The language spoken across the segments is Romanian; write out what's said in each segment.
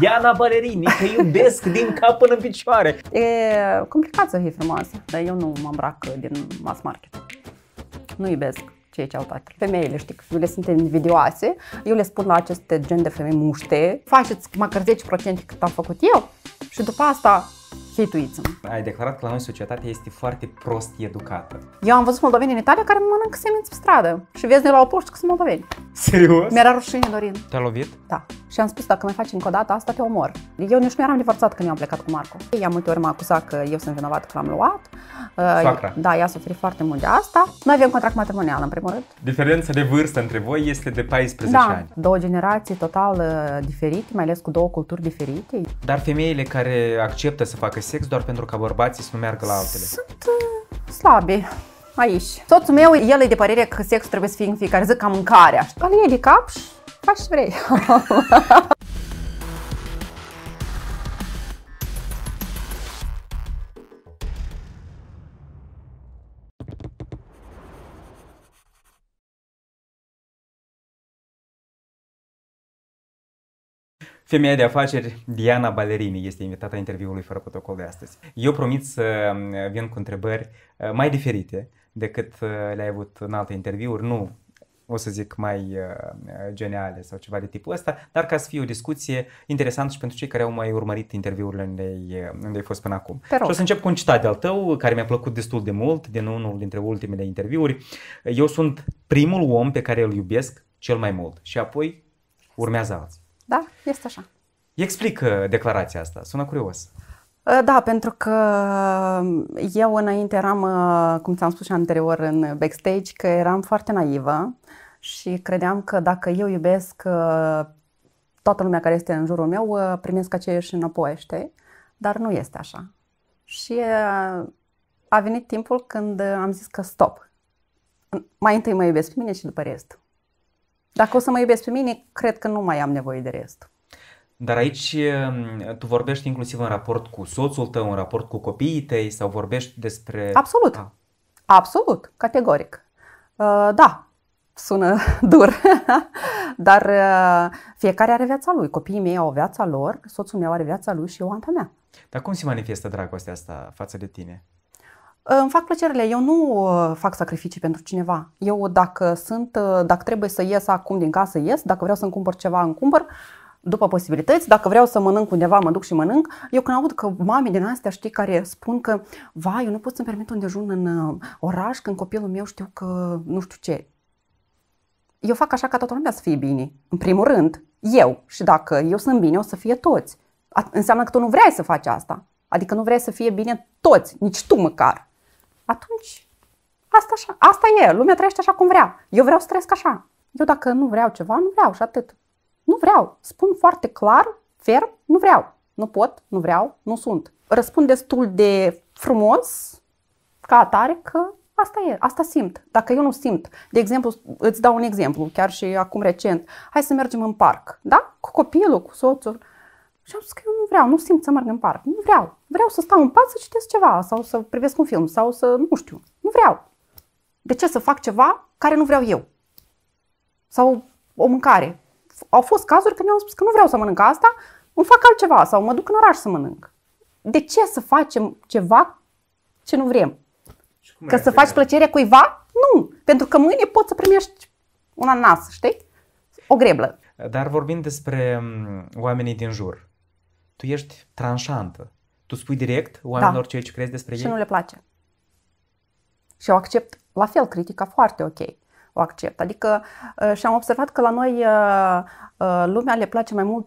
Iana Balerini, te iubesc din cap până în picioare. E complicat să fii frumoasă, dar eu nu mă îmbrac din mass market. Nu iubesc cei ce au toate. Femeile, știi, că le sunt invidioase. Eu le spun la aceste gen de femei muște, faceți măcar 10% cât am făcut eu și după asta hituiți Ai declarat că la noi societatea este foarte prost educată. Eu am văzut moldoveni în Italia care mănâncă semințe pe stradă și vezi de la o poștă că sunt moldoveni. Serios? Mi-era rușine, Dorin. Te-a lovit? Da. Și am spus, dacă mai faci încă o dată asta, te omor. Eu nici nu eram divorțat când i am plecat cu Marco. Ea multe ori m-a acuzat că eu sunt vinovat că l-am luat. Soacra. Da, ea a suferit foarte mult de asta. Noi avem contract matrimonial, în primul rând. Diferența de vârstă între voi este de 14 da, ani. două generații total uh, diferite, mai ales cu două culturi diferite. Dar femeile care acceptă să facă sex doar pentru ca bărbații să nu meargă la altele? Sunt uh, slabe aici. Soțul meu, el e de părere că sexul trebuie să fie în fiecare zi ca mâncarea. Al ei de cap și faci ce vrei. Femeia de afaceri Diana Balerini este invitată a interviului fără protocol de astăzi. Eu promit să mm, vin cu întrebări mm, mai diferite decât mm, le-ai avut în alte interviuri, nu o să zic mai geniale sau ceva de tipul ăsta, dar ca să fie o discuție interesantă și pentru cei care au mai urmărit interviurile unde ai, unde ai fost până acum. Și o să încep cu un citat al tău care mi-a plăcut destul de mult din unul dintre ultimele interviuri. Eu sunt primul om pe care îl iubesc cel mai mult și apoi urmează alții. Da, este așa. explic uh, declarația asta, sună curios. Uh, da, pentru că um, eu înainte eram, uh, cum ți-am spus și anterior în backstage, că eram foarte naivă și credeam că dacă eu iubesc toată lumea care este în jurul meu, primesc aceeași înapoi, știi? Dar nu este așa. Și a venit timpul când am zis că stop. Mai întâi mă iubesc pe mine și după restul. Dacă o să mă iubesc pe mine, cred că nu mai am nevoie de rest. Dar aici mm, tu vorbești inclusiv în raport cu soțul tău, în raport cu copiii tăi sau vorbești despre... Absolut. A. Ah. Absolut, categoric. Uh, da, sună dur, dar uh, fiecare are viața lui. Copiii mei au viața lor, soțul meu are viața lui și eu am pe mea. Dar cum se manifestă dragostea asta față de tine? Îmi fac plăcerile, eu nu uh, fac sacrificii pentru cineva. Eu dacă sunt, uh, dacă trebuie să ies acum din casă, ies, dacă vreau să-mi cumpăr ceva, îmi cumpăr după posibilități, dacă vreau să mănânc undeva, mă duc și mănânc. Eu când aud că mame din astea, știi, care spun că, vai, eu nu pot să-mi permit un dejun în uh, oraș când copilul meu știu că nu știu ce. Eu fac așa ca toată lumea să fie bine. În primul rând, eu. Și dacă eu sunt bine, o să fie toți. Înseamnă că tu nu vrei să faci asta. Adică nu vrei să fie bine toți, nici tu măcar atunci asta, așa, asta e, lumea trăiește așa cum vrea. Eu vreau să trăiesc așa. Eu dacă nu vreau ceva, nu vreau și atât. Nu vreau. Spun foarte clar, ferm, nu vreau. Nu pot, nu vreau, nu sunt. Răspund destul de frumos, ca atare, că asta e, asta simt. Dacă eu nu simt, de exemplu, îți dau un exemplu, chiar și acum recent, hai să mergem în parc, da? Cu copilul, cu soțul. Și am zis că eu vreau, nu simt să merg în parc, nu vreau. Vreau să stau în pat să citesc ceva sau să privesc un film sau să, nu știu, nu vreau. De ce să fac ceva care nu vreau eu? Sau o mâncare. Au fost cazuri când mi au spus că nu vreau să mănânc asta, îmi fac altceva sau mă duc în oraș să mănânc. De ce să facem ceva ce nu vrem? Că să faci plăcere cuiva? Nu, pentru că mâine poți să primești un ananas, știi? O greblă. Dar vorbim despre mm, oamenii din jur tu ești tranșantă. Tu spui direct da. oamenilor da. ceea ce crezi despre și ei? Și nu le place. Și eu accept la fel critica foarte ok. O accept. Adică uh, și am observat că la noi uh, uh, lumea le place mai mult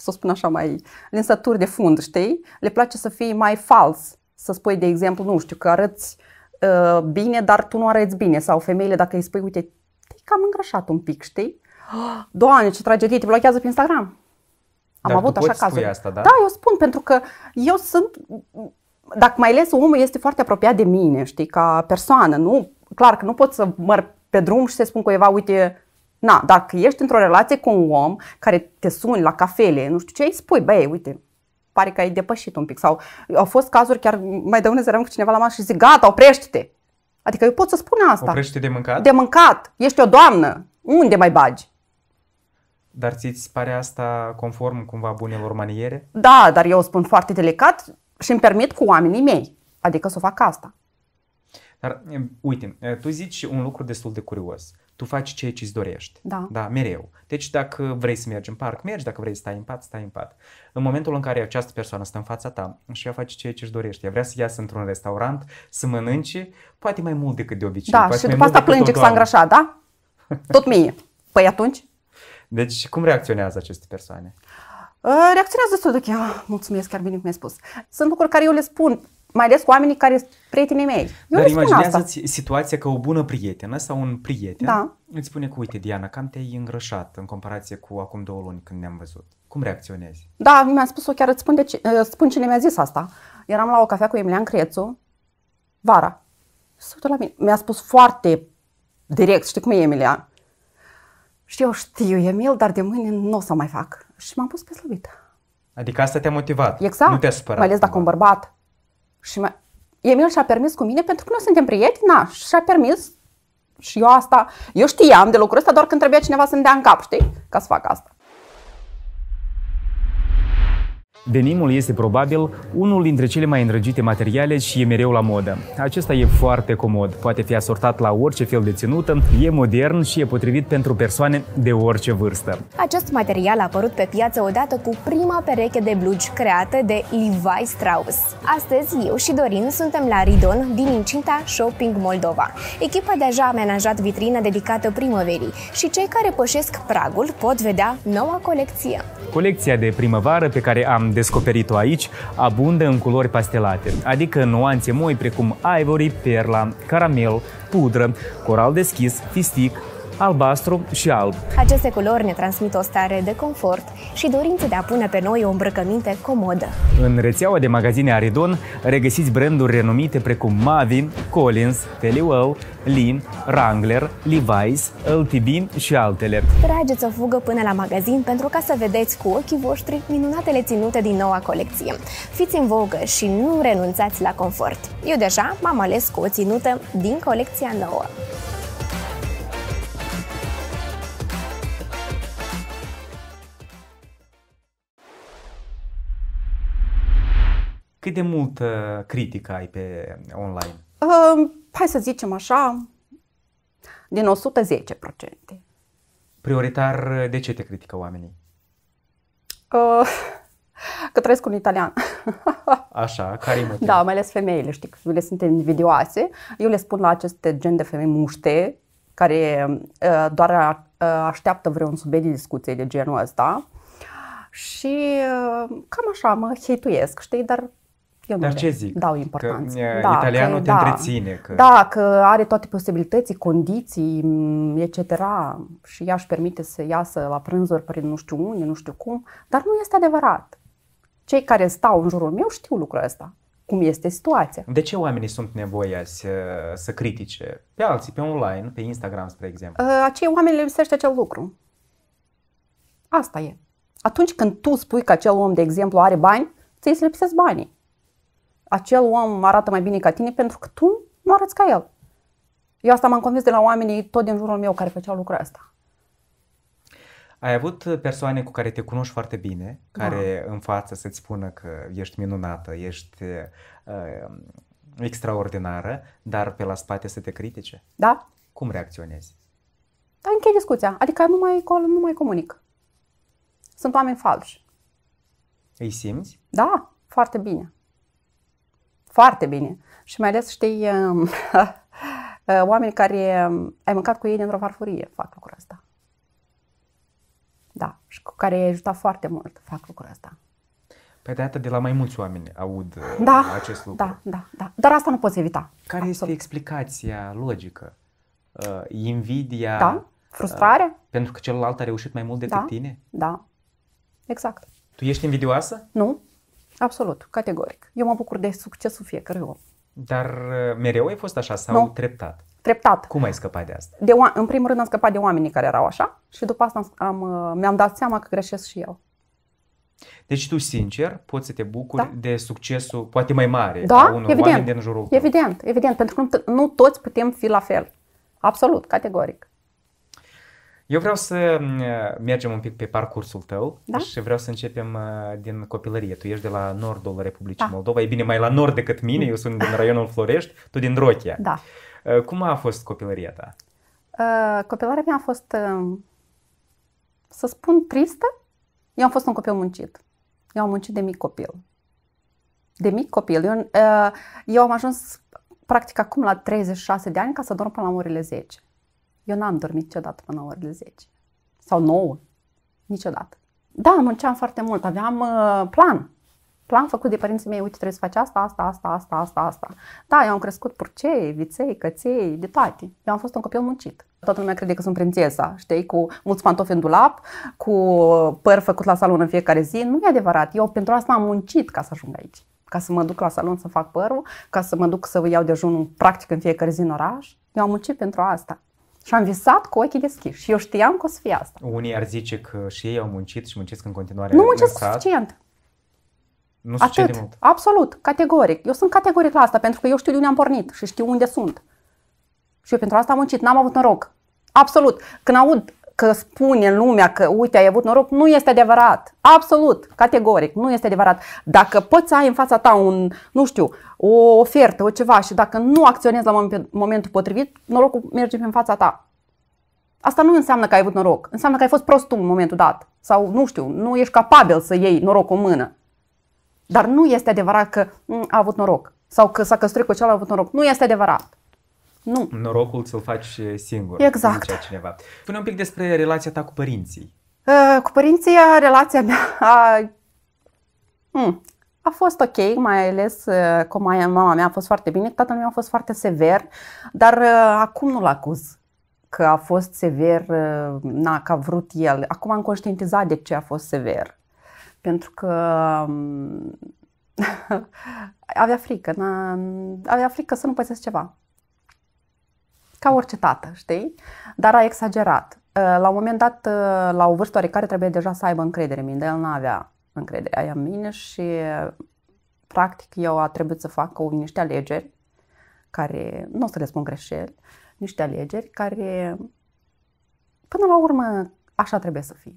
să o spun așa, mai linsături de fund, știi? Le place să fii mai fals, să spui, de exemplu, nu știu, că arăți uh, bine, dar tu nu arăți bine. Sau femeile, dacă îi spui, uite, te cam îngrășat un pic, știi? Doamne, ce tragedie, te blochează pe Instagram. Am Dar avut tu așa cazuri. asta, da? da, eu spun pentru că eu sunt dacă mai ales omul este foarte apropiat de mine, știi, ca persoană, nu? Clar că nu pot să merg pe drum și să spun cuiva, uite, na, dacă ești într-o relație cu un om care te suni la cafele, nu știu ce, îi spui, băi, uite, pare că ai depășit un pic. Sau au fost cazuri chiar mai de unde cu cineva la masă și zic, gata, oprește-te. Adică eu pot să spun asta. Oprește de mâncat? De mâncat. Ești o doamnă. Unde mai bagi? Dar ți pare asta conform cumva bunelor maniere? Da, dar eu spun foarte delicat și îmi permit cu oamenii mei. Adică să fac asta. Dar eh, uite, eh, tu zici un lucru destul de curios. Tu faci ceea ce îți dorești. Da. Da, mereu. Deci dacă vrei să mergi în parc, mergi. Dacă vrei să stai în pat, stai în pat. În momentul în care această persoană stă în fața ta și ea face ceea ce își dorește, ea vrea să iasă într-un restaurant, să mănânce, poate mai mult decât de obicei. Da, poate și după asta plânge că s-a îngrașat, da? Tot mie. Păi atunci? Deci cum reacționează aceste persoane? Uh, reacționează destul de chiar, mulțumesc, chiar bine mi ai spus. Sunt lucruri care eu le spun, mai ales cu oamenii care sunt prietenii mei. Eu Dar imaginează-ți situația că o bună prietenă sau un prieten da. îți spune că, uite, Diana, cam te-ai îngrășat în comparație cu acum două luni când ne-am văzut. Cum reacționezi? Da, mi-a spus-o chiar, îți spun, de ce, uh, spun cine mi-a zis asta. Eram la o cafea cu Emilian Crețu, vara. la mine. Mi-a spus foarte direct, știi cum e Emilian? și eu știu, Emil, dar de mâine nu o să mai fac. Și m-am pus pe slăbit. Adică asta te-a motivat. Exact. Nu te-a supărat. Mai ales dacă un bărbat. Și mă... Emil și-a permis cu mine pentru că noi suntem prieteni, na, și-a permis și eu asta, eu știam de lucrul ăsta doar când trebuia cineva să-mi dea în cap, știi, ca să fac asta. Denimul este probabil unul dintre cele mai îndrăgite materiale și e mereu la modă. Acesta e foarte comod, poate fi asortat la orice fel de ținută, e modern și e potrivit pentru persoane de orice vârstă. Acest material a apărut pe piață odată cu prima pereche de blugi creată de Levi Strauss. Astăzi, eu și Dorin suntem la Ridon din incinta Shopping Moldova. Echipa deja a amenajat vitrina dedicată primăverii și cei care pășesc pragul pot vedea noua colecție. Colecția de primăvară pe care am descoperit-o aici, abundă în culori pastelate, adică nuanțe moi precum ivory, perla, caramel, pudră, coral deschis, fistic, albastru și alb. Aceste culori ne transmit o stare de confort și dorință de a pune pe noi o îmbrăcăminte comodă. În rețeaua de magazine Aridon regăsiți branduri renumite precum Mavin, Collins, Teliwell, Lin, Wrangler, Levi's, LTB și altele. Trageți o fugă până la magazin pentru ca să vedeți cu ochii voștri minunatele ținute din noua colecție. Fiți în vogă și nu renunțați la confort. Eu deja m-am ales cu o ținută din colecția nouă. Cât de multă critică ai pe online? Uh, hai să zicem așa, din 110%. Prioritar, de ce te critică oamenii? Uh, că trăiesc un italian. Așa, care motiv? Da, mai ales femeile, știi, că ele sunt invidioase. Eu le spun la aceste gen de femei muște, care uh, doar a, uh, așteaptă vreun subiect de discuție de genul ăsta. Și uh, cam așa mă hituiesc, știi, dar eu Dar nu ce zic? Dau importanță. Că da, italianul că, te da, întreține. Că... Da, că are toate posibilității, condiții, mm, etc. Și ea își permite să iasă la prânzuri prin nu știu unde, nu știu cum. Dar nu este adevărat. Cei care stau în jurul meu știu lucrul ăsta. Cum este situația. De ce oamenii sunt nevoia să, uh, să critique? Pe alții, pe online, pe Instagram, spre exemplu. Uh, acei oameni le lipsește acel lucru. Asta e. Atunci când tu spui că acel om, de exemplu, are bani, ți-i lipsesc banii acel om arată mai bine ca tine pentru că tu nu arăți ca el. Eu asta m-am convins de la oamenii tot din jurul meu care făceau lucrul ăsta. Ai avut persoane cu care te cunoști foarte bine, da. care da. în față să-ți spună că ești minunată, ești uh, extraordinară, dar pe la spate să te critique? Da. Cum reacționezi? Da, închei discuția. Adică nu mai, nu mai comunic. Sunt oameni falși. Îi simți? Da, foarte bine. Foarte bine. Și mai ales, știi, um, uh, oameni care um, ai mâncat cu ei într-o farfurie fac lucrul ăsta. Da, și cu care ai ajutat foarte mult fac lucrul ăsta. Pe păi de data de la mai mulți oameni aud uh, da, acest lucru. Da, da, da. Dar asta nu poți evita. Care Absolut. este explicația logică? Uh, invidia? Da, uh, frustrare. Uh, pentru că celălalt a reușit mai mult decât da, tine? Da, exact. Tu ești invidioasă? Nu, Absolut, categoric. Eu mă bucur de succesul fiecărui om. Dar uh, mereu ai fost așa sau nu. treptat? Treptat. Cum ai scăpat de asta? De, în primul rând am scăpat de oamenii care erau așa și după asta am, uh, mi-am dat seama că greșesc și eu. Deci tu, sincer, poți să te bucuri da? de succesul poate mai mare da? a unor evident. oameni din jurul tău. Evident, evident, pentru că nu toți putem fi la fel. Absolut, categoric. Eu vreau să mm, mergem un pic pe parcursul tău da? și vreau să începem uh, din copilărie. Tu ești de la nordul Republicii da. Moldova, e bine mai la nord decât mine, eu sunt din raionul Florești, tu din Rochia. Da. Uh, cum a fost copilăria ta? Uh, copilăria mea a fost, um, să spun, tristă. Eu am fost un copil muncit. Eu am muncit de mic copil. De mic copil. Eu, eu am ajuns practic acum la 36 de ani ca să dorm până la orele 10. Eu n-am dormit niciodată până la orele 10 sau 9, niciodată. Da, munceam foarte mult, aveam uh, plan. Plan făcut de părinții mei, uite, trebuie să faci asta, asta, asta, asta, asta, asta. Da, eu am crescut purcei, viței, căței, de toate. Eu am fost un copil muncit. Toată lumea crede că sunt prințesa, știi, cu mulți pantofi în dulap, cu păr făcut la salon în fiecare zi. Nu e adevărat, eu pentru asta am muncit ca să ajung aici. Ca să mă duc la salon să fac părul, ca să mă duc să iau dejunul practic în fiecare zi în oraș. Eu am muncit pentru asta. Și am visat cu ochii deschiși și eu știam că o să fie asta. Unii ar zice că și ei au muncit și muncesc în continuare. Nu muncesc suficient. Nu Atât, mult. absolut, categoric. Eu sunt categoric la asta pentru că eu știu de unde am pornit și știu unde sunt. Și eu pentru asta am muncit, n-am avut noroc. Absolut. Când aud că spune lumea că uite ai avut noroc, nu este adevărat. Absolut, categoric, nu este adevărat. Dacă poți să ai în fața ta un, nu știu, o ofertă, o ceva și dacă nu acționezi la momentul potrivit, norocul merge în fața ta. Asta nu înseamnă că ai avut noroc, înseamnă că ai fost prost tu în momentul dat sau nu știu, nu ești capabil să iei noroc în mână. Dar nu este adevărat că mm, a avut noroc sau că s-a căsătorit cu cealaltă a avut noroc. Nu este adevărat. Nu. Norocul ți-l faci singur. Exact. cineva. Spune un pic despre relația ta cu părinții. Uh, cu părinții, uh, relația mea a, mm, a fost ok, mai ales uh, cu mama mea a fost foarte bine, tatăl meu a fost foarte sever, dar uh, acum nu-l acuz că a fost sever, uh, na, că a vrut el. Acum am conștientizat de ce a fost sever. Pentru că um, avea frică, na, avea frică să nu pățesc ceva ca orice tată, știi? Dar a exagerat. Uh, la un moment dat, uh, la o vârstă oarecare, trebuie deja să aibă încredere în mine, el nu avea încredere aia în mine și practic eu a trebuit să fac niște alegeri care, nu o să le spun greșeli, niște alegeri care până la urmă așa trebuie să fie.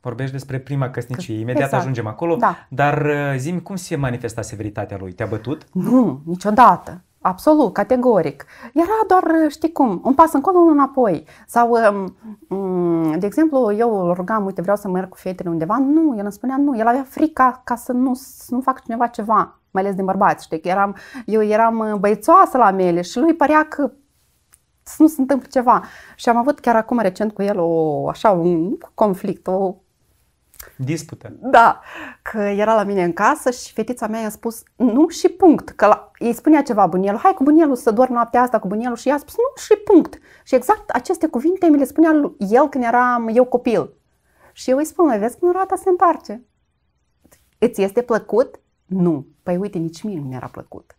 Vorbești despre prima căsnicie, imediat exact. ajungem acolo, da. dar uh, zim cum se manifesta severitatea lui? Te-a bătut? Nu, niciodată. Absolut, categoric. Era doar, știi cum, un pas încolo, unul înapoi. Sau, um, um, de exemplu, eu îl rugam, uite, vreau să merg cu fetele undeva. Nu, el îmi spunea nu. El avea frica ca să nu, să nu fac cineva ceva, mai ales din bărbați, știi? Că eram, eu eram uh, băițoasă la mele și lui părea că să nu se întâmplă ceva. Și am avut chiar acum recent cu el o, așa, un conflict, o Dispute. Da, că era la mine în casă și fetița mea i-a spus nu și punct. Că la... îi spunea ceva bunielul, hai cu bunielul să dorm noaptea asta cu bunielul și i-a spus nu și punct. Și exact aceste cuvinte mi le spunea el când eram eu copil. Și eu îi spun, mai vezi cum roata se întoarce. Îți este plăcut? Nu. Păi uite, nici mie nu mi-era plăcut.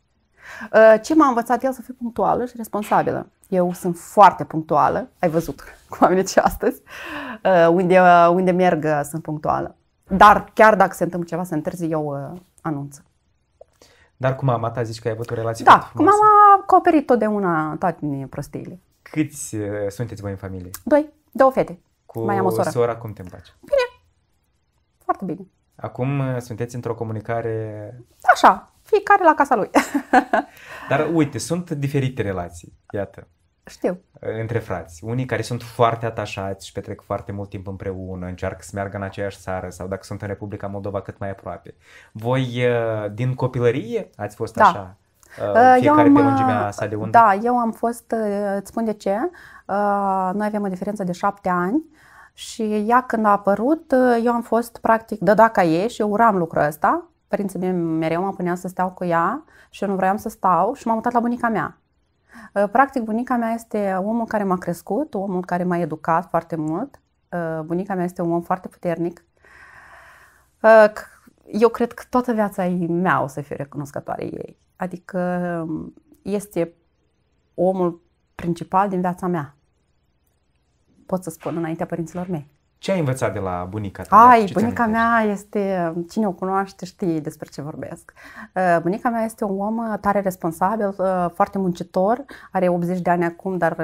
Uh, ce m-a învățat el să fiu punctuală și responsabilă? Eu sunt foarte punctuală, ai văzut am venit și astăzi, uh, unde, uh, unde merg sunt punctuală. Dar chiar dacă se întâmplă ceva, se întârzi, eu anunț. Dar cu mama ta zici că ai avut o relație Da, cu mama a acoperit totdeauna toate prostiile. Câți sunteți voi în familie? Doi, două fete. Cu Mai am o soră. sora cum te împaci? Bine, foarte bine. Acum sunteți într-o comunicare... Așa, fiecare la casa lui. Dar uite, sunt diferite relații, iată. Știu. Între frați. Unii care sunt foarte atașați și petrec foarte mult timp împreună, încearcă să meargă în aceeași țară sau dacă sunt în Republica Moldova cât mai aproape. Voi uh, din copilărie ați fost da. așa? Uh, uh, fiecare eu am, pe lungimea sa de unde? Da, eu am fost, îți spun de ce, noi avem o diferență de șapte ani și ea când a apărut, eu am fost practic dădaca ei și eu uram lucrul ăsta, Părinții mei mereu mă puneau să stau cu ea și eu nu vreau să stau și m-am mutat la bunica mea. Uh, practic, bunica mea este omul care m-a crescut, omul care m-a educat foarte mult. Uh, bunica mea este un om foarte puternic. Uh, eu cred că toată viața mea o să fiu recunoscătoare ei. Adică um, este omul principal din viața mea. Pot să spun înaintea părinților mei. Ce ai învățat de la bunica ta? Ai, bunica mea este, cine o cunoaște știe despre ce vorbesc. Uh, bunica mea este un om uh, tare responsabil, uh, foarte muncitor, are 80 de ani acum, dar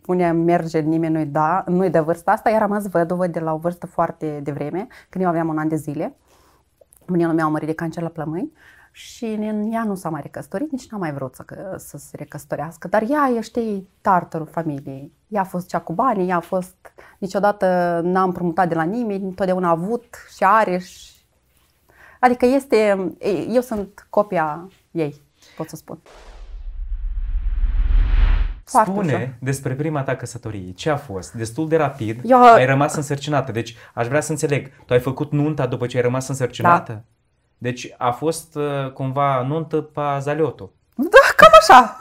pune merge, nimeni nu-i, da, nu-i de vârsta asta. Ea a rămas văduvă de la o vârstă foarte devreme, când eu aveam un an de zile. Bunica meu a murit de cancer la plămâni și ea nu s-a mai recăsătorit, nici n-a mai vrut să, să se recăsătorească. Dar ea e, știi, tartarul familiei. Ea a fost cea cu banii, ea a fost... Niciodată n-a împrumutat de la nimeni, întotdeauna a avut și are și... Adică este... Eu sunt copia ei, pot să spun. Foarte Spune ușor. despre prima ta căsătorie. Ce a fost? Destul de rapid. Eu... Ai rămas însărcinată. Deci aș vrea să înțeleg. Tu ai făcut nunta după ce ai rămas însărcinată? Da. Deci a fost uh, cumva nuntă pa Zaliotu. Da, cam așa.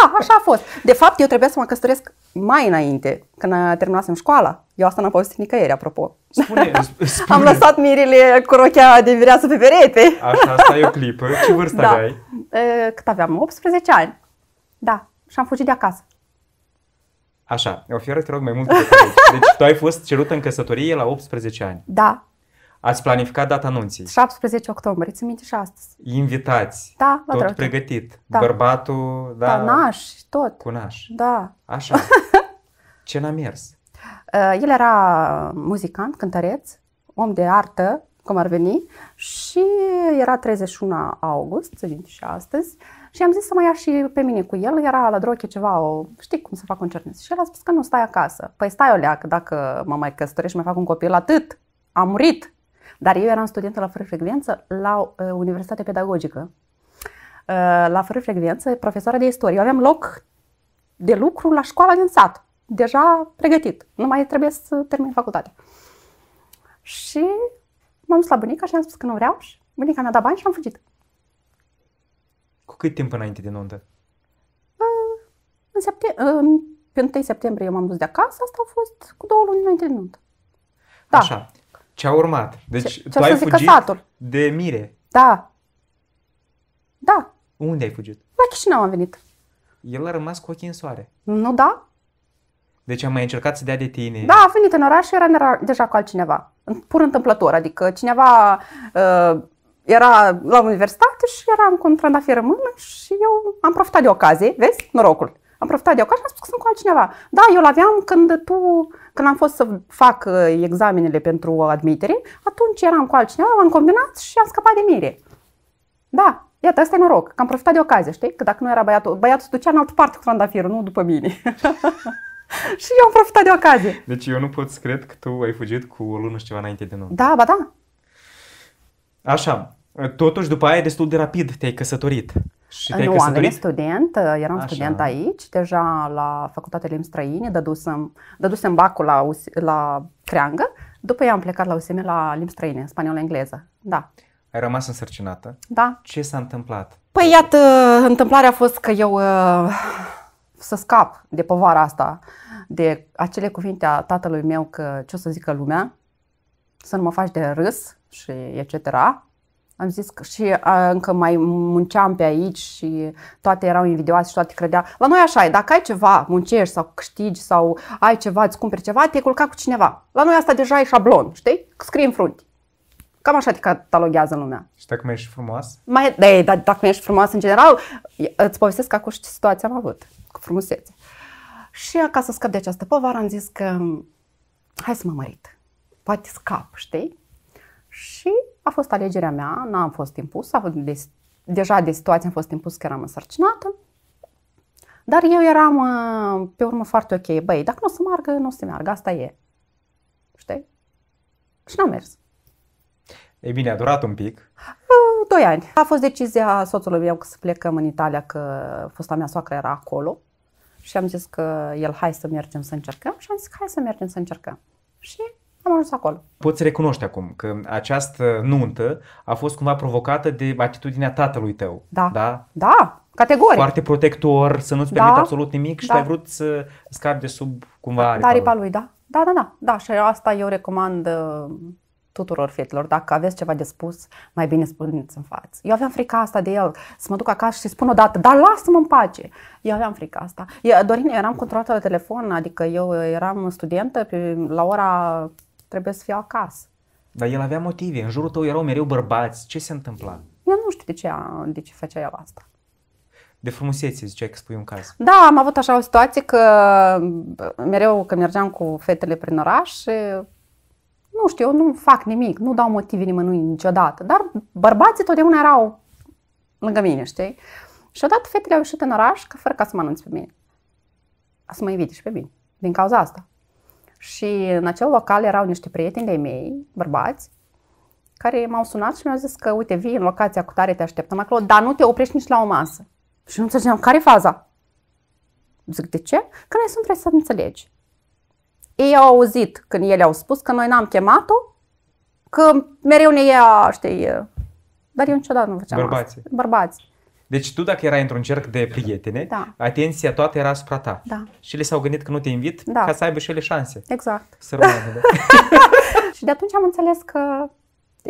Da, așa a fost. De fapt, eu trebuia să mă căsătoresc mai înainte, când terminasem școala. Eu asta n-am povestit nicăieri, apropo. Spune, spune. Am lăsat mirile cu rochea de mireasă pe perete. Așa, e o clipă. Ce vârstă da. aveai? Cât aveam? 18 ani. Da. Și am fugit de acasă. Așa, oferă, te rog, mai mult. Deci tu ai fost cerută în căsătorie la 18 ani. Da, Ați planificat data anunții? 17 octombrie, ți minte și astăzi. Invitați. Da, la Tot dragi. pregătit. Da. Bărbatul, da. Da, naș, tot. Cu naș. Da. Așa. Ce n-a mers? Uh, el era muzicant, cântăreț, om de artă, cum ar veni, și era 31 august, ți minte și astăzi. Și am zis să mă ia și pe mine cu el, era la droche ceva, o, știi cum să fac un Și el a spus că nu stai acasă. Păi stai o leacă, dacă mă mai căsătorești și mai fac un copil, atât, a murit. Dar eu eram studentă la fără frecvență la uh, Universitatea Pedagogică. Uh, la fără frecvență, profesoara de istorie. Eu aveam loc de lucru la școala din sat, deja pregătit. Nu mai trebuie să termin facultatea. Și m-am dus la bunica și am spus că nu vreau și bunica mi-a dat bani și am fugit. Cu cât timp înainte de nuntă? Uh, în, septem- uh, pe 1 septembrie eu m-am dus de acasă, asta a fost cu două luni înainte de nuntă. Da. Așa. Ce a urmat? Deci ce, tu ai fugit satul. de mire. Da. Da. Unde ai fugit? La Chișinău am venit. El a rămas cu ochii în soare. Nu, da? Deci am mai încercat să dea de tine. Da, a venit în oraș și era deja cu altcineva. Pur întâmplător, adică cineva uh, era la universitate și eram cu un trandafir în mână și eu am profitat de ocazie, vezi, norocul am profitat de ocazie și am spus că sunt cu altcineva. Da, eu l-aveam când tu, când am fost să fac uh, examenele pentru admitere, atunci eram cu altcineva, am combinat și am scăpat de mire. Da, Iată, asta e noroc, că am profitat de ocazie, știi? Că dacă nu era băiatul, băiatul se ducea în altă parte cu trandafirul, nu după mine. și eu am profitat de ocazie. Deci eu nu pot să cred că tu ai fugit cu o lună și ceva înainte de noi. Da, ba da. Așa, totuși după aia destul de rapid te-ai căsătorit. Și nu, am venit student, uh, eram Așa. student aici, deja la Facultatea Limbi Străine, dădusem, dădusem bacul la, la creangă, după i am plecat la USM la limbi străine, spaniolă-engleză, da. Ai rămas însărcinată? Da. Ce s-a întâmplat? Păi iată, întâmplarea a fost că eu uh, să scap de povara asta, de acele cuvinte a tatălui meu că ce o să zică lumea, să nu mă faci de râs și etc. Am zis că și a, încă mai munceam pe aici și toate erau invidioase și toate credeau. La noi așa e, dacă ai ceva, muncești sau câștigi sau ai ceva, îți cumperi ceva, te culca cu cineva. La noi asta deja e șablon, știi? Scrii în frunte. Cam așa te cataloghează lumea. Și dacă mai ești frumos? Mai, de, da, dacă mai ești frumos în general, îți povestesc acum ce situație am avut cu frumusețe. Și ca să scap de această povară am zis că hai să mă mărit. Poate scap, știi? Și a fost alegerea mea, n-am fost impus, fost de, deja de situație am fost impus că eram însărcinată. Dar eu eram uh, pe urmă foarte ok, băi, dacă nu o să meargă, nu o să meargă, asta e. Știi? Și n-am mers. E bine, a durat un pic. Uh, doi ani. A fost decizia soțului meu că să plecăm în Italia, că fosta mea soacră era acolo. Și am zis că el, hai să mergem să încercăm. Și am zis, hai să mergem să încercăm. Și am ajuns acolo. Poți recunoști acum că această nuntă a fost cumva provocată de atitudinea tatălui tău. Da. Da? Da, categoric. Foarte protector, să nu-ți permit da. absolut nimic și da. ai vrut să scapi de sub cumva aripa, da, aripa lui. lui. Da, da, da, da. da. Și asta eu recomand uh, tuturor fetelor, dacă aveți ceva de spus, mai bine spuneți în față. Eu aveam frica asta de el, să mă duc acasă și spun odată, dar lasă-mă în pace. Eu aveam frica asta. Dorin, eram controlată de telefon, adică eu eram studentă, la ora trebuie să fie acasă. Dar el avea motive, în jurul tău erau mereu bărbați, ce se întâmpla? Eu nu știu de ce, de ce făcea el asta. De frumusețe, ziceai că spui un caz. Da, am avut așa o situație că mereu că mergeam cu fetele prin oraș, nu știu, eu nu fac nimic, nu dau motive nimănui niciodată, dar bărbații totdeauna erau lângă mine, știi? Și odată fetele au ieșit în oraș, că fără ca să mă anunț pe mine, să mă invite și pe mine, din cauza asta. Și în acel local erau niște prieteni de mei, bărbați, care m-au sunat și mi-au zis că, uite, vii în locația cu tare, te așteptăm acolo, dar nu te oprești nici la o masă. Și nu înțelegeam, care e faza? Zic, de ce? Că noi sunt trebuie să înțelegi. Ei au auzit când ele au spus că noi n-am chemat-o, că mereu ne ia, știi, dar eu niciodată nu făceam Bărbații. asta. Bărbați. Deci tu dacă erai într-un cerc de prietene, da. atenția toată era asupra ta. Da. Și le s-au gândit că nu te invit da. ca să aibă și ele șanse. Exact. Să rămână, da. și de atunci am înțeles că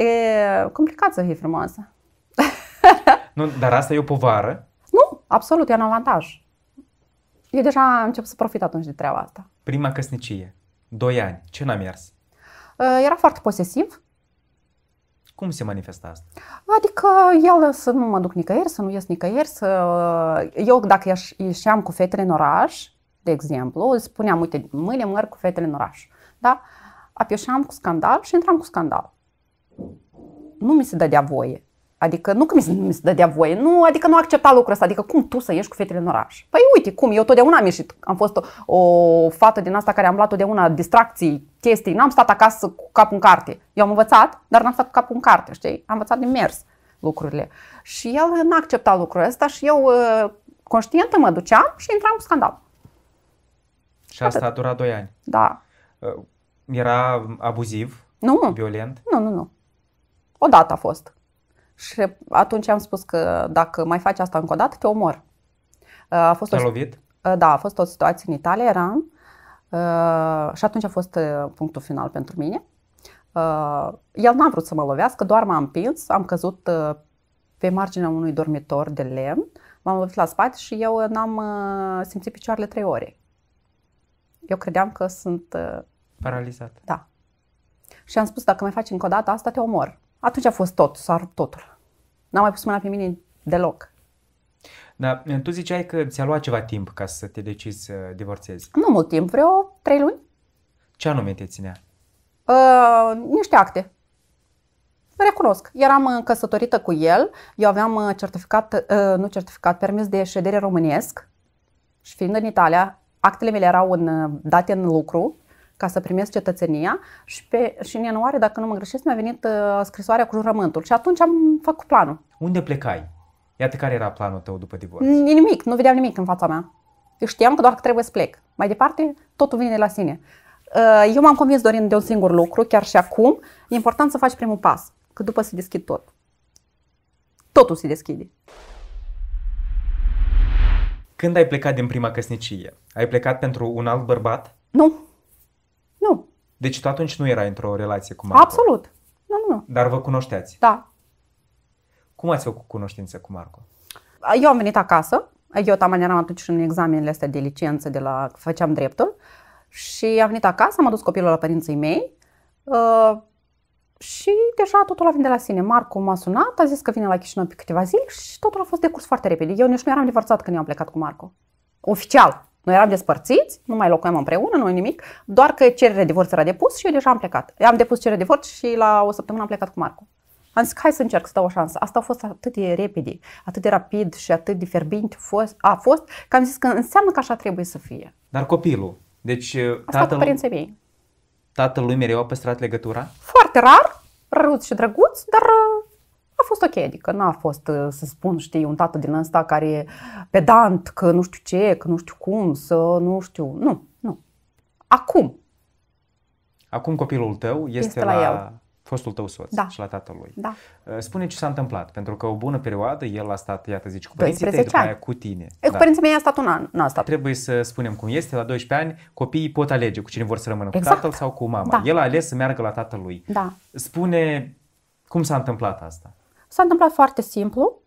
e complicat să fii frumoasă. nu, dar asta e o povară? Nu, absolut, e un avantaj. Eu deja am început să profit atunci de treaba asta. Prima căsnicie, doi ani, ce n-a mers? Uh, era foarte posesiv, cum se manifesta asta? Adică el să nu mă duc nicăieri, să nu ies nicăieri, să... Eu dacă ieșeam cu fetele în oraș, de exemplu, spuneam, uite, mâine merg cu fetele în oraș, da? Apieșeam cu scandal și intram cu scandal. Nu mi se dădea voie. Adică nu că mi se, mi se dădea voie, nu, adică nu accepta lucrul ăsta, adică cum tu să ieși cu fetele în oraș? Păi uite cum, eu totdeauna am ieșit, am fost o, o fată din asta care am luat totdeauna distracții, chestii, n-am stat acasă cu capul în carte. Eu am învățat, dar n-am stat cu capul în carte, știi? Am învățat din mers lucrurile. Și el n-a acceptat lucrul ăsta și eu ă, conștientă mă duceam și intram cu scandal. Și asta Atât. a durat 2 ani? Da. Ă, era abuziv? Nu. Violent? Nu, nu, nu. Odată a fost. Și atunci am spus că dacă mai faci asta încă o dată, te omor. Uh, a fost Te-a o, lovit? Uh, da, a fost o situație în Italia, eram uh, și atunci a fost punctul final pentru mine. El n-a vrut să mă lovească, doar m-a împins, am căzut pe marginea unui dormitor de lemn, m-am lovit la spate și eu n-am simțit picioarele trei ore. Eu credeam că sunt... Paralizat. Da. Și am spus, dacă mai faci încă o dată asta, te omor. Atunci a fost tot, s-a rupt totul. N-am mai pus mâna pe mine deloc. Dar eh, tu ziceai că ți-a luat ceva timp ca să te decizi să divorțezi. Nu mult timp, vreo trei luni. Ce anume te ținea? Uh, niște acte. Recunosc, eram uh, căsătorită cu el, eu aveam uh, certificat, uh, nu certificat, permis de ședere românesc și fiind în Italia, actele mele erau în, uh, date în lucru ca să primesc cetățenia și, pe, și în ianuarie, dacă nu mă greșesc, mi-a venit uh, scrisoarea cu jurământul și atunci am făcut planul. Unde plecai? Iată care era planul tău după divorț. Nimic, nu vedeam nimic în fața mea. Eu știam că doar că trebuie să plec. Mai departe, totul vine de la sine. Uh, eu m-am convins doar de un singur lucru, chiar și acum, e important să faci primul pas, că după se deschid tot. Totul se deschide. Când ai plecat din prima căsnicie? Ai plecat pentru un alt bărbat? Nu, nu. Deci tu atunci nu erai într-o relație cu Marco? Absolut. Nu, nu, nu. Dar vă cunoșteați? Da. Cum ați făcut cunoștință cu Marco? Eu am venit acasă. Eu taman eram atunci în examenele astea de licență, de la făceam dreptul. Și am venit acasă, am adus copilul la părinții mei. Uh, și deja totul a venit de la sine. Marco m-a sunat, a zis că vine la Chișinău pe câteva zile și totul a fost decurs foarte repede. Eu nici nu eram divorțat când eu am plecat cu Marco. Oficial. Noi eram despărțiți, nu mai locuiam împreună, nu nimic, doar că cererea de divorț era depus și eu deja am plecat. Eu am depus cererea de divorț și la o săptămână am plecat cu Marco. Am zis, hai să încerc să dau o șansă. Asta a fost atât de repede, atât de rapid și atât de fierbinte a fost, că am zis că înseamnă că așa trebuie să fie. Dar copilul, deci a tatăl, cu părinții mei. tatăl lui mereu a păstrat legătura? Foarte rar, răuț și drăguț, dar a fost ok, adică n-a fost uh, să spun, știi, un tată din ăsta care e pedant, că nu știu ce, că nu știu cum, să nu știu, nu, nu. Acum. Acum copilul tău este, este la, la fostul tău soț da. și la tatălui. Da. Uh, Spune ce s-a întâmplat, pentru că o bună perioadă el a stat, iată zici, cu părinții tăi, după aia cu tine. E, cu da. părinții mei a stat un an, n-a stat. Trebuie să spunem cum este, la 12 ani copiii pot alege cu cine vor să rămână, exact. cu tatăl sau cu mama. Da. El a ales să meargă la tatălui. Da. Spune cum s-a întâmplat asta? S-a întâmplat foarte simplu.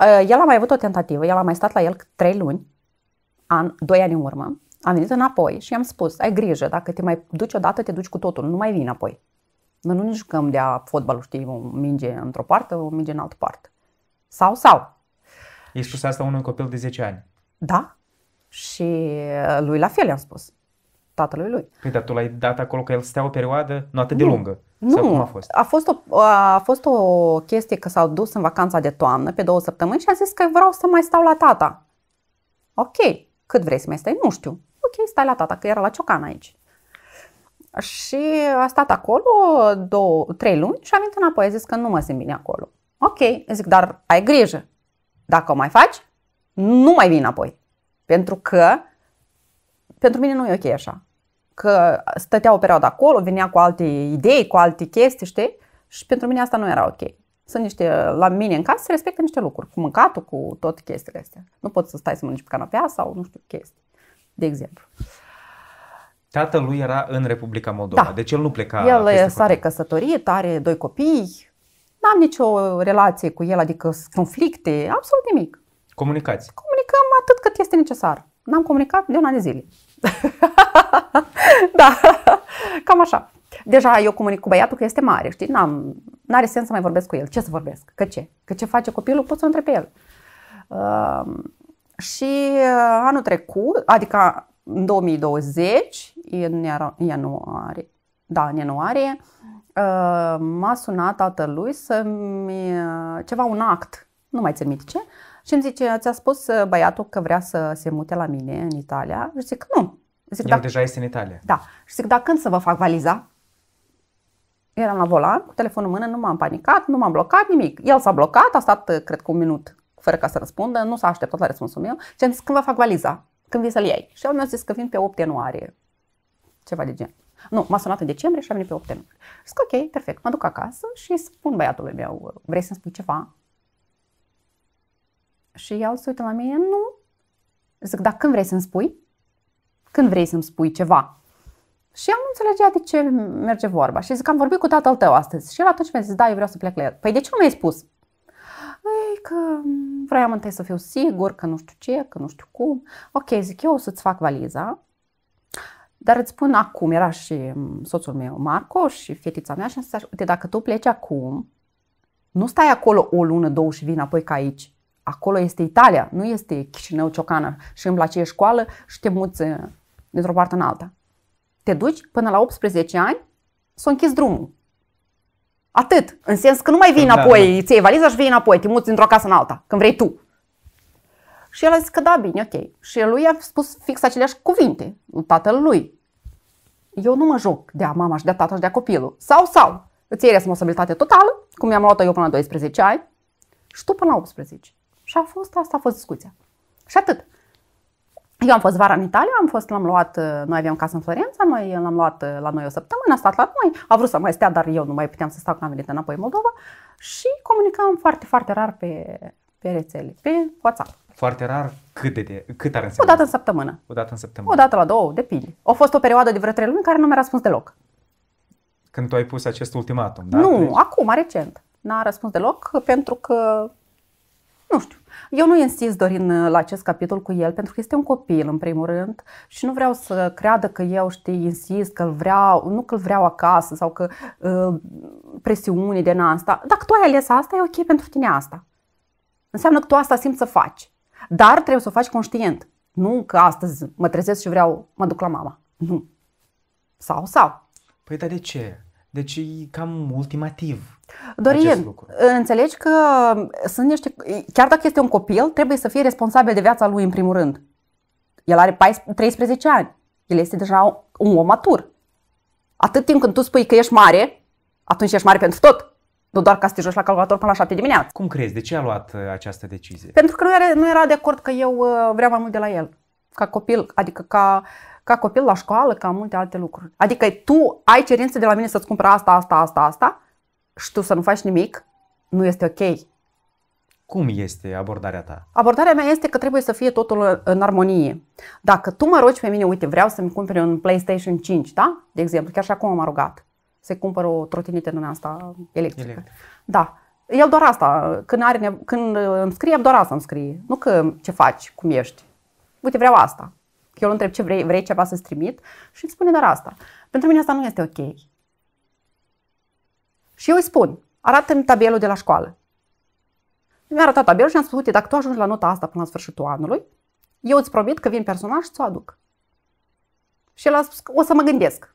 Ă, el a mai avut o tentativă, el a mai stat la el trei luni, an, doi ani în urmă. Am venit înapoi și i-am spus, ai grijă, dacă te mai duci odată, te duci cu totul, nu mai vii înapoi. Noi nu ne jucăm de a fotbalul, știi, o minge într-o parte, o minge în altă parte. Sau, sau. I-ai spus asta unui copil de 10 ani. Da. Și lui la fel i-am spus tatălui lui. Păi, dar tu l-ai dat acolo că el stea o perioadă nu atât de nu. lungă. Nu, cum a fost? A fost, o, a fost o chestie că s-au dus în vacanța de toamnă pe două săptămâni și a zis că vreau să mai stau la tata. Ok, cât vrei să mai stai? Nu știu. Ok, stai la tata, că era la Ciocan aici. Și a stat acolo două, trei luni și a venit înapoi. A zis că nu mă simt bine acolo. Ok, zic, dar ai grijă. Dacă o mai faci, nu mai vin înapoi. Pentru că pentru mine nu e ok așa că stătea o perioadă acolo, venea cu alte idei, cu alte chestii, știi? Și pentru mine asta nu era ok. Sunt niște, la mine în casă se respectă niște lucruri, cu mâncatul, cu toate chestiile astea. Nu poți să stai să mănânci pe canapea sau nu știu chestii, de exemplu. Tatăl lui era în Republica Moldova, da. deci el nu pleca El s-are recăsătorit, are doi copii, n-am nicio relație cu el, adică conflicte, absolut nimic. Comunicați. Comunicăm atât cât este necesar. N-am comunicat de un an de zile. da, cam așa. Deja eu comunic cu băiatul că este mare, știi? N-am, n-are sens să mai vorbesc cu el. Ce să vorbesc? Că ce? Că ce face copilul? Pot să întreb pe el. Uh, și anul trecut, adică în 2020, în ianuarie, da, în ianuarie, uh, m-a sunat tatălui să-mi, uh, ceva, un act, nu mai țin minte ce, și îmi zice, ți-a spus uh, băiatul că vrea să se mute la mine în Italia? Și zic, nu. Zic, El da, deja este în Italia. Da. Și zic, da, când să vă fac valiza? Eram la volan, cu telefonul în mână, nu m-am panicat, nu m-am blocat, nimic. El s-a blocat, a stat, uh, cred că, un minut fără ca să răspundă, nu s-a așteptat la răspunsul meu și am zis, când vă fac valiza? Când vii să-l iei? Și el mi-a zis că vin pe 8 ianuarie, ceva de gen. Nu, m-a sunat în decembrie și am venit pe 8 ianuarie. Zic, ok, perfect, mă duc acasă și spun băiatului meu, vrei să-mi spui ceva? Și el se uită la mine, nu. zic, dar când vrei să-mi spui? Când vrei să-mi spui ceva? Și am înțelegea de ce merge vorba. Și zic, am vorbit cu tatăl tău astăzi. Și el atunci mi-a zis, da, eu vreau să plec la el. Păi de ce nu mi-ai spus? Ei, că vreau întâi să fiu sigur, că nu știu ce, că nu știu cum. Ok, zic, eu o să-ți fac valiza. Dar îți spun acum, era și soțul meu, Marco, și fetița mea și am zis, uite, dacă tu pleci acum, nu stai acolo o lună, două și vin apoi ca aici acolo este Italia, nu este Chișinău Ciocană și îmi place școală și te muți uh, dintr-o parte în alta. Te duci până la 18 ani, s-a închis drumul. Atât. În sens că nu mai vii da, înapoi, da. ți iei valiza și vii înapoi, te muți dintr-o casă în alta, când vrei tu. Și el a zis că da, bine, ok. Și lui a spus fix aceleași cuvinte, tatăl lui. Eu nu mă joc de a mama și de a tata și de a copilul. Sau, sau, îți iei responsabilitate totală, cum i am luat eu până la 12 ani, și tu până la 18. Și a fost, asta a fost discuția. Și atât. Eu am fost vara în Italia, am fost, l-am luat, uh, noi aveam casă în Florența, noi l-am luat uh, la noi o săptămână, a stat la noi, a vrut să mai stea, dar eu nu mai puteam să stau, când am venit înapoi în Moldova și comunicam foarte, foarte rar pe, pe rețele, pe WhatsApp. Foarte rar? Cât, de, cât ar însemna? O dată în săptămână. O dată în săptămână. O dată la două, depinde. A fost o perioadă de vreo trei luni care nu mi-a răspuns deloc. Când tu ai pus acest ultimatum, da? Nu, deci... acum, recent. N-a răspuns deloc pentru că nu știu. Eu nu insist, Dorin, la acest capitol cu el, pentru că este un copil, în primul rând, și nu vreau să creadă că eu, știi, insist, că vreau, nu că îl vreau acasă sau că uh, presiunii din asta. Dacă tu ai ales asta, e ok pentru tine asta. Înseamnă că tu asta simți să faci. Dar trebuie să o faci conștient. Nu că astăzi mă trezesc și vreau, mă duc la mama. Nu. Sau, sau. Păi, dar de ce? Deci e cam ultimativ. Dorin, înțelegi că sunt niște, chiar dacă este un copil, trebuie să fie responsabil de viața lui în primul rând. El are 14, 13 ani. El este deja un om matur. Atât timp când tu spui că ești mare, atunci ești mare pentru tot. Nu doar ca să te joci la calculator până la 7 dimineața. Cum crezi? De ce a luat uh, această decizie? Pentru că nu era, nu era de acord că eu uh, vreau mai mult de la el. Ca copil, adică ca ca copil la școală, ca multe alte lucruri. Adică tu ai cerințe de la mine să-ți cumpăr asta, asta, asta, asta și tu să nu faci nimic, nu este ok. Cum este abordarea ta? Abordarea mea este că trebuie să fie totul în armonie. Dacă tu mă rogi pe mine, uite, vreau să-mi cumpere un PlayStation 5, da? De exemplu, chiar și acum m-a rugat să cumpăr o trotinetă din asta electrică. Electric. Da. El doar asta, când, are, când uh, îmi scrie, doar asta îmi scrie. Nu că ce faci, cum ești. Uite, vreau asta eu îl întreb ce vrei, vrei ceva să-ți trimit și îmi spune doar asta. Pentru mine asta nu este ok. Și eu îi spun, arată-mi tabelul de la școală. Mi-a arătat tabelul și am spus, uite, dacă tu ajungi la nota asta până la sfârșitul anului, eu îți promit că vin personal și ți-o aduc. Și el a spus, o să mă gândesc.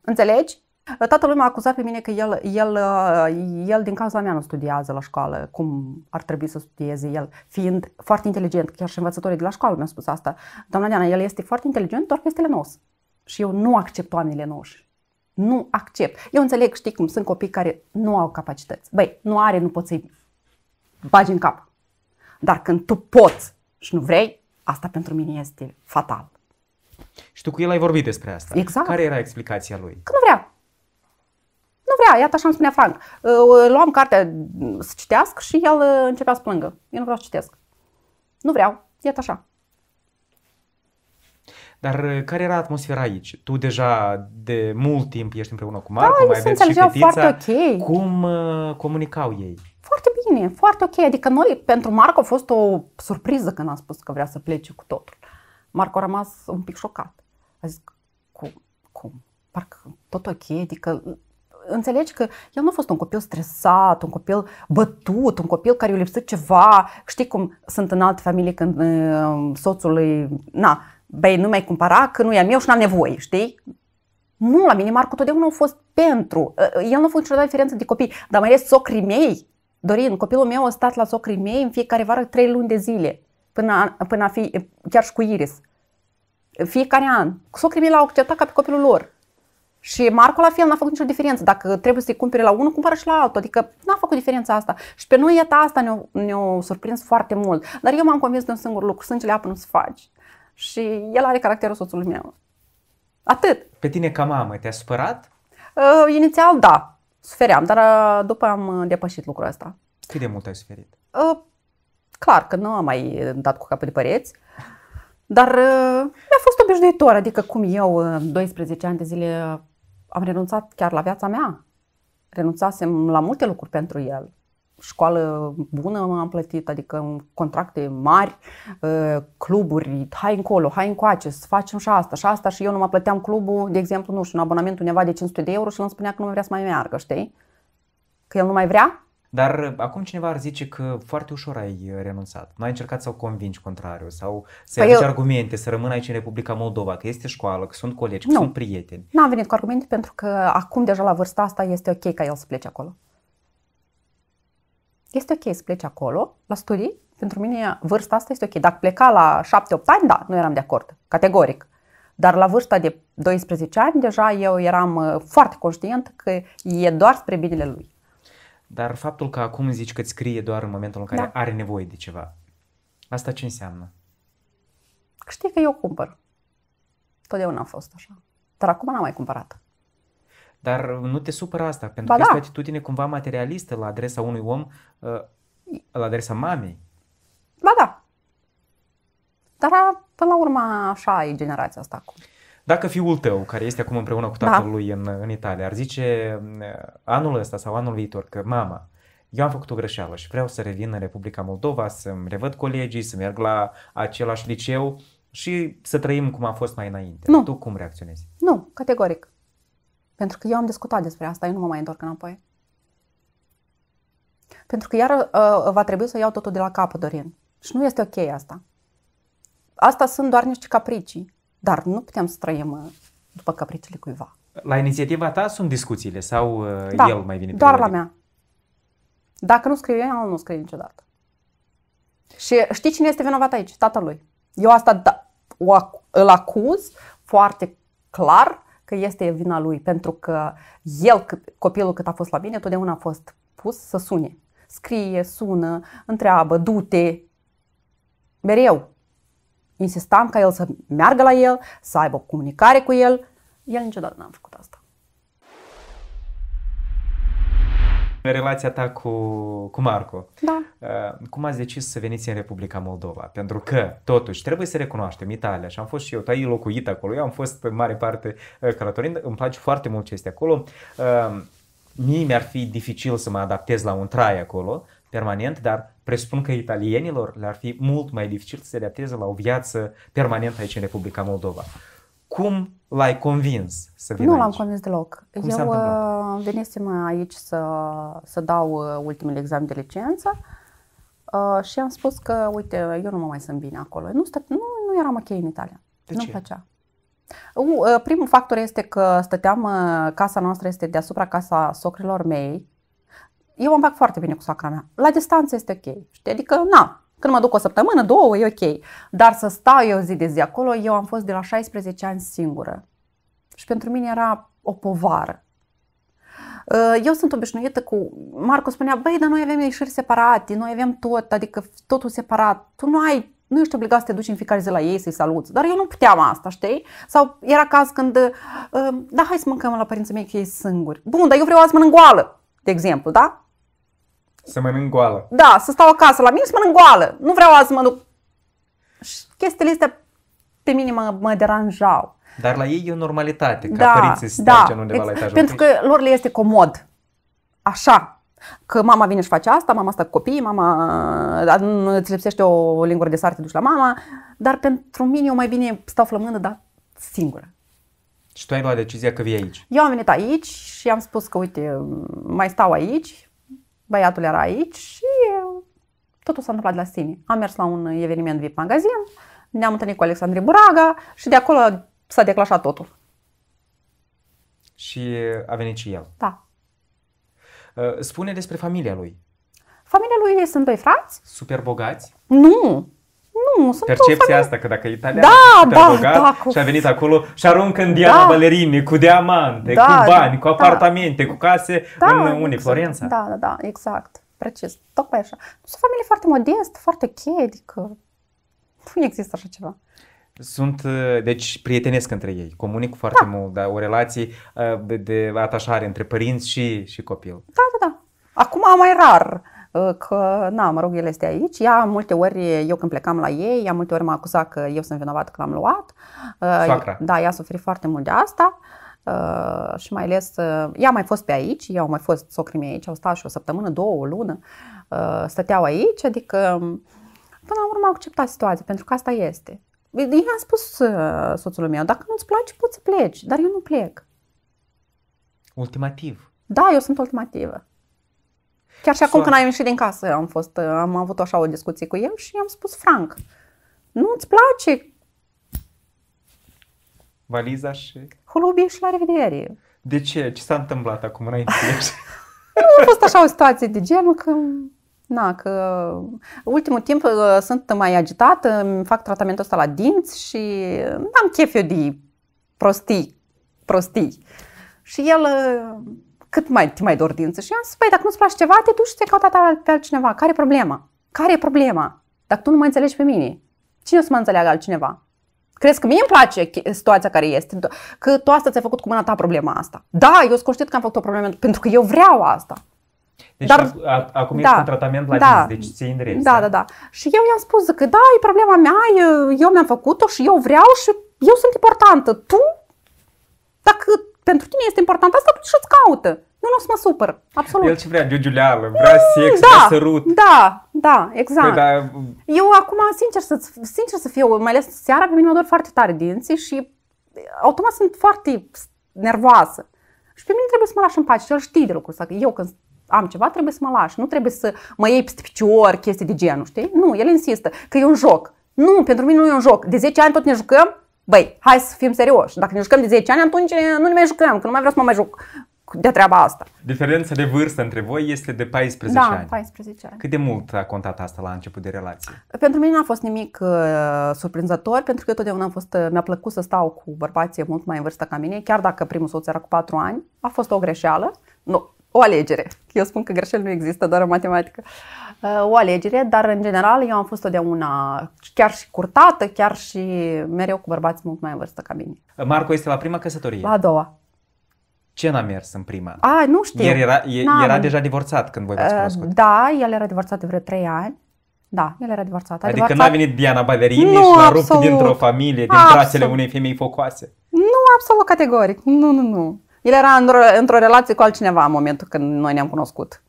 Înțelegi? Toată lumea a acuzat pe mine că el, el, uh, el din cauza mea nu studiază la școală cum ar trebui să studieze el, fiind foarte inteligent. Chiar și învățătorii de la școală mi-au spus asta. Doamna Diana, el este foarte inteligent, doar că este lenos. Și eu nu accept oamenii lenoși. Nu accept. Eu înțeleg, știi cum sunt copii care nu au capacități. Băi, nu are, nu poți să-i bagi în cap. Dar când tu poți și nu vrei, asta pentru mine este fatal. Și tu cu el ai vorbit despre asta. Exact. Care era explicația lui? Că nu vrea vrea, iată așa îmi spunea Frank. Luam cartea să citească și el uh, începea să plângă. Eu nu vreau să citesc. Nu vreau, iată așa. Dar uh, care era atmosfera aici? Tu deja de mult timp ești împreună cu da, Marco, da, mai aveți și fetița. Foarte okay. Cum uh, comunicau ei? Foarte bine, foarte ok. Adică noi, pentru Marco a fost o surpriză când am spus că vrea să plece cu totul. Marco a rămas un pic șocat. A zis, cum? cum? Parcă tot ok, adică înțelegi că el nu a fost un copil stresat, un copil bătut, un copil care i-a lipsit ceva. Știi cum sunt în alte familii când uh, soțul îi, na, băi, nu mai cumpăra, că nu e meu și n-am nevoie, știi? Nu, la mine Marco totdeauna a fost pentru. Uh, uh, el nu a fost niciodată diferență de copii, dar mai ales socrii mei. Dorin, copilul meu a stat la socrii mei în fiecare vară trei luni de zile, până, până a fi chiar și cu Iris. Fiecare an. Socrii mei l-au acceptat ca pe copilul lor. Și Marco la fel n-a făcut nicio diferență. Dacă trebuie să-i cumpere la unul, cumpără și la altul. Adică n-a făcut diferența asta. Și pe noi, iată, asta ne-a, ne surprins foarte mult. Dar eu m-am convins de un singur lucru. Sângele apă nu se faci. Și el are caracterul soțului meu. Atât. Pe tine ca mamă te-a supărat? Uh, inițial, da. Sufeream, dar uh, după am uh, depășit lucrul ăsta. Cât de mult ai suferit? Uh, clar că nu am mai dat cu capul de păreți. Dar uh, mi-a fost obișnuitor, adică cum eu, 12 ani de zile am renunțat chiar la viața mea. Renunțasem la multe lucruri pentru el. Școală bună am plătit, adică contracte mari, uh, cluburi, hai încolo, hai încoace, să facem și asta și asta și eu nu mă plăteam clubul, de exemplu, nu știu, un abonament undeva de 500 de euro și el îmi spunea că nu mai vrea să mai meargă, știi? Că el nu mai vrea dar uh, acum cineva ar zice că foarte ușor ai uh, renunțat. Nu ai încercat să o convingi contrariu sau să-i păi aduci eu... argumente, să rămână aici în Republica Moldova, că este școală, că sunt colegi, că nu. sunt prieteni. Nu am venit cu argumente pentru că acum deja la vârsta asta este ok ca el să plece acolo. Este ok să plece acolo, la studii. Pentru mine vârsta asta este ok. Dacă pleca la 7-8 ani, da, nu eram de acord, categoric. Dar la vârsta de 12 ani, deja eu eram uh, foarte conștient că e doar spre binele lui. Dar faptul că acum zici că îți scrie doar în momentul în care da. are nevoie de ceva, asta ce înseamnă? Că știi că eu cumpăr. Totdeauna am fost așa. Dar acum n-am mai cumpărat. Dar nu te supără asta, pentru ba că da. este o da. atitudine cumva materialistă la adresa unui om, uh, la adresa mamei. Ba da. Dar până la urmă așa e generația asta acum. Dacă fiul tău, care este acum împreună cu da. tatăl da. lui în, în Italia, ar zice mm, anul ăsta sau anul viitor că mama, eu am făcut o greșeală și vreau să revin în Republica Moldova, să-mi revăd colegii, să merg la același liceu și să trăim cum a fost mai înainte. Nu. Tu cum reacționezi? Nu, categoric. Pentru că eu am discutat despre asta, eu nu mă mai întorc înapoi. Pentru că iar uh, ă, va trebui să iau totul de la capăt, Dorin. Și nu este ok asta. Asta sunt doar niște capricii dar nu putem să trăim uh, după capriciile cuiva. La inițiativa ta sunt discuțiile sau uh, da, el mai vine? Pe doar la mea. Dacă nu scriu el, nu scrie niciodată. Și uh, știi cine este vinovat aici? Tatălui. Eu asta da, o, îl acuz foarte clar că este vina lui, pentru că el, copilul cât a fost la mine, totdeauna a fost pus să sune. Scrie, sună, întreabă, du-te. Mereu insistam ca el să meargă la el, să aibă o comunicare cu el. El niciodată n-a făcut asta. Relația ta cu, cu Marco. Da. Uh, cum ați decis să veniți în Republica Moldova? Pentru că, totuși, trebuie să recunoaștem Italia și am fost și eu, tu ai locuit acolo, eu am fost în mare parte uh, călătorind, îmi place foarte mult ce este acolo. Uh, mie mi-ar fi dificil să mă adaptez la un trai acolo, permanent, dar presupun că italienilor le-ar fi mult mai dificil să se adapteze la o viață permanentă aici în Republica Moldova. Cum l-ai convins să vină Nu l-am convins deloc. Cum Eu uh, venisem aici să, să dau uh, ultimele examen de licență Uh, și am spus că, uite, eu nu mă mai sunt bine acolo. Nu, stă, nu, nu eram ok în Italia. De Nu-mi ce? plăcea. Uh, primul factor este că stăteam, uh, casa noastră este deasupra casa socrilor mei, eu îmi fac foarte bine cu soacra mea. La distanță este ok. Știi? Adică, na, când mă duc o săptămână, două, e ok. Dar să stau eu zi de zi acolo, eu am fost de la 16 ani singură. Și pentru mine era o povară. Uh, eu sunt obișnuită cu... Marco spunea, băi, dar noi avem ieșiri separate, noi avem tot, adică totul separat. Tu nu ai nu ești obligat să te duci în fiecare zi la ei să-i saluți, dar eu nu puteam asta, știi? Sau era caz când, uh, da, hai să mâncăm la părinții mei că ei singuri. Bun, dar eu vreau azi mănânc goală, de exemplu, da? Să mănânc goală. Da, să stau acasă la mine să mănânc goală. Nu vreau azi să mă duc. Și chestiile astea pe mine mă, mă deranjau. Dar la ei e o normalitate ca da, părinții să da, undeva ex- la etajul Pentru că lor le este comod. Așa. Că mama vine și face asta, mama stă cu copiii, mama îți lipsește o lingură de te duci la mama. Dar pentru mine eu mai bine stau flămândă, dar singură. Și tu ai luat decizia că vii aici? Eu am venit aici și am spus că, uite, mai stau aici, băiatul era aici și totul s-a întâmplat de la sine. Am mers la un eveniment VIP magazin, ne-am întâlnit cu Alexandru Buraga și de acolo s-a declanșat totul. Și a venit și el. Da. Uh, spune despre familia lui. Familia lui sunt doi frați. Super bogați? Nu, nu, sunt Percepția asta că dacă Italia da, da, bogat da, cu... și a venit acolo și aruncă în diana da. balerini cu diamante, da, cu da, bani, cu da. apartamente, da. cu case da, în unii, exact. Florența. Da, da, da, exact. Precis, tocmai așa. Sunt familii foarte modeste, foarte ok, adică nu există așa ceva. Sunt, uh, deci, prietenesc între ei, comunic foarte da. mult, dar o relație uh, de, de atașare între părinți și, și copil. Da, da, da. Acum mai rar. Ă, că, na, mă rog, el este aici. Ea, multe ori, eu când plecam la ei, ea multe ori m-a acuzat că eu sunt vinovat că l-am luat. Ă, Soacra. Da, ea a suferit foarte mult de asta. Uh, și mai ales, uh, ea a mai fost pe aici, eu au mai fost socrimi aici, au stat și o săptămână, două, o lună, uh, stăteau aici, adică până la urmă au acceptat situația, pentru că asta este. Ei am spus uh, soțul meu, dacă nu-ți place, poți să pleci, dar eu nu plec. Ultimativ. Da, eu sunt ultimativă. Chiar și acum când am ieșit din casă am, fost, am avut așa o discuție cu el și i-am spus franc, nu îți place valiza și... Holubii și la revedere. De ce? Ce s-a întâmplat acum înainte? nu a fost așa o situație de genul că Na, că ultimul timp uh, sunt mai agitată, îmi fac tratamentul ăsta la dinți și am chef eu de prostii, prostii. Și el uh, cât mai, te mai dor ordință. Și am zis, păi, dacă nu-ți place ceva, te duci și te caută pe altcineva. Care e problema? Care e problema? Dacă tu nu mă înțelegi pe mine, cine o să mă înțeleagă altcineva? Crezi că mie îmi place situația care este? Că tu asta ți-ai făcut cu mâna ta problema asta. Da, eu sunt conștient că am făcut o problemă pentru că eu vreau asta. Deci Dar, acum da, ești în tratament la da, dinți, deci ții în drept. Da, da, da, da. Și eu i-am spus că da, e problema mea, eu mi-am făcut-o și eu vreau și eu sunt importantă. Tu, dacă pentru tine este important asta, atunci ți caută. Nu, nu o să mă supăr, absolut. El ce vrea, giugiuleală, vrea mm, sex, da, vrea sărut. Da, da, exact. Păi, da. Eu acum, sincer să, sincer să fiu, mai ales seara, pe mine mă dor foarte tare dinții și automat sunt foarte nervoasă. Și pe mine trebuie să mă las în pace și el știe de lucrul ăsta. Eu când am ceva, trebuie să mă las. Nu trebuie să mă iei peste picior, chestii de genul, știi? Nu, el insistă că e un joc. Nu, pentru mine nu e un joc. De 10 ani tot ne jucăm, Băi, hai să fim serioși. Dacă ne jucăm de 10 ani, atunci eh, nu ne mai jucăm, că nu mai vreau să mă mai juc de treaba asta. Diferența de vârstă între voi este de 14 da, ani. 14 ani. Cât de mult a contat asta la început de relație? Pentru mine n-a fost nimic uh, surprinzător, pentru că eu totdeauna am fost, uh, mi-a plăcut să stau cu bărbații mult mai în vârstă ca mine, chiar dacă primul soț era cu 4 ani. A fost o greșeală, nu, o alegere. Eu spun că greșeli nu există, doar în matematică. Uh, Uh, o alegere, dar în general eu am fost totdeauna chiar și curtată, chiar și mereu cu bărbați mult mai în vârstă ca mine. Uh, Marco este la prima căsătorie? La a doua. Ce n-a mers în prima? A, nu știu. El era, e, era deja divorțat când voi v-ați uh, cunoscut. Da, el era divorțat de vreo trei ani. Da, el era divorțat. Adică divorțat... n-a venit Diana Baderini nu, și l-a rupt dintr-o familie, din absolut. brațele unei femei focoase. Nu, absolut categoric. Nu, nu, nu. El era într-o, într-o relație cu altcineva în momentul când noi ne-am cunoscut.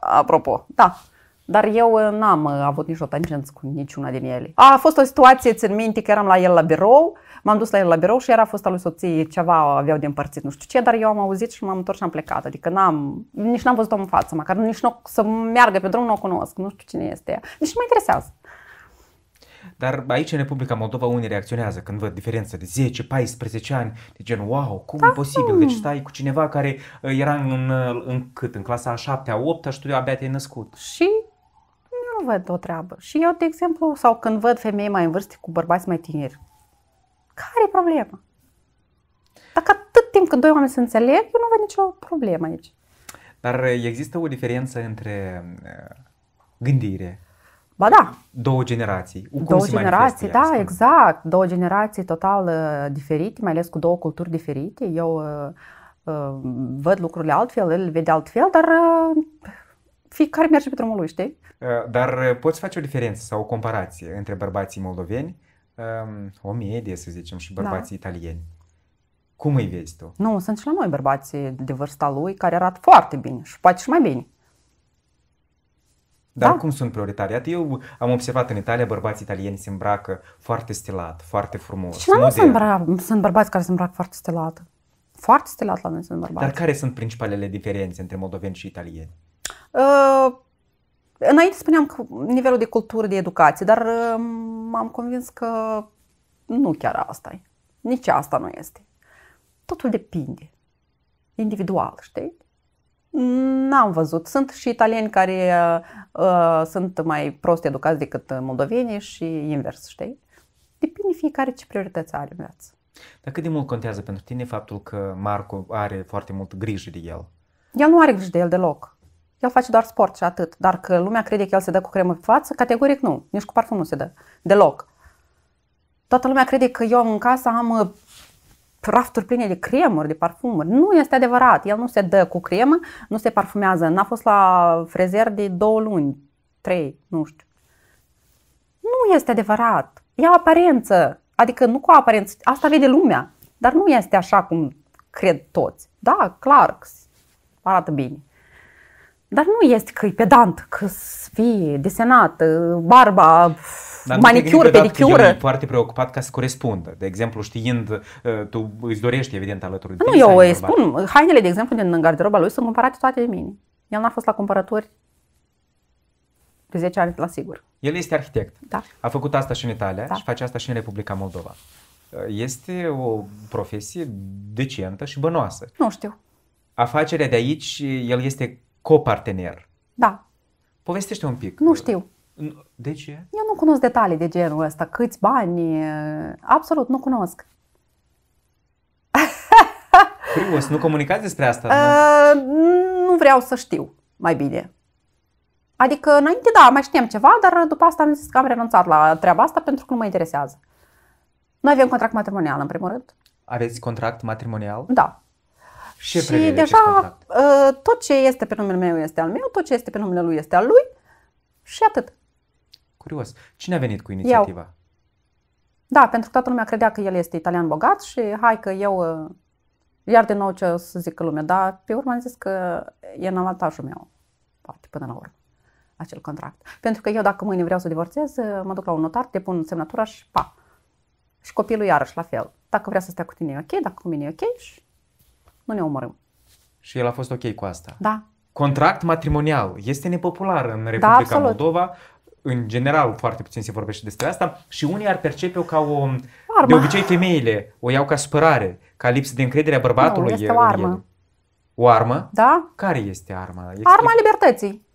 Apropo, da. Dar eu eh, n-am eh, avut nicio tangență cu niciuna din ele. A fost o situație, țin minte că eram la el la birou, m-am dus la el la birou și era fost al lui soție, ceva aveau de împărțit, nu știu ce, dar eu am auzit și m-am întors și am plecat. Adică n-am, nici n-am văzut-o în față, măcar nici nu să meargă pe drum, nu o cunosc, nu știu cine este ea. Nici deci nu mă interesează. Dar aici în Republica Moldova unii reacționează când văd diferență de 10-14 ani, de gen wow, cum da. e posibil? Deci mm. stai cu cineva care eh, era în, în cât? În clasa a 7-a, 8-a și tu abia te-ai născut. Și văd o treabă. Și eu, de exemplu, sau când văd femei mai în vârstă cu bărbați mai tineri, care e problema? Dacă atât timp când doi oameni se înțeleg, eu nu văd nicio problemă aici. Dar uh, există o diferență între uh, gândire. Ba da. Două generații. Cum două generații, da, asta? exact. Două generații total uh, diferite, mai ales cu două culturi diferite. Eu uh, uh, văd lucrurile altfel, el vede altfel, dar uh, fiecare merge pe drumul lui, știi? Ă, dar ă, poți face o diferență sau o comparație între bărbații moldoveni, o medie, să zicem, și bărbații da. italieni. Cum îi vezi tu? Nu, sunt și la noi bărbații de vârsta lui care arată foarte bine și poate și mai bine. Dar da. cum sunt prioritari? Iată, eu am observat în Italia bărbații italieni se îmbracă foarte stilat, foarte frumos. Și la noi sunt, bra- sunt bărbați care se îmbracă foarte stilat. Foarte stilat la noi sunt bărbați. Dar care sunt principalele diferențe între moldoveni și italieni? Uh, înainte spuneam că nivelul de cultură, de educație, dar um, m-am convins că nu chiar asta e. Nici asta nu este. Totul depinde. Individual, știi? N-am văzut. Sunt și italieni care uh, sunt mai prost educați decât moldovenii și invers, știi? Depinde fiecare ce priorități are în viață. Dar cât de mult contează pentru tine faptul că Marco are foarte mult grijă de el? El nu are grijă de el deloc. El face doar sport și atât. Dar că lumea crede că el se dă cu cremă pe față, categoric nu. Nici cu parfum nu se dă. Deloc. Toată lumea crede că eu în casă am uh, rafturi pline de cremuri, de parfumuri. Nu este adevărat. El nu se dă cu cremă, nu se parfumează. N-a fost la frezer de două luni, trei, nu știu. Nu este adevărat. E o aparență. Adică nu cu aparență. Asta vede lumea. Dar nu este așa cum cred toți. Da, clar, arată bine. Dar nu este că e pedant, că să fie desenat, uh, barba, Dar manicură, pedicură. Dar foarte preocupat ca să corespundă. De exemplu, știind, uh, tu îți dorești evident alături de Nu, eu îi spun, hainele, de exemplu, din garderoba lui sunt cumpărate toate de mine. El n-a fost la cumpărături de 10 ani la sigur. El este arhitect. Da. A făcut asta și în Italia da. și face asta și în Republica Moldova. Uh, este o profesie decentă și bănoasă. Nu știu. Afacerea de aici, el este copartener. Da. Povestește un pic. Nu știu. De ce? Eu nu cunosc detalii de genul ăsta, câți bani, absolut nu cunosc. Curios, nu comunicați despre asta? Uh, nu? nu vreau să știu mai bine. Adică înainte da, mai știam ceva, dar după asta am zis că am renunțat la treaba asta pentru că nu mă interesează. Noi avem contract matrimonial în primul rând. Aveți contract matrimonial? Da. Ce și deja ce uh, tot ce este pe numele meu este al meu, tot ce este pe numele lui este al lui și atât. Curios. Cine a venit cu inițiativa? Eu. Da, pentru că toată lumea credea că el este italian bogat și hai că eu, uh, iar de nou ce o să zică lumea, dar pe urmă am zis că e în avantajul meu, poate până la urmă, acel contract. Pentru că eu dacă mâine vreau să divorțez, uh, mă duc la un notar, depun semnătura și pa. Și copilul iarăși la fel. Dacă vrea să stea cu tine e ok, dacă cu mine e ok și nu ne omorâm. Și el a fost ok cu asta. Da. Contract matrimonial este nepopular în da, Republica da, Moldova. În general, foarte puțin se vorbește despre asta și unii ar percepe-o ca o... Arma. De obicei, femeile o iau ca spărare, ca lipsă de încredere a bărbatului. Nu, este o armă. El. O armă? Da. Care este arma? Explic. Arma libertății.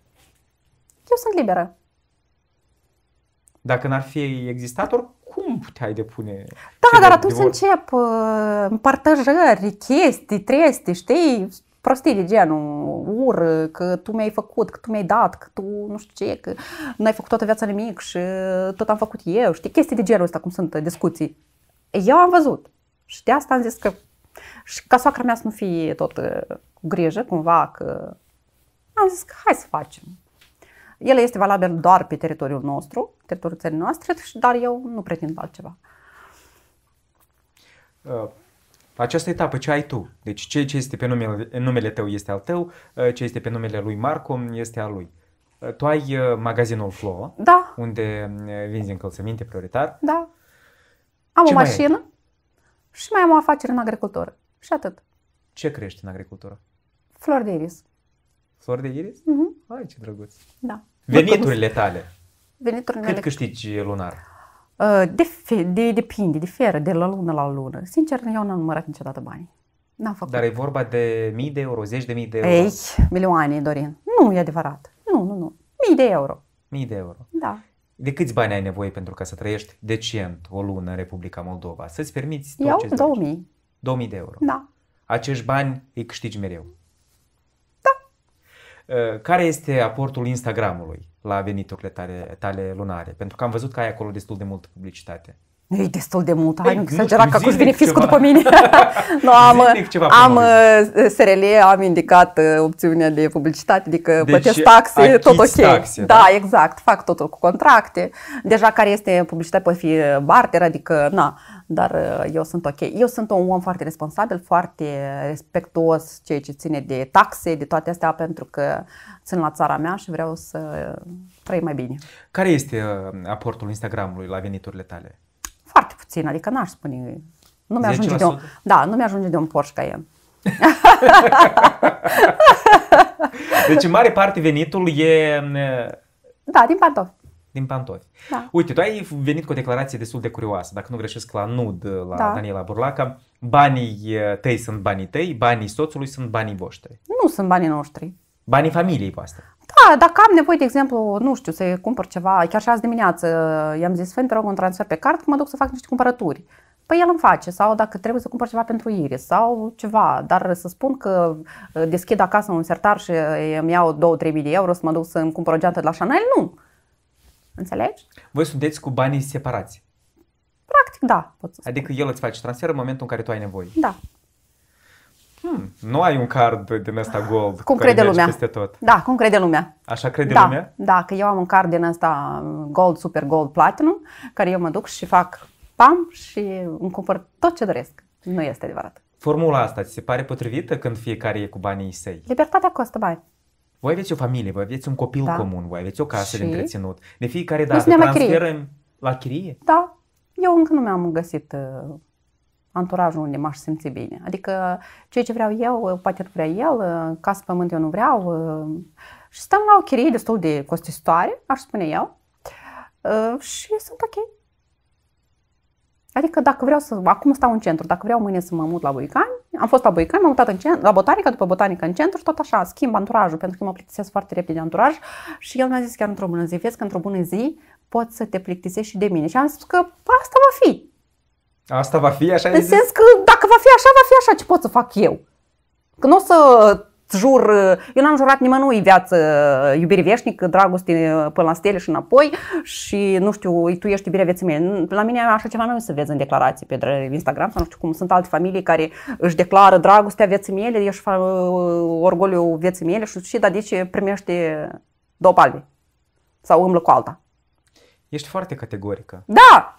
Eu sunt liberă. Dacă n-ar fi existat, oricum puteai depune. Da, dar atunci divorț. încep uh, împărtăjări, chestii, trestii, știi? prostii de genul ur, că tu mi-ai făcut, că tu mi-ai dat, că tu nu știu ce, că n-ai făcut toată viața nimic și tot am făcut eu, știi, chestii de genul ăsta, cum sunt uh, discuții. Eu am văzut și de asta am zis că și ca soacra mea să nu fie tot cu uh, grijă, cumva, că am zis că hai să facem. El este valabil doar pe teritoriul nostru, teritoriul țării noastre, dar eu nu pretind altceva. Uh această etapă ce ai tu. Deci ce, ce este pe numele, numele tău este al tău, uh, ce este pe numele lui Marco este al lui. Uh, tu ai uh, magazinul Flo, da. unde vinzi încălțăminte prioritar. Da. Am ce o mașină mai și mai am o afacere în agricultură. Și atât. Ce crești în agricultură? Flor de iris. Flori de iris? Mm-hmm. Ai, ce drăguț. Da. Veniturile tale. Veniturile Cât mele... câștigi lunar? Uh, de, de, de, depinde, diferă de la lună la lună. Sincer, eu n-am numărat niciodată bani. N-am făcut. Dar e vorba de mii de euro, zeci de mii de euro? Ei, milioane, Dorin. Nu, e adevărat. Nu, nu, nu. Mii de euro. Mii de euro. Da. De câți bani ai nevoie pentru ca să trăiești decent o lună în Republica Moldova? Să-ți permiți tot Eu? ce 2000. 2000 de euro. Da. Acești bani îi câștigi mereu. Eh, care este aportul Instagramului la veniturile tale, tale lunare? Pentru că am văzut că ai acolo destul de multă publicitate. E destul de mult, hai, păi, nu exagera, că acum vine fiscul după mine. nu, am, am uh, SRL, am indicat uh, opțiunea de publicitate, adică deci, plătesc taxe, tot ok. Taxe, da, da, exact, fac totul cu contracte. Deja care este publicitatea poate fi barter, adică, na, dar uh, eu sunt ok. Eu sunt un om foarte responsabil, foarte respectuos ceea ce ține de taxe, de toate astea, pentru că sunt la țara mea și vreau să trăi mai bine. Care este aportul Instagramului la veniturile tale? puțin, adică n-aș spune, nu mi-ajunge de un, da, nu mi-ajunge de un Porsche el. deci, în mare parte, venitul e... Da, din pantofi. Din pantofi. Da. Uite, tu ai venit cu o declarație destul de curioasă, dacă nu greșesc, la NUD, la da. Daniela Burlaca. Banii tăi sunt banii tăi, banii soțului sunt banii voștri. Nu sunt banii noștri. Banii familiei voastre. Da, dacă am nevoie, de exemplu, nu știu, să cumpăr ceva, chiar și azi dimineață i-am zis, fă te rog un transfer pe card, mă duc să fac niște cumpărături. Păi el îmi face, sau dacă trebuie să cumpăr ceva pentru Iris, sau ceva, dar să spun că uh, deschid acasă un sertar și uh, îmi iau 2-3 mii de euro să mă duc să îmi cumpăr o geantă de la Chanel, nu. Înțelegi? Voi sunteți cu banii separați. Practic, da. Pot să adică spun. Adică el îți face transfer în momentul în care tu ai nevoie. Da. Hmm. Nu ai un card din ăsta gold cum crede lumea. peste tot. Da, cum crede lumea. Așa crede da, lumea? Da, că eu am un card din ăsta gold, super gold, platinum, care eu mă duc și fac pam și îmi cumpăr tot ce doresc. Nu este adevărat. Formula asta ți se pare potrivită când fiecare e cu banii săi? Libertatea costă bani. Voi aveți o familie, voi aveți un copil da. comun, voi aveți o casă și... de întreținut. De fiecare dată transferăm la chirie? Da. Eu încă nu mi-am găsit uh, anturajul unde m-aș simți bine. Adică ceea ce vreau eu, poate nu vrea el, casă pământ eu nu vreau. Uh, și stăm la o chirie destul de costisitoare, aș spune eu, uh, și sunt ok. Adică dacă vreau să, acum stau în centru, dacă vreau mâine să mă mut la Boicani, am fost la Boicani, m-am mutat în centru, la Botanică, după Botanică în centru și tot așa, schimb anturajul, pentru că mă plictisesc foarte repede de anturaj și el mi-a zis chiar într-o bună zi, vezi că într-o bună zi poți să te plictisești și de mine. Și am zis că asta va fi. Asta va fi așa? În sens că dacă va fi așa, va fi așa. Ce pot să fac eu? Că nu o să jur, eu n-am jurat nimănui viață uh, iubire veșnică, dragoste uh, până la stele și înapoi și nu știu, tu ești iubirea vieții mele. La mine așa ceva nu se vezi în declarații pe Instagram sau nu știu cum sunt alte familii care își declară dragostea vieții mele, ești uh, orgoliu vieții mele și și dar de ce primește două palme sau umblă cu alta. Ești foarte categorică. Da,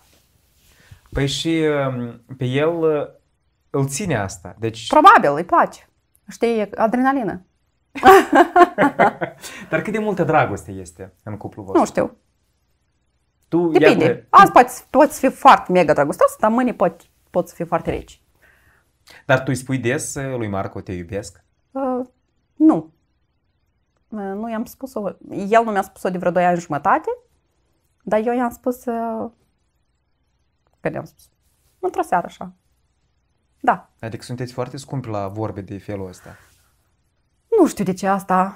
Păi și um, pe el uh, îl ține asta. Deci... Probabil, îi place. Știi, e adrenalină. Dar cât de multă dragoste este în cuplul vostru? Nu știu. Tu, Depinde. Iată, Azi poți, poți fi foarte mega dragostos, dar mâine poți, poți fi foarte reci. Dar tu îi spui des uh, lui Marco, te iubesc? Uh, nu. Uh, nu i-am spus-o. El nu mi-a spus-o de vreo 2 ani jumătate, dar eu i-am spus uh, că ne-am spus. Într-o seară așa. Da. Adică sunteți foarte scumpi la vorbe de felul ăsta. Nu știu de ce asta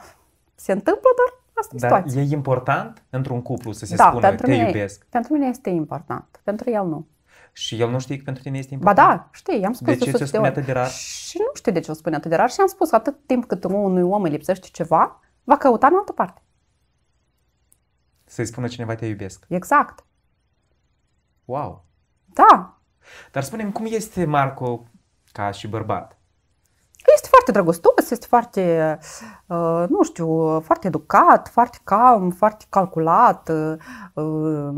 se întâmplă, dar asta dar e situația. e important într-un cuplu să se da, spună pentru te mine, iubesc? pentru mine este important. Pentru el nu. Și el nu știe că pentru tine este important? Ba da, știi, i-am spus de ce ți-o spune atât de rar? Și nu știu de ce o spune atât de rar și am spus atât timp cât unui om îi lipsește ceva, va căuta în altă parte. Să-i spună cineva te iubesc. Exact. Wow! Da. Dar spunem cum este Marco ca și bărbat? Este foarte drăgostos, este foarte, uh, nu știu, foarte educat, foarte calm, foarte calculat, uh,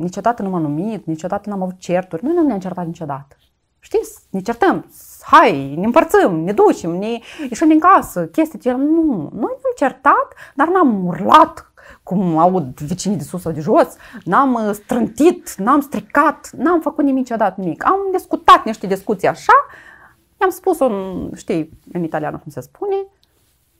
niciodată nu m-a numit, niciodată n-am avut certuri, noi nu ne-am certat niciodată. Știți, ne certăm, hai, ne împărțim, ne ducem, ne ieșim din casă, chestii, nu, noi ne-am certat, dar n-am urlat, cum aud vecinii de sus sau de jos, n-am uh, strântit, n-am stricat, n-am făcut nimic niciodată nimic. Am discutat niște discuții așa, i-am spus un, știi, în italiană cum se spune,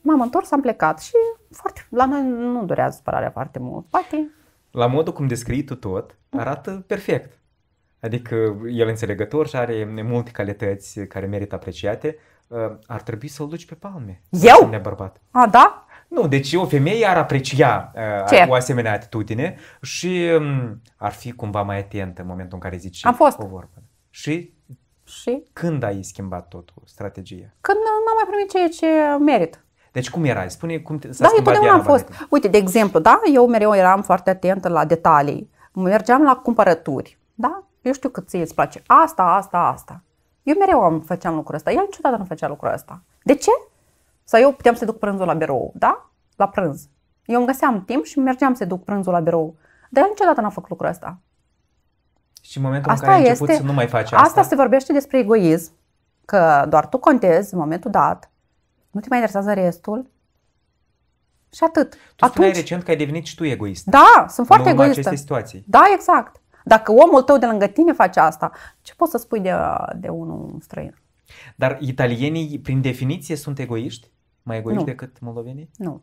m-am întors, am plecat și foarte, la noi nu durează supărarea foarte mult. Poate... La modul cum descrii tu tot, mm. arată perfect. Adică el înțelegător și are multe calități care merită apreciate. Uh, ar trebui să-l duci pe palme. Eu? Bărbat. A, da? Nu, deci o femeie ar aprecia uh, o asemenea atitudine și um, ar fi cumva mai atentă în momentul în care zici Am fost. o vorbă. Și și? Când ai schimbat totul, strategia? Când n-am mai primit ceea ce merit. Deci cum erai? Spune cum te, s-a Da, eu totdeauna am fost. Banii. Uite, de exemplu, da, eu mereu eram foarte atentă la detalii. Mergeam la cumpărături, da? Eu știu cât ție îți place asta, asta, asta. Eu mereu am făceam lucrul ăsta. El niciodată nu făcea lucrul ăsta. De ce? Sau eu puteam să duc prânzul la birou, da? La prânz. Eu îmi găseam timp și mergeam să duc prânzul la birou. Dar el niciodată n-a făcut lucrul ăsta. Și în momentul asta în care ai început este, să nu mai faci asta. Asta se vorbește despre egoism, că doar tu contezi în momentul dat, nu te mai interesează restul și atât. Tu Atunci, spuneai recent că ai devenit și tu egoist. Da, sunt foarte egoistă. În situații. Da, exact. Dacă omul tău de lângă tine face asta, ce poți să spui de, de unul străin? Dar italienii, prin definiție, sunt egoiști? Mai egoist nu. decât moldovenii? Nu.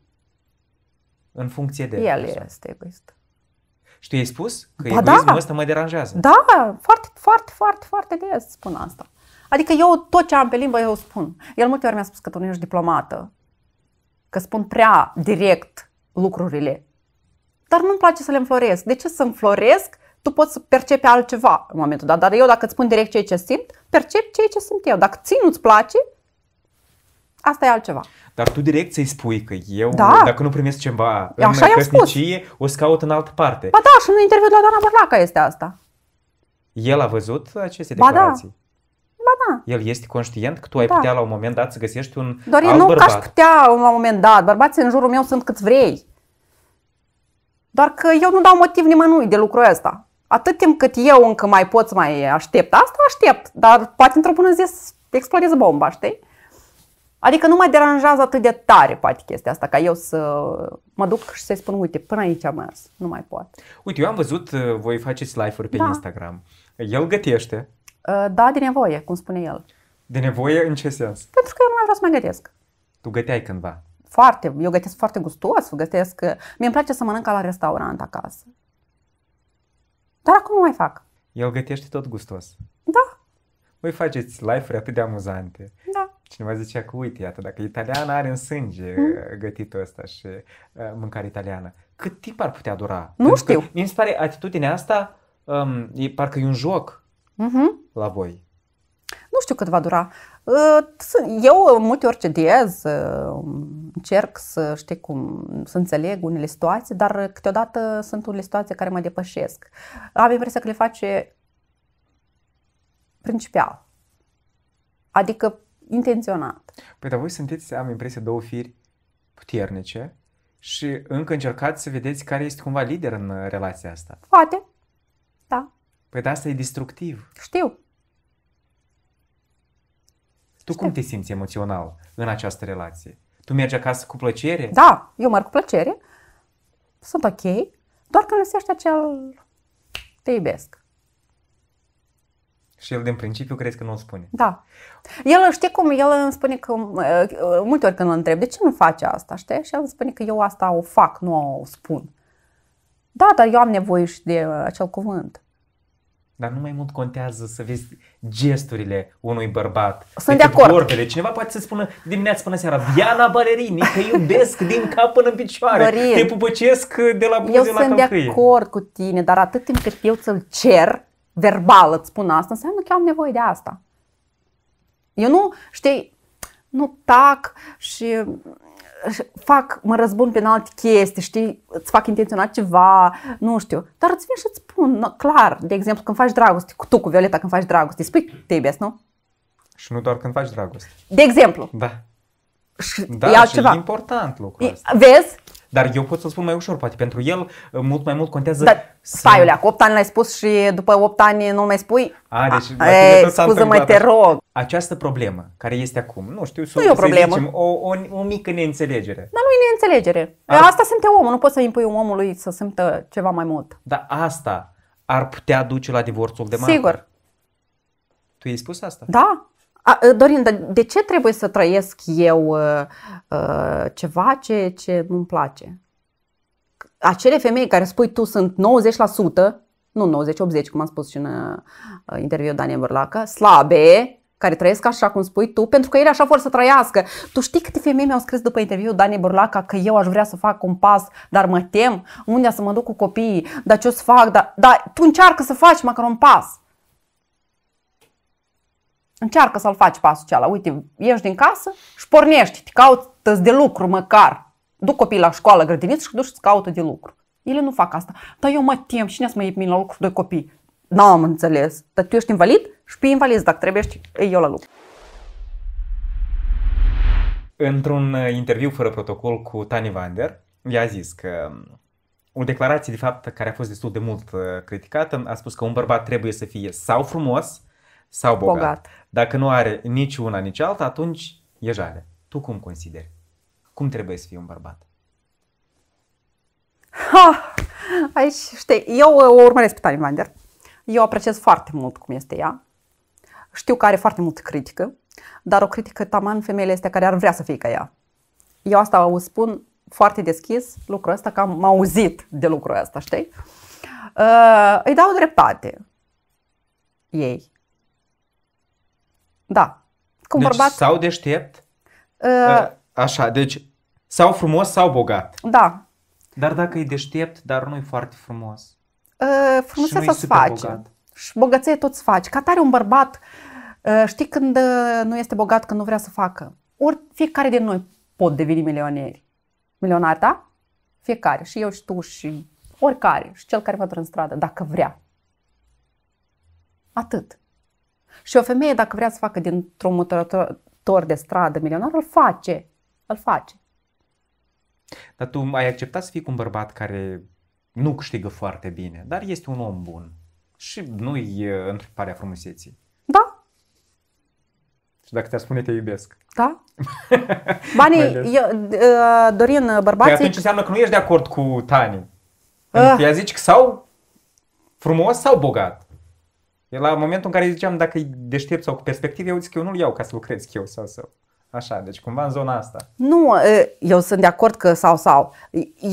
În funcție de... El persoană. este egoist. Și tu ai spus că ba da! egoismul da. ăsta mă deranjează. Da, foarte, foarte, foarte, foarte des spun asta. Adică eu tot ce am pe limbă eu spun. El multe ori mi-a spus că tu nu ești diplomată, că spun prea direct lucrurile. Dar nu-mi place să le înfloresc. De ce să înfloresc? Tu poți să percepi altceva în momentul dat, dar eu dacă îți spun direct ceea ce simt, percep ceea ce simt eu. Dacă ții nu-ți place, Asta e altceva. Dar tu direct să-i spui că eu, da. dacă nu primesc ceva în căsnicie, o să caut în altă parte. Ba da, și în interviu la Dana Bărlaca este asta. El a văzut aceste ba da. declarații? Ba da. Ba da. El este conștient că tu ai da. putea la un moment dat să găsești un Doar alt nu bărbat. că aș putea la un moment dat. Bărbații în jurul meu sunt cât vrei. Doar că eu nu dau motiv nimănui de lucrul ăsta. Atât timp cât eu încă mai pot să mai aștept asta, aștept. Dar poate într-o bună zi explodeze bomba, știi? Adică nu mă deranjează atât de tare, poate, chestia asta, ca eu să mă duc și să-i spun, uite, până aici am mers, nu mai pot. Uite, eu am văzut, uh, voi faceți live-uri pe da. Instagram. El gătește. Uh, da, de nevoie, cum spune el. De nevoie în ce sens? Pentru că eu nu mai vreau să mai gătesc. Tu găteai cândva? Foarte, eu gătesc foarte gustos, gătesc, uh, mi îmi place să mănânc ca la restaurant acasă. Dar acum nu mai fac. El gătește tot gustos. Da. Voi faceți live-uri atât de amuzante. Da. Cineva zicea că, uite, iată, dacă italiana are în sânge hm? gătitul ăsta și uh, mâncare italiană, cât timp ar putea dura? Nu Pentru știu. Mi se pare atitudinea asta, um, e, parcă e un joc uh-huh. la voi. Nu știu cât va dura. Uh, eu multe ori cedez, uh, încerc să știi cum, să înțeleg unele situații, dar câteodată sunt unele situații care mă depășesc. Am impresia că le face principial. Adică intenționat. Păi dar voi sunteți, am impresia, două firi puternice și încă încercați să vedeți care este cumva lider în uh, relația asta. Poate, da. Păi dar asta e destructiv. Știu. Tu Știu. cum te simți emoțional în această relație? Tu mergi acasă cu plăcere? Da, eu merg cu plăcere. Sunt ok, doar că lăsești acel te iubesc. Și el din principiu crezi că nu o spune. Da. El știe cum, el îmi spune că, uh, multe ori când îl întreb, de ce nu faci asta, știi? Și el îmi spune că eu asta o fac, nu o spun. Da, dar eu am nevoie și de uh, acel cuvânt. Dar nu mai mult contează să vezi gesturile unui bărbat. Sunt de acord. Vorbele. Cineva poate să spună dimineața până seara, Diana Balerini, te iubesc din cap până în picioare, Dorin, te pupăcesc de la buze la Eu sunt de acord cu tine, dar atât timp cât eu ți-l cer, verbal îți spun asta, înseamnă că am nevoie de asta. Eu nu, știi, nu tac și fac, mă răzbun pe alte chestii, știi, îți fac intenționat ceva, nu știu, dar îți vin și îți spun clar, de exemplu, când faci dragoste, tu cu Violeta când faci dragoste, spui te iubesc, nu? Și nu doar când faci dragoste. De exemplu. Da. Și da, e și e important lucrul ăsta. Vezi? Dar eu pot să spun mai ușor, poate pentru el uh, mult mai mult contează. Dar stai, să... 8 ani l-ai spus și după 8 ani nu mai spui? A, deci, A, e, scuză-mă, te rog. Această problemă care este acum, nu știu, sunt, nu e o problemă. Zicem, o, o, o, mică neînțelegere. Dar nu e neînțelegere. A... Asta simte omul, nu poți să impui un omului să simtă ceva mai mult. Dar asta ar putea duce la divorțul de mare. Sigur. Tu i-ai spus asta? Da. A, ă, Dorin, dar de ce trebuie să trăiesc eu uh, ceva ce, ce nu-mi place? Acele femei care spui tu sunt 90%, nu 90-80, cum am spus și în uh, interviul Daniel Bărlacă, slabe, care trăiesc așa cum spui tu, pentru că ele așa vor să trăiască. Tu știi câte femei mi-au scris după interviul Dani Burlaca că eu aș vrea să fac un pas, dar mă tem unde să mă duc cu copiii, dar ce o să fac, dar, dar tu încearcă să faci măcar un pas. Încearcă să-l faci pasul cealaltă. Uite, ieși din casă și pornești, te caută de lucru măcar. Du copii la școală, grădiniță și duci să caută de lucru. Ele nu fac asta. Dar eu mă tem, cine să mă iei la lucru doi copii? N-am înțeles. Dar tu ești invalid și pe invalid dacă trebuie, ești eu la lucru. Într-un uh, interviu fără protocol cu Tani Vander, i-a zis că um, o declarație, de fapt, care a fost destul de mult uh, criticată, a spus că un bărbat trebuie să fie sau frumos, sau bogat. bogat. Dacă nu are nici una, nici alta, atunci e jale. Tu cum consideri? Cum trebuie să fii un bărbat? Ha! Aici, știi, eu o urmăresc pe Tani Vander. Eu apreciez foarte mult cum este ea. Știu că are foarte mult critică, dar o critică taman femeile este care ar vrea să fie ca ea. Eu asta o spun foarte deschis lucrul ăsta, că am auzit de lucrul ăsta, știi? Uh, îi dau dreptate ei. Da. Cu deci bărbat... sau deștept, uh, ă, așa, deci sau frumos sau bogat. Da. Dar dacă e deștept, dar nu e foarte frumos. Uh, frumos să faci. Și bogăție tot să faci. Ca tare un bărbat, uh, știi când uh, nu este bogat, când nu vrea să facă. Ori fiecare din noi pot deveni milionieri, Milionar, da? Fiecare. Și eu și tu și oricare. Și cel care vă în stradă, dacă vrea. Atât. Și o femeie, dacă vrea să facă dintr-un mutător de stradă milionar, îl face. Îl face. Dar tu ai acceptat să fii cu un bărbat care nu câștigă foarte bine, dar este un om bun și nu-i întreparea frumuseții. Da. Și dacă te-ar spune te iubesc. Da. Banii, eu, ă, Dorin, bărbații... Păi atunci înseamnă că nu ești de acord cu Tani. Uh. Ea zici că sau frumos sau bogat. E la momentul în care ziceam dacă e deștept sau cu perspective, eu zic că eu nu-l iau ca să lucrez eu sau să... Așa, deci cumva în zona asta. Nu, eu sunt de acord că sau-sau.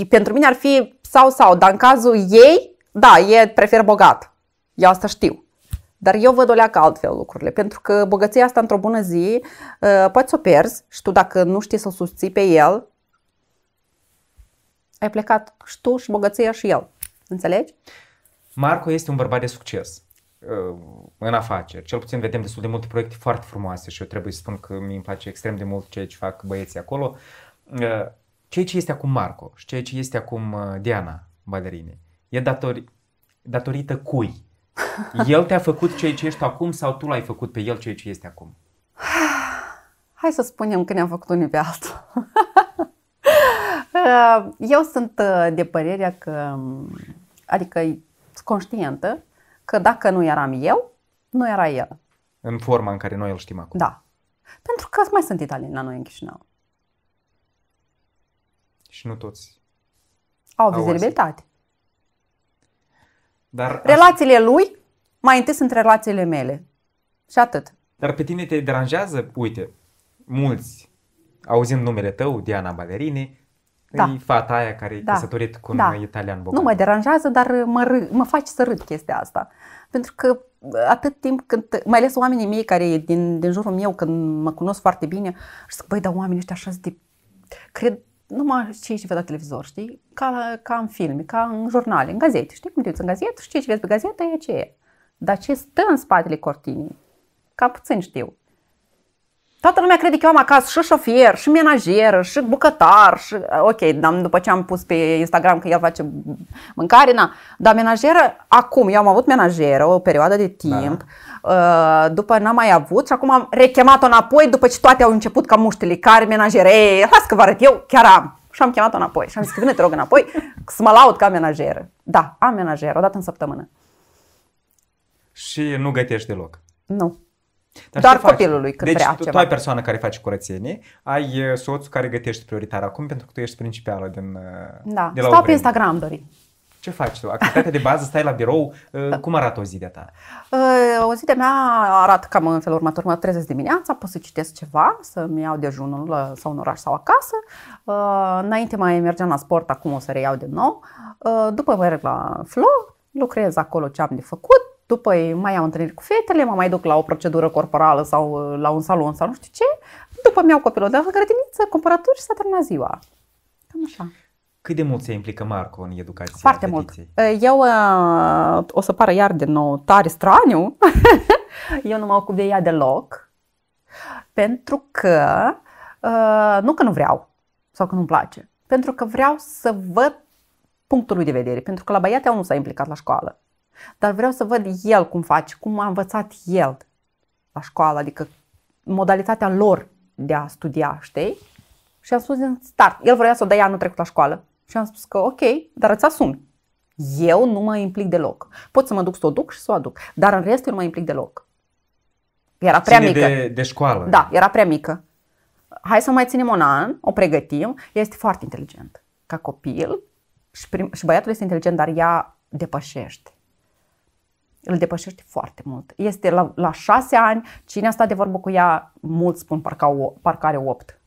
Pentru mine ar fi sau-sau, dar în cazul ei, da, e prefer bogat. Eu asta știu. Dar eu văd o leacă altfel lucrurile, pentru că bogăția asta într-o bună zi poți să o pierzi și tu dacă nu știi să o susții pe el, ai plecat și tu și bogăția și el. Înțelegi? Marco este un bărbat de succes Uh, în afaceri. Cel puțin vedem destul de multe proiecte foarte frumoase și eu trebuie să spun că mi îmi place extrem de mult ceea ce fac băieții acolo. Uh, ceea ce este acum Marco și ceea ce este acum uh, Diana Balerine, e datori, datorită cui? El te-a făcut ceea ce ești acum sau tu l-ai făcut pe el ceea ce este acum? Hai să spunem că ne-am făcut unii pe altul. Eu sunt de părerea că, um, adică conștientă că dacă nu eram eu, nu era el. În forma în care noi îl știm acum. Da. Pentru că mai sunt italieni la noi în Chișinău. Și nu toți. Au vizibilitate. Dar Relațiile așa... lui, mai întâi sunt relațiile mele. Și atât. Dar pe tine te deranjează, uite, mulți, auzind numele tău, Diana Balerini, da. E fata aia care e da. căsătorit cu un da. italian bogat. Nu mă deranjează, dar mă, râ- mă face să râd chestia asta. Pentru că uh, atât timp când, mai ales oamenii mei care din, din jurul meu, când mă cunosc foarte bine, și zic, băi, dar oamenii ăștia așa de... Cred numai cei ce văd la televizor, știi? Ca, ca în filme, ca în jurnale, în gazete. Știi cum te uiți în gazetă și ce vezi pe gazetă e ce e. Dar ce stă în spatele cortinii, cam puțin știu toată lumea crede că eu am acasă și șofer, și menajer și bucătar, și ok, dar după ce am pus pe Instagram că el face mâncare, na, dar menajeră, acum, eu am avut menajeră o perioadă de da. timp, da. după n-am mai avut și acum am rechemat-o înapoi după ce toate au început ca muștele, care menajeră, ei, las că vă arăt, eu chiar am. Și am chemat-o înapoi și am zis că vine te rog, înapoi, să mă laud ca menajeră. Da, am menajeră, o dată în săptămână. Și nu gătești deloc? Nu. Dar, Dar copilului când deci, vrea tu, ceva. tu ai persoana care face curățenie, ai soțul care gătește prioritar acum pentru că tu ești principală din, uh, da. de la Stau pe Instagram, Dorin. Ce faci tu? Activitatea de bază, stai la birou, uh, da. cum arată o zi de ta? Uh, o zi de mea arată cam în felul următor. Mă trezesc dimineața, pot să citesc ceva, să-mi iau dejunul sau în oraș sau acasă. Înainte mai mergeam la sport, acum o să reiau din nou. După merg la flow, lucrez acolo ce am de făcut după mai am întâlniri cu fetele, mă mai duc la o procedură corporală sau uh, la un salon sau nu știu ce. După mi-au copilul de la grădiniță, cumpărături și s-a terminat ziua. Cam așa. Cât de mult se implică Marco în educație? Foarte mult. Uh, eu uh, o să pară iar de nou tare straniu. Eu nu mă ocup de ea deloc. Pentru că, nu că nu vreau sau că nu-mi place, pentru că vreau să văd punctul lui de vedere. Pentru că la băiatea nu s-a implicat la școală. Dar vreau să văd el cum face, cum a învățat el la școală, adică modalitatea lor de a studia, știi? Și am spus din start, el vrea să o dea anul trecut la școală. Și am spus că ok, dar îți asumi. Eu nu mă implic deloc. Pot să mă duc să o duc și să o aduc, dar în rest eu nu mă implic deloc. Era prea Ține mică. De, de școală. Da, era prea mică. Hai să mai ținem un an, o pregătim. este foarte inteligent ca copil și, prim, și băiatul este inteligent, dar ea depășește îl depășește foarte mult. Este la, la șase ani, cine a stat de vorbă cu ea, mulți spun parcă, parcă are opt.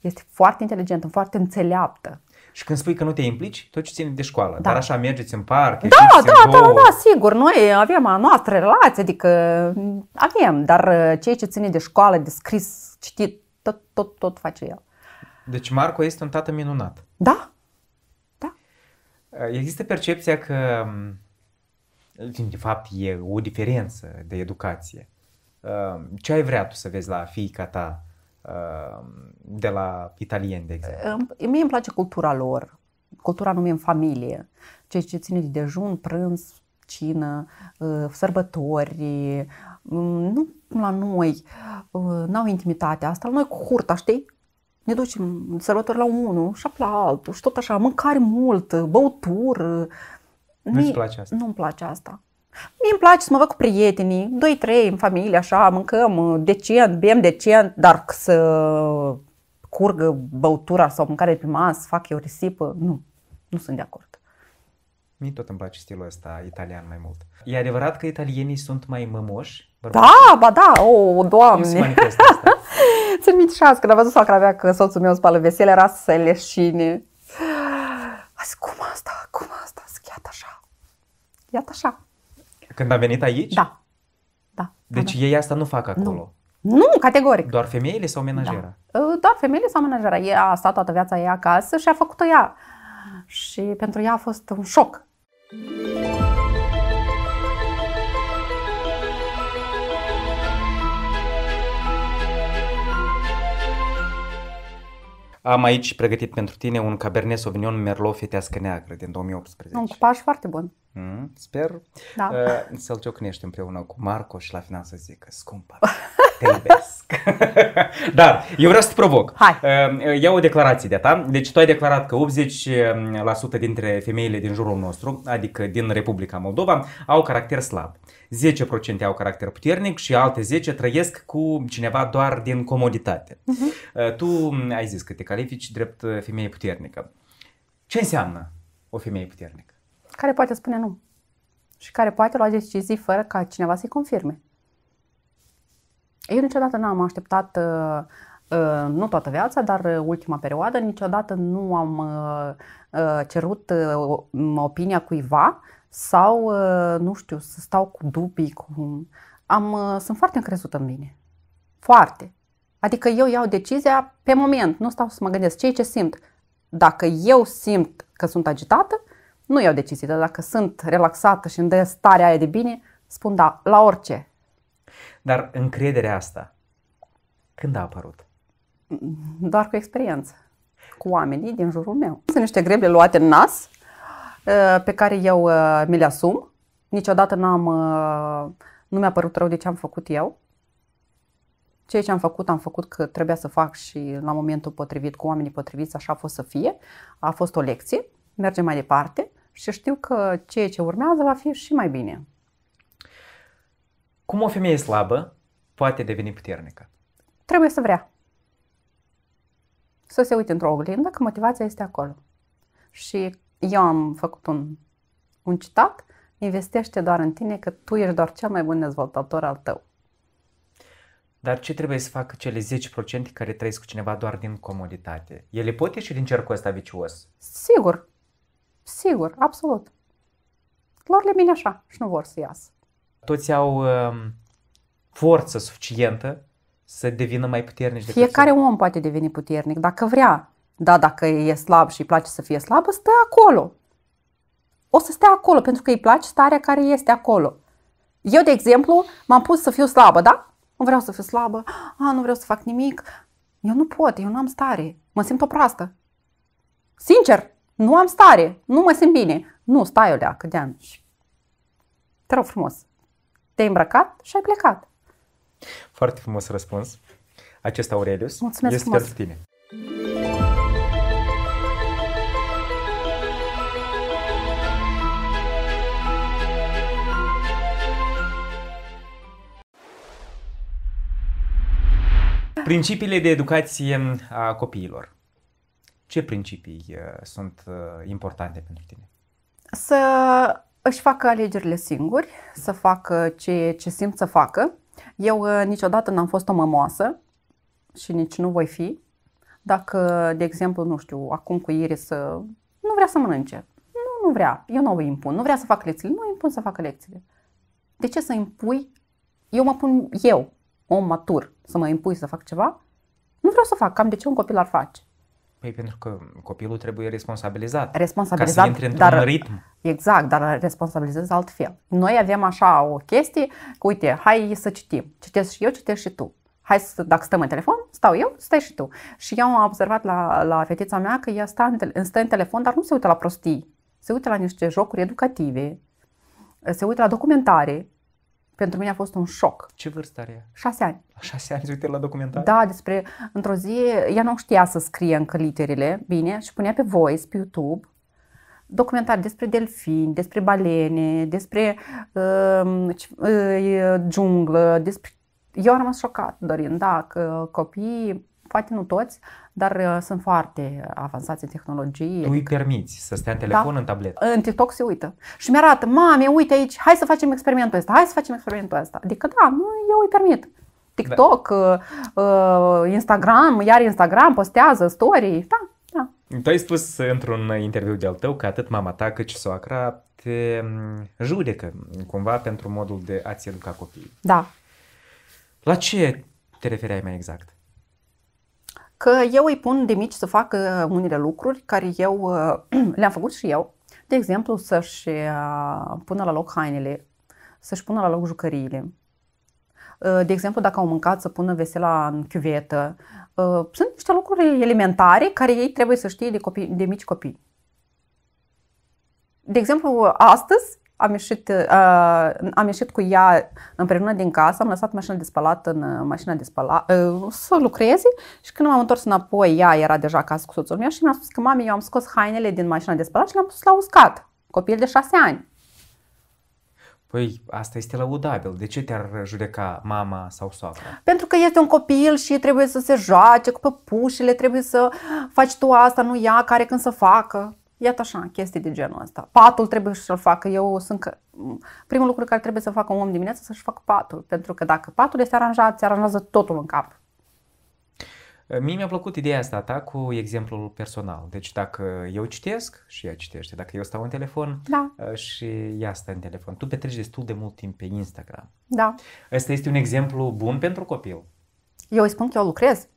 Este foarte inteligentă, foarte înțeleaptă. Și când spui că nu te implici, tot ce ține de școală. Da. Dar așa mergeți în parc, Da, da, da, da, da, sigur. Noi avem a noastră relație, adică avem, dar uh, ceea ce ține de școală, de scris, citit, tot, tot, tot face el. Deci Marco este un tată minunat. Da. Da. Există percepția că um, de fapt e o diferență de educație. Ehm, ce ai vrea tu să vezi la fiica ta ehm, de la italieni, de exemplu? Ehm, mie îmi place cultura lor. Cultura numim familie. Ceea ce ține de dejun, prânz, cină, ă, sărbători. Mm, nu la noi ă, n-au intimitatea asta. La noi cu hurta, știi? ne ducem sărbători la unul și la altul și tot așa, mâncare mult, băuturi, nu-ți place asta? Nu-mi place asta. Mie îmi place să mă văd cu prietenii, doi, trei, în familie, așa, mâncăm uh, decent, bem decent, dar să curgă băutura sau mâncare pe masă, fac eu risipă, nu, nu sunt de acord. Mie tot îmi place stilul ăsta italian mai mult. E adevărat că italienii sunt mai mămoși? Da, ba da, o, oh, doamne! Ți-mi minte și azi, când a văzut soacra mea că soțul meu spală vesele, era să leșine. Azi, cum asta, cum asta, schiat așa? iată așa. Când a venit aici? Da. da. Deci da. ei asta nu fac acolo? Nu. Nu, categoric. Doar femeile sau menajera? Da. Ă, doar femeile sau menajera. Ea a stat toată viața ei acasă și a făcut-o ea. Și pentru ea a fost un șoc. Am aici pregătit pentru tine un Cabernet Sauvignon Merlot Fetească Neagră din 2018. Un cupaj foarte bun. Mm, sper da. uh, să-l ciocnești împreună cu Marco și la final să zică scumpă, te iubesc. Dar eu vreau să te provoc. Hai. Uh, uh iau o declarație de-a ta. Deci tu ai declarat că 80% dintre femeile din jurul nostru, adică din Republica Moldova, au caracter slab. 10% au caracter puternic și alte 10 trăiesc cu cineva doar din comoditate. Uh-huh. Uh, tu ai zis că te califici drept femeie puternică. Ce înseamnă o femeie puternică? care poate spune nu și care poate lua decizii fără ca cineva să-i confirme. Eu niciodată n-am așteptat, uh, uh, nu toată viața, dar uh, ultima perioadă, niciodată nu am cerut opinia cuiva sau, nu știu, să stau cu dubii. Cu... Am, sunt foarte încrezută în mine. Foarte. Adică eu iau decizia pe moment, nu stau să mă gândesc ce ce simt. Dacă eu simt că sunt agitată, nu iau decizii, dar dacă sunt relaxată și îmi dă starea aia de bine, spun da, la orice. Dar încrederea asta, când a apărut? Doar cu experiență, cu oamenii din jurul meu. Sunt niște greble luate în nas, uh, pe care eu uh, mi le asum. Niciodată n-am, uh, nu mi-a părut rău de ce am făcut eu. Ceea ce am făcut, am făcut că trebuia să fac și la momentul potrivit, cu oamenii potriviți, așa a fost să fie. A fost o lecție mergem mai departe și știu că ceea ce urmează va fi și mai bine. Cum o femeie slabă poate deveni puternică? Trebuie să vrea. Să se uite într-o oglindă că motivația este acolo. Și eu am făcut un, un citat, investește doar în tine că tu ești doar cel mai bun dezvoltator al tău. Dar ce trebuie să facă cele 10% care trăiesc cu cineva doar din comoditate? Ele pot ieși din cercul ăsta vicios? Sigur, Sigur, absolut. Lor le bine așa și nu vor să iasă. Toți au um, forță suficientă să devină mai puternici decât Fiecare să... om poate deveni puternic dacă vrea. Da, dacă e slab și îi place să fie slabă, stă acolo. O să stea acolo pentru că îi place starea care este acolo. Eu, de exemplu, m-am pus să fiu slabă, da? Nu vreau să fiu slabă, a, nu vreau să fac nimic. Eu nu pot, eu nu am stare. Mă simt o proastă. Sincer, nu am stare, nu mă simt bine. Nu, stai o leacă de ani Te rog frumos, te-ai îmbrăcat și ai plecat. Foarte frumos răspuns. Acesta Aurelius Mulțumesc este frumos. pentru tine. Principiile de educație a copiilor ce principii uh, sunt uh, importante pentru tine? Să își facă alegerile singuri, să facă ce, ce simt să facă. Eu uh, niciodată n-am fost o mămoasă și nici nu voi fi. Dacă, de exemplu, nu știu, acum cu Iris nu vrea să mănânce, nu, nu vrea, eu nu o impun, nu vrea să fac lecțiile, nu o impun să facă lecțiile. De ce să impui? Eu mă pun eu, om matur, să mă impui să fac ceva? Nu vreau să fac, cam de ce un copil ar face? Păi pentru că copilul trebuie responsabilizat. Responsabilizat, ca să intre dar, ritm. Exact, dar responsabilizezi altfel. Noi avem așa o chestie, că uite, hai să citim. citești și eu, citești și tu. Hai să, dacă stăm în telefon, stau eu, stai și tu. Și eu am observat la, la fetița mea că ea stă în, stă în telefon, dar nu se uită la prostii. Se uită la niște jocuri educative, se uită la documentare, pentru mine a fost un șoc. Ce vârstă are ea? Șase ani. La șase ani, uite la documentar? Da, despre, într-o zi, ea nu știa să scrie încă literele, bine, și punea pe voice, pe YouTube, documentar despre delfini, despre balene, despre um, uh, uh, junglă, despre... Eu am rămas șocat, Dorin, da, că copiii poate nu toți, dar uh, sunt foarte uh, avansați în tehnologie. Tu îi permiți să stea în da. telefon, da? în tabletă. În TikTok se uită. Și mi arată, mame, uite aici, hai să facem experimentul ăsta, hai să facem experimentul ăsta. Adică da, nu, eu îi permit. Da. TikTok, da. uh, Instagram, iar Instagram postează story, da, da. Tu ai spus într-un interviu de-al tău că atât mama ta cât și soacra te mm, judecă cumva pentru modul de a-ți educa copiii. Da. La ce te refereai mai exact? că eu îi pun de mici să facă unele lucruri care eu le-am făcut și eu. De exemplu, să-și uh, pună la loc hainele, să-și pună la loc jucăriile. Uh, de exemplu, dacă au mâncat, să pună vesela în chiuvetă. Uh, sunt niște lucruri elementare care ei trebuie să știe de, copii, de mici copii. De exemplu, astăzi am ieșit, uh, uh, am ieșit cu ea împreună din casă, am lăsat mașina de spălat în uh, mașina de spălat uh, să lucreze și când m-am întors înapoi, ea era deja acasă cu soțul meu și mi-a spus că mami, eu am scos hainele din mașina de spălat și le-am pus la uscat. Copil de șase ani. Păi asta este laudabil. De ce te-ar judeca mama sau soacra? Pentru că este un copil și trebuie să se joace cu păpușile, trebuie să faci tu asta, nu ea, care când să facă. Iată așa, chestii de genul ăsta. Patul trebuie să-l facă. Eu sunt că... primul lucru care trebuie să facă un om dimineața să-și facă patul. Pentru că dacă patul este aranjat, se aranjează totul în cap. Eh, mie mi-a plăcut ideea asta ta cu exemplul personal. Deci dacă eu citesc și ea citește, dacă eu stau în telefon da. Eh, și ea stă în telefon. Tu petreci destul de mult timp pe Instagram. Da. Asta este un exemplu bun pentru copil. Eu îi spun că eu lucrez.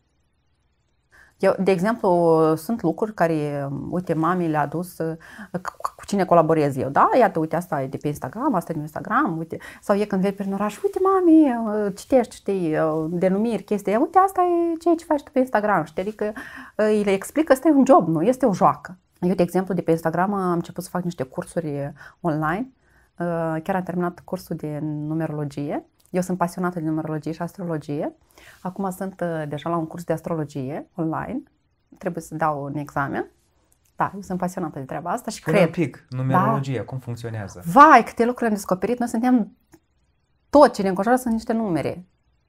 Eu, de exemplu, sunt lucruri care, uite, mami le-a adus uh, cu cine colaborez eu, da? Iată, uite, asta e de pe Instagram, asta e din Instagram, uite. Sau e când vei prin oraș, uite, mami, uh, citești, știi, uh, denumiri, chestii, uite, asta e ceea ce faci tu pe Instagram, știi? Adică îi le explic că ăsta e un job, nu este o joacă. Eu, de exemplu, de pe Instagram am început să fac niște cursuri online, chiar am terminat cursul de numerologie eu sunt pasionată de numerologie și astrologie. Acum sunt uh, deja la un curs de astrologie online. Trebuie să dau un examen. Da, eu sunt pasionată de treaba asta și Până cred. un pic, numerologia, da. cum funcționează? Vai, câte lucruri am descoperit. Noi suntem, tot ce ne înconjoară sunt niște numere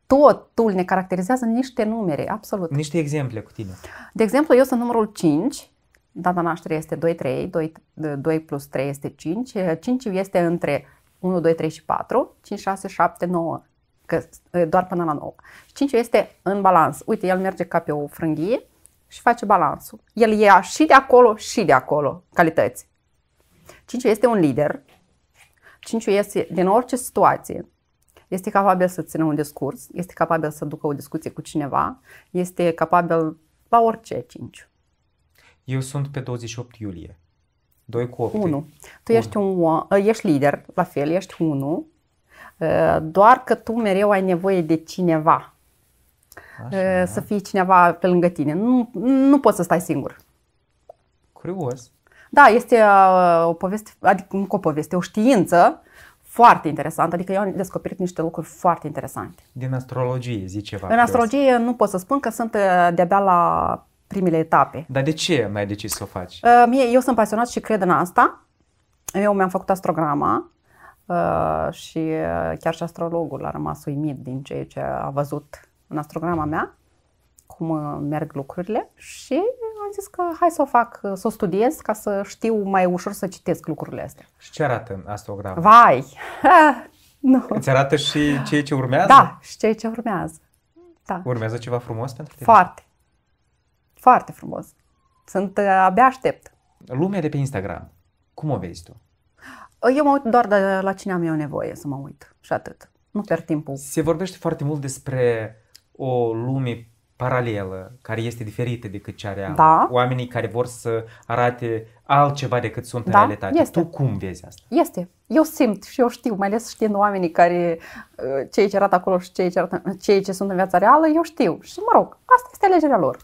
totul ne caracterizează niște numere, absolut. Niște exemple cu tine. De exemplu, eu sunt numărul 5, data nașterii este 2-3, 2, 2 plus 3 este 5, 5 este între 1, 2, 3 și 4, 5, 6, 7, 9, că doar până la 9. Și 5 este în balans. Uite, el merge ca pe o frânghie și face balansul. El ia și de acolo și de acolo calități. 5 este un lider. 5 este din orice situație. Este capabil să țină un discurs, este capabil să ducă o discuție cu cineva, este capabil la orice 5. Eu sunt pe 28 iulie. Doi 8. Unu. Tu ești, un, ă, ești lider, la fel, ești unu. Ă, doar că tu mereu ai nevoie de cineva. Așa. Ă, da. Să fii cineva pe lângă tine. Nu, nu poți să stai singur. Curios. Da, este o poveste, adică nu o poveste, o știință foarte interesantă, adică eu am descoperit niște lucruri foarte interesante. Din astrologie, zice ceva. În astrologie nu pot să spun că sunt de-abia la primele etape. Dar de ce mai ai decis să o faci? Uh, mie, eu sunt pasionat și cred în asta. Eu mi-am făcut astrograma uh, și uh, chiar și astrologul a rămas uimit din ceea ce a văzut în astrograma mea, cum uh, merg lucrurile și am zis că hai să o fac, uh, să o studiez ca să știu mai ușor să citesc lucrurile astea. Și ce arată în astrograma? Vai! nu. Îți arată și ceea ce urmează? Da, și ceea ce urmează. Da. Urmează ceva frumos pentru tine? Foarte. Foarte frumos. Sunt uh, abia aștept. Lumea de pe Instagram, cum o vezi tu? Uh, eu mă uit doar de la cine am eu nevoie să mă uit și atât. Nu pierd timpul. Se vorbește foarte mult despre o lume paralelă, care este diferită decât cea reală. Da. Oamenii care vor să arate altceva decât sunt da, în realitate. Este. Tu cum vezi asta? Este. Eu simt și eu știu, mai ales știind oamenii care, uh, cei ce arată acolo și cei ce, arată, cei ce sunt în viața reală, eu știu. Și mă rog, asta este alegerea lor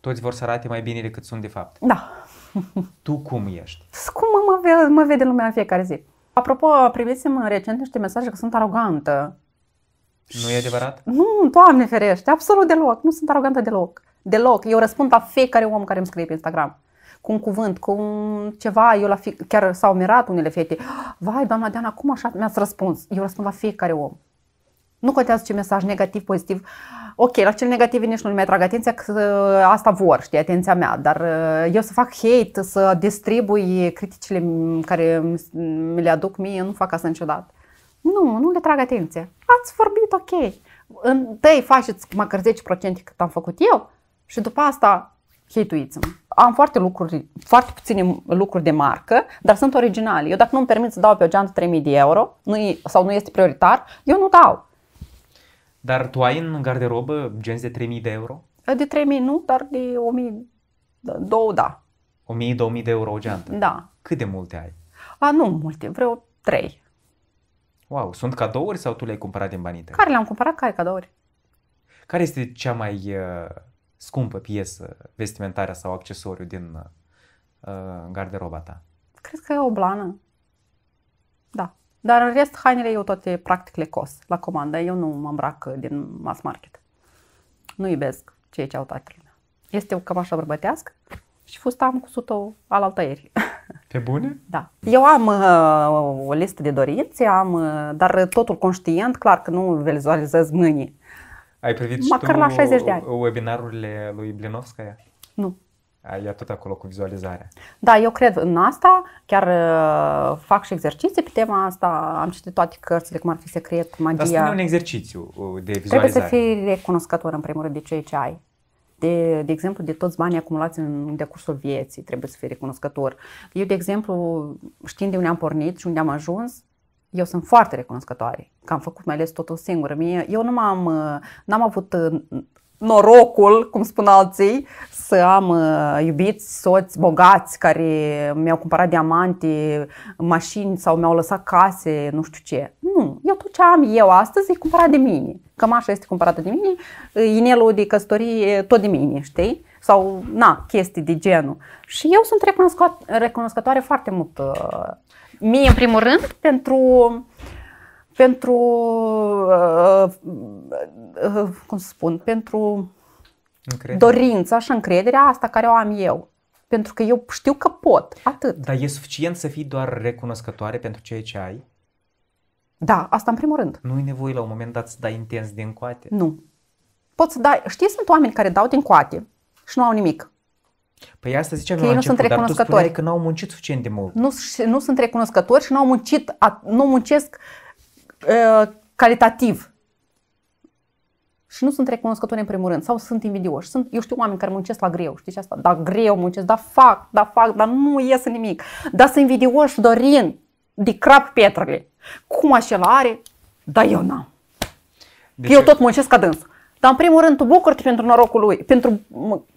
toți vor să arate mai bine decât sunt de fapt. Da. tu cum ești? Cum mă, ve- mă vede lumea în fiecare zi. Apropo, primisem recent niște mesaje că sunt arogantă. Nu e adevărat? Nu, doamne ferește, absolut deloc. Nu sunt arogantă deloc. Deloc. Eu răspund la fiecare om care îmi scrie pe Instagram cu un cuvânt, cu un ceva, eu la fi, chiar s-au mirat unele fete. Vai, doamna Deana, cum așa mi-ați răspuns? Eu răspund la fiecare om. Nu contează ce mesaj negativ, pozitiv. Ok, la cel negativ nici nu-mi mai trag atenția, că uh, asta vor, știi, atenția mea, dar uh, eu să fac hate, să distribui criticile care mi le aduc mie, nu fac asta niciodată. Nu, nu le trag atenție. Ați vorbit, ok. Întâi faceți măcar 10% cât am făcut eu și după asta hate mă Am foarte, lucruri, foarte puține lucruri de marcă, dar sunt originale. Eu dacă nu-mi permit să dau pe o geantă 3000 de euro nu sau nu este prioritar, eu nu dau. Dar tu ai în garderobă genți de 3000 de euro? Eh, de 3000 nu, dar de 1000, două da. 1000-2000 de euro o geantă? Da. Cât de multe ai? A, nu multe, vreo 3. Wow, sunt cadouri sau tu le-ai cumpărat din banii tăi? Care le-am cumpărat, care cadouri. Care este cea mai uh, scumpă piesă, vestimentară sau accesoriu din uh, garderoba ta? Cred că e o blană. Dar în rest, hainele eu toate practic le cos la comandă. Eu nu mă îmbrac din mass market. Nu iubesc ceea ce au toată lumea. Este o cămașă bărbătească și fusta am sută al alaltă ieri. Pe bune? Da. Eu am uh, o listă de dorințe, am, uh, dar totul conștient, clar că nu vizualizez mâinii. Ai privit Măcar și tu la 60 de ani. Uh, webinarurile lui Blinovskaya? Nu e tot acolo cu vizualizarea. Da, eu cred în asta, chiar uh, fac și exerciții pe tema asta, am citit toate cărțile, cum ar fi Secret, Magia. Dar spune un exercițiu uh, de vizualizare. Trebuie să fii recunoscător, în primul rând, de ceea ce ai. De, de exemplu, de toți banii acumulați în decursul vieții, trebuie să fii recunoscător. Eu, de exemplu, știind de unde am pornit și unde am ajuns, eu sunt foarte recunoscătoare că am făcut mai ales totul singură. Mie, eu nu am uh, am avut uh, norocul, cum spun alții, să am uh, iubiți, soți bogați care mi-au cumpărat diamante, mașini sau mi-au lăsat case, nu știu ce. Nu, eu tot ce am eu astăzi e cumpărat de mine. Cămașa este cumpărată de mine, inelul de căsătorie tot de mine, știi? Sau, na, chestii de genul. Și eu sunt recunoscătoare foarte mult uh, mie, în primul rând, pentru uh, pentru, uh, uh, cum să spun, pentru încredere. dorința și încrederea asta care o am eu. Pentru că eu știu că pot, atât. Dar e suficient să fii doar recunoscătoare pentru ceea ce ai? Da, asta în primul rând. Nu e nevoie la un moment dat să dai intens din coate? Nu. Poți să dai, știi, sunt oameni care dau din coate și nu au nimic. Păi asta ziceam că ei nu început, sunt recunoscători. Dar tu că nu au muncit suficient de mult. Nu, nu sunt recunoscători și nu au muncit, nu muncesc uh, calitativ. Și nu sunt recunoscători în primul rând sau sunt invidioși. Sunt, eu știu oameni care muncesc la greu, știți asta? Da, greu muncesc, da, fac, da, fac, dar nu ies nimic. Dar sunt invidioși, Dorin, de crap pietrele. Cum așa are? Da, eu n-am. Deci... Eu tot muncesc ca dâns. Dar în primul rând tu bucur pentru norocul lui, pentru,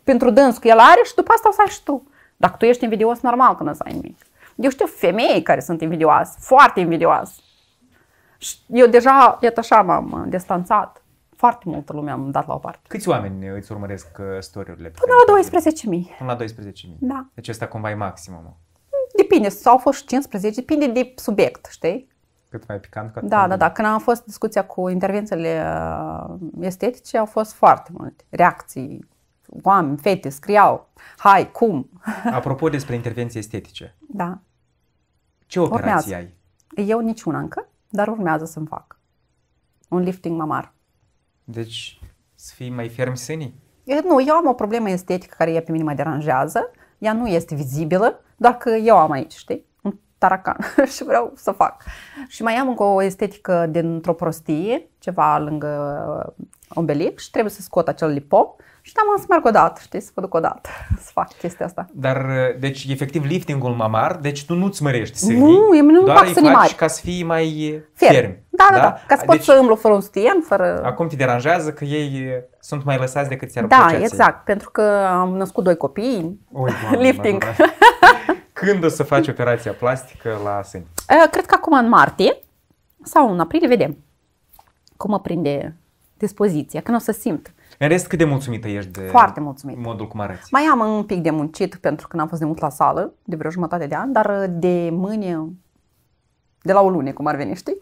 pentru dâns că el are și după asta o să ai și tu. Dacă tu ești invidios, normal că nu să ai nimic. Eu știu femei care sunt invidioase, foarte invidioase eu deja, iată așa, m-am distanțat. Foarte multă lume am dat la o parte. Câți oameni uh, îți urmăresc uh, storiurile? Până la 12.000. Până la 12.000. Da. Deci asta cumva e maximum. Depinde, sau au fost 15, depinde de subiect, știi? Cât mai picant. Cât da, da, da. Când am fost discuția cu intervențiile uh, estetice, au fost foarte multe reacții oameni, fete, scriau, hai, cum? Apropo despre intervenții estetice. Da. Ce operație Urmează. ai? Eu niciuna încă dar urmează să-mi fac un lifting mamar. Deci să fii mai ferm sânii? Nu, eu am o problemă estetică care e pe mine mă deranjează, ea nu este vizibilă, doar că eu am aici, știi? Un taracan și vreau să fac. Și mai am încă o estetică dintr-o prostie, ceva lângă obelic și trebuie să scot acel lipom și da, mă, să merg o dată, știi, să mă duc o dată, să fac chestia asta. Dar, uh, deci, efectiv, liftingul mamar, deci tu nu-ți mărești sânii, nu, eu nu doar îi faci ca să fii mai uh, ferm. ferm. Da, da, da, da, ca să deci, poți să îmblu fără un stien, fără... Acum te deranjează că ei uh, sunt mai lăsați decât ți-ar Da, exact, pentru că am născut doi copii, Ui, mamă, lifting. Mamă, mamă. Da. Când o să faci operația plastică la sâni? Cred că acum în martie sau în aprilie, vedem cum mă prinde dispoziție, când o să simt. În rest, cât de mulțumită ești de Foarte mulțumit. modul cum arăți? Mai am un pic de muncit pentru că n-am fost de mult la sală, de vreo jumătate de an, dar uh, de mâine, de la o lună, cum ar veni, știi?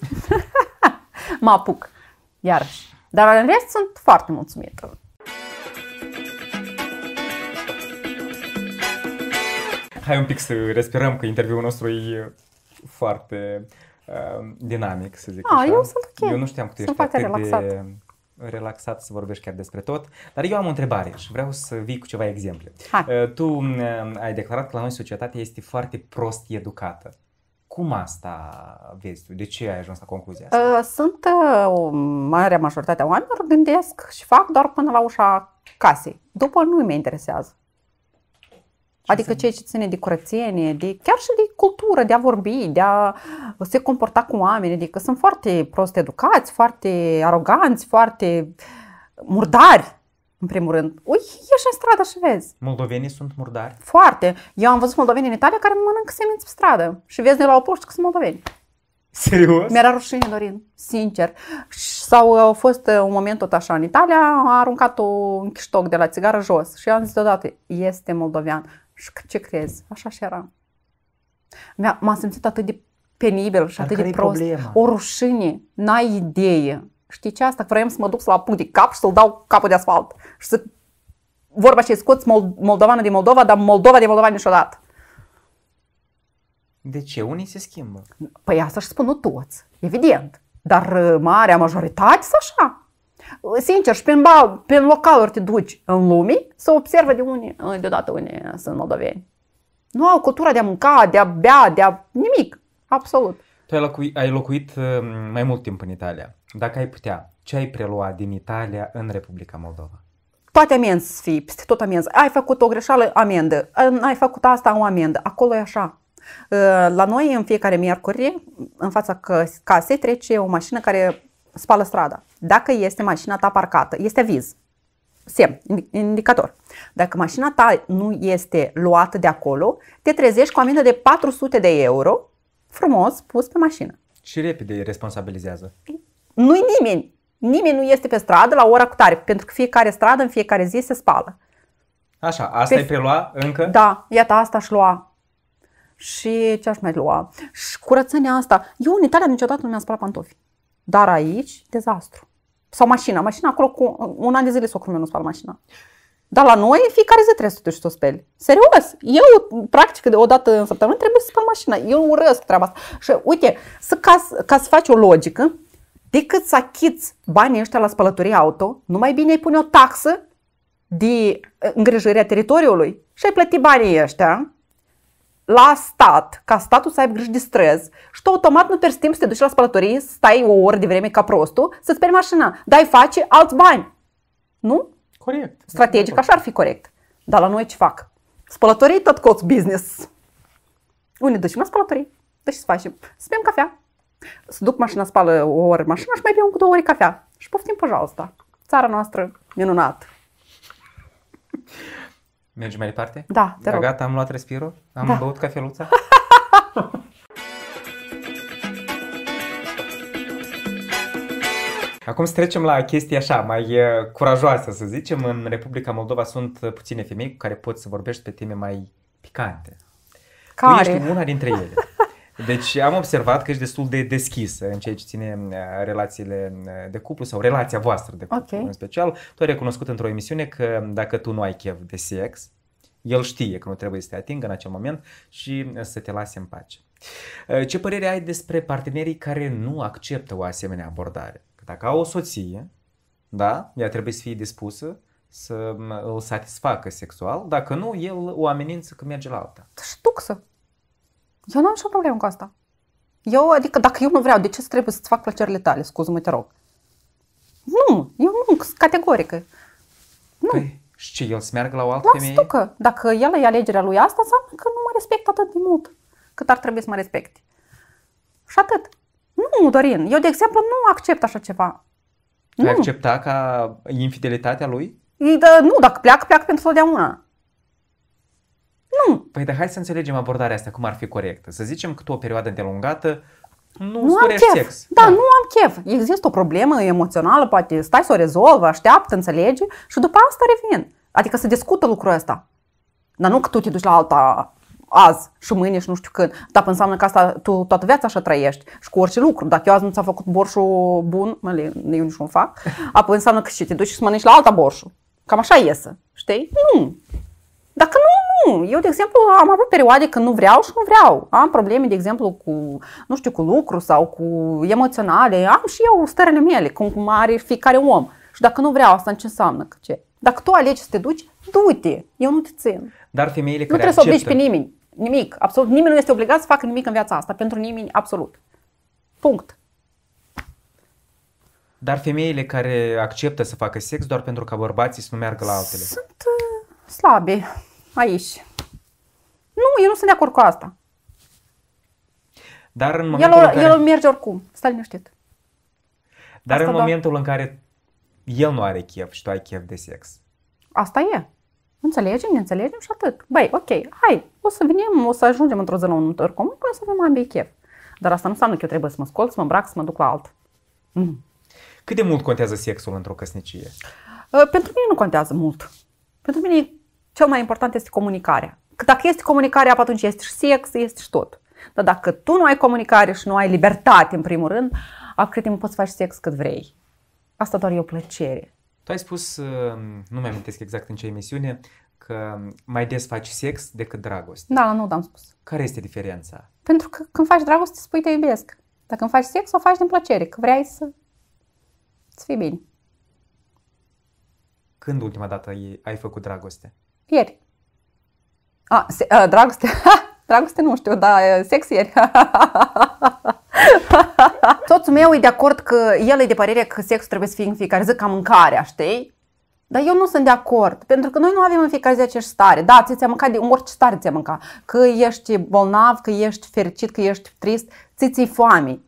mă apuc, iarăși. Dar în rest sunt foarte mulțumită. Hai un pic să respirăm, că interviul nostru e foarte uh, dinamic, să zic A, ah, așa. eu sunt ok. Eu nu știam că tu sunt ești foarte atât relaxat. de relaxat să vorbești chiar despre tot, dar eu am o întrebare și vreau să vii cu ceva exemple. Hai. Uh, tu um, ai declarat că la noi societatea este foarte prost educată. Cum asta vezi tu? De ce ai ajuns la concluzia asta? Uh, sunt uh, o mare majoritate a oamenilor gândesc și fac doar până la ușa casei. După nu mi interesează. Adică ceea ce ține de curățenie, de, chiar și de cultură, de a vorbi, de a se comporta cu oameni. Adică sunt foarte prost educați, foarte aroganți, foarte murdari, în primul rând. Ui, ieși în stradă și vezi. Moldovenii sunt murdari? Foarte. Eu am văzut moldoveni în Italia care mănâncă semințe pe stradă și vezi de la o poștă că sunt moldoveni. Serios? Mi-era rușine, Dorin, sincer. Sau uh, a fost uh, un moment tot așa în Italia, a aruncat un chiștoc de la țigară jos și am zis deodată, este moldovean. Și ce crezi? Așa și era. M-am simțit atât de penibil și Dar atât de prost. Problema? O rușine. N-ai idee. Știi ce asta? Vreau să mă duc să-l apuc de cap și să-l dau capul de asfalt. Și să... Vorba și scoți moldovană de Moldova, dar Moldova de Moldova niciodată. De ce? Unii se schimbă. Păi asta și spun nu toți, evident. Dar uh, marea majoritate așa. Sincer, și prin, ba, prin localuri te duci în lume să observă de unii, ă, deodată unii sunt moldoveni. Nu au cultura de a mânca, de a bea, de a nimic. Absolut. Tu ai locuit, ai locuit ă, mai mult timp în Italia. Dacă ai putea, ce ai prelua din Italia în Republica Moldova? Toate amenzi, peste tot amenzi. Ai făcut o greșeală, amendă. Ai făcut asta, o amendă. Acolo e așa. Ă, la noi, în fiecare miercuri, în fața casei, trece o mașină care spală strada. Dacă este mașina ta parcată, este viz, semn, indicator. Dacă mașina ta nu este luată de acolo, te trezești cu amendă de 400 de euro frumos pus pe mașină. Și repede îi responsabilizează. Nu-i nimeni. Nimeni nu este pe stradă la ora cu tare, pentru că fiecare stradă în fiecare zi se spală. Așa, asta pe... ai prelua încă? Da, iată, asta aș lua. Și ce aș mai lua? Și curățenia asta. Eu în Italia niciodată nu mi-am spălat pantofi. Dar aici, dezastru. Sau mașina. Mașina acolo cu un an de zile socrul meu nu spal mașina. Dar la noi, în fiecare zi trebuie să te și să o speli. Serios. Eu, practic, de o dată în săptămână trebuie să spăl mașina. Eu urăsc treaba asta. Și uite, să, ca, ca să faci o logică, decât să achiți banii ăștia la spălătorie auto, nu mai bine ai pune o taxă de uh, îngrijirea teritoriului și ai plăti banii ăștia la stat, ca statul să aibă grijă de străzi și tu automat nu pierzi timp să te duci la spălătorie, să stai o oră de vreme ca prostul, să-ți mașina, dai face alți bani. Nu? Corect. Strategic, așa ar fi corect. Dar la noi ce fac? Spălătorii tot coți business. Unde ducem la spălătorii? Deci să facem. Să bem cafea. Să duc mașina, spală o oră mașina și mai bem cu două ore cafea. Și poftim, ăsta. Țara noastră, minunat. Mergem mai departe? Da, te rog. Gata, am luat respirul? Am da. băut cafeluța? Acum să trecem la chestii așa, mai uh, curajoasă să zicem. În Republica Moldova sunt puține femei cu care poți să vorbești pe teme mai picante. Care? Tu ești una dintre ele. Deci am observat că ești destul de deschis în ceea ce ține uh, relațiile uh, de cuplu sau relația voastră de cuplu okay. în special. Tu ai recunoscut într-o emisiune că uh, dacă tu nu ai chef de sex, el știe că nu trebuie să te atingă în acel moment și să te lase în pace. Ce părere ai despre partenerii care nu acceptă o asemenea abordare? Că dacă au o soție, da, ea trebuie să fie dispusă să um, îl satisfacă sexual, dacă nu, el o amenință că merge la alta. Ștuxă. Eu nu am nicio problemă cu asta. Eu, adică dacă eu nu vreau, de ce trebuie să-ți fac plăcerile tale? Scuză-mă, te rog. Nu, eu nu, categorică. Nu. Păi, și ce, el să meargă la o altă femeie? Tu că, dacă el e alegerea lui asta, înseamnă că nu mă respect atât de mult cât ar trebui să mă respecti. Și atât. Nu, Dorin, eu, de exemplu, nu accept așa ceva. Ai nu. accepta ca infidelitatea lui? Da, nu, dacă pleacă, pleacă pentru totdeauna. Nu. Păi, da, hai să înțelegem abordarea asta, cum ar fi corectă. Să zicem că tu o perioadă îndelungată nu, nu am chef. sex. Da, da, nu am chef. Există o problemă emoțională, poate stai să o rezolvă, așteaptă, înțelege și după asta revin. Adică să discută lucrul ăsta. Dar nu că tu te duci la alta azi și mâine și nu știu când. Dar înseamnă că asta tu toată viața așa trăiești și cu orice lucru. Dacă eu azi nu ți a făcut borșul bun, mă, eu nici nu fac, apoi înseamnă că și te duci și să mănânci la alta borșul. Cam așa iese. Știi? Nu. Dacă nu, nu, eu, de exemplu, am avut perioade când nu vreau și nu vreau. Am probleme, de exemplu, cu, nu știu, cu lucru sau cu emoționale. Am și eu stările mele, cum, are fiecare om. Și dacă nu vreau, asta ce înseamnă? Că ce? Dacă tu alegi să te duci, du-te. Eu nu te țin. Dar femeile care Nu trebuie acceptă... să obligi pe nimeni. Nimic. Absolut. Nimeni nu este obligat să facă nimic în viața asta. Pentru nimeni, absolut. Punct. Dar femeile care acceptă să facă sex doar pentru ca bărbații să nu meargă la altele? Sunt uh, slabe aici. Nu, eu nu sunt de acord cu asta. Dar în momentul el, în care... el merge oricum, stai liniștit. Dar asta în doar... momentul în care el nu are chef și tu ai chef de sex. Asta e. Înțelegem, ne înțelegem și atât. Băi, ok, hai, o să venim, o să ajungem într-o zonă unor comun până să avem ambii chef. Dar asta nu înseamnă că eu trebuie să mă scol, să mă îmbrac, să mă duc la alt. Mm. Cât de mult contează sexul într-o căsnicie? Uh, pentru mine nu contează mult. Pentru mine cel mai important este comunicarea. Că dacă este comunicarea, atunci este și sex, ești și tot. Dar dacă tu nu ai comunicare și nu ai libertate, în primul rând, cred că poți face sex cât vrei. Asta doar e o plăcere. Tu ai spus, um, nu mi-am amintesc exact în ce emisiune, că mai des faci sex decât dragoste. Da, nu, am spus. Care este diferența? Pentru că când faci dragoste, spui te iubesc. Dacă când faci sex, o faci din plăcere, că vrei să, să fii bine. Când ultima dată ai făcut dragoste? Ieri. A, se, a dragoste. dragoste nu știu, dar sex ieri. Soțul meu e de acord că el e de părere că sexul trebuie să fie în fiecare zi ca mâncarea, știi? Dar eu nu sunt de acord, pentru că noi nu avem în fiecare zi aceeași stare. Da, ți a mâncat de orice stare ți a mâncat. Că ești bolnav, că ești fericit, că ești trist, ți-ți foame.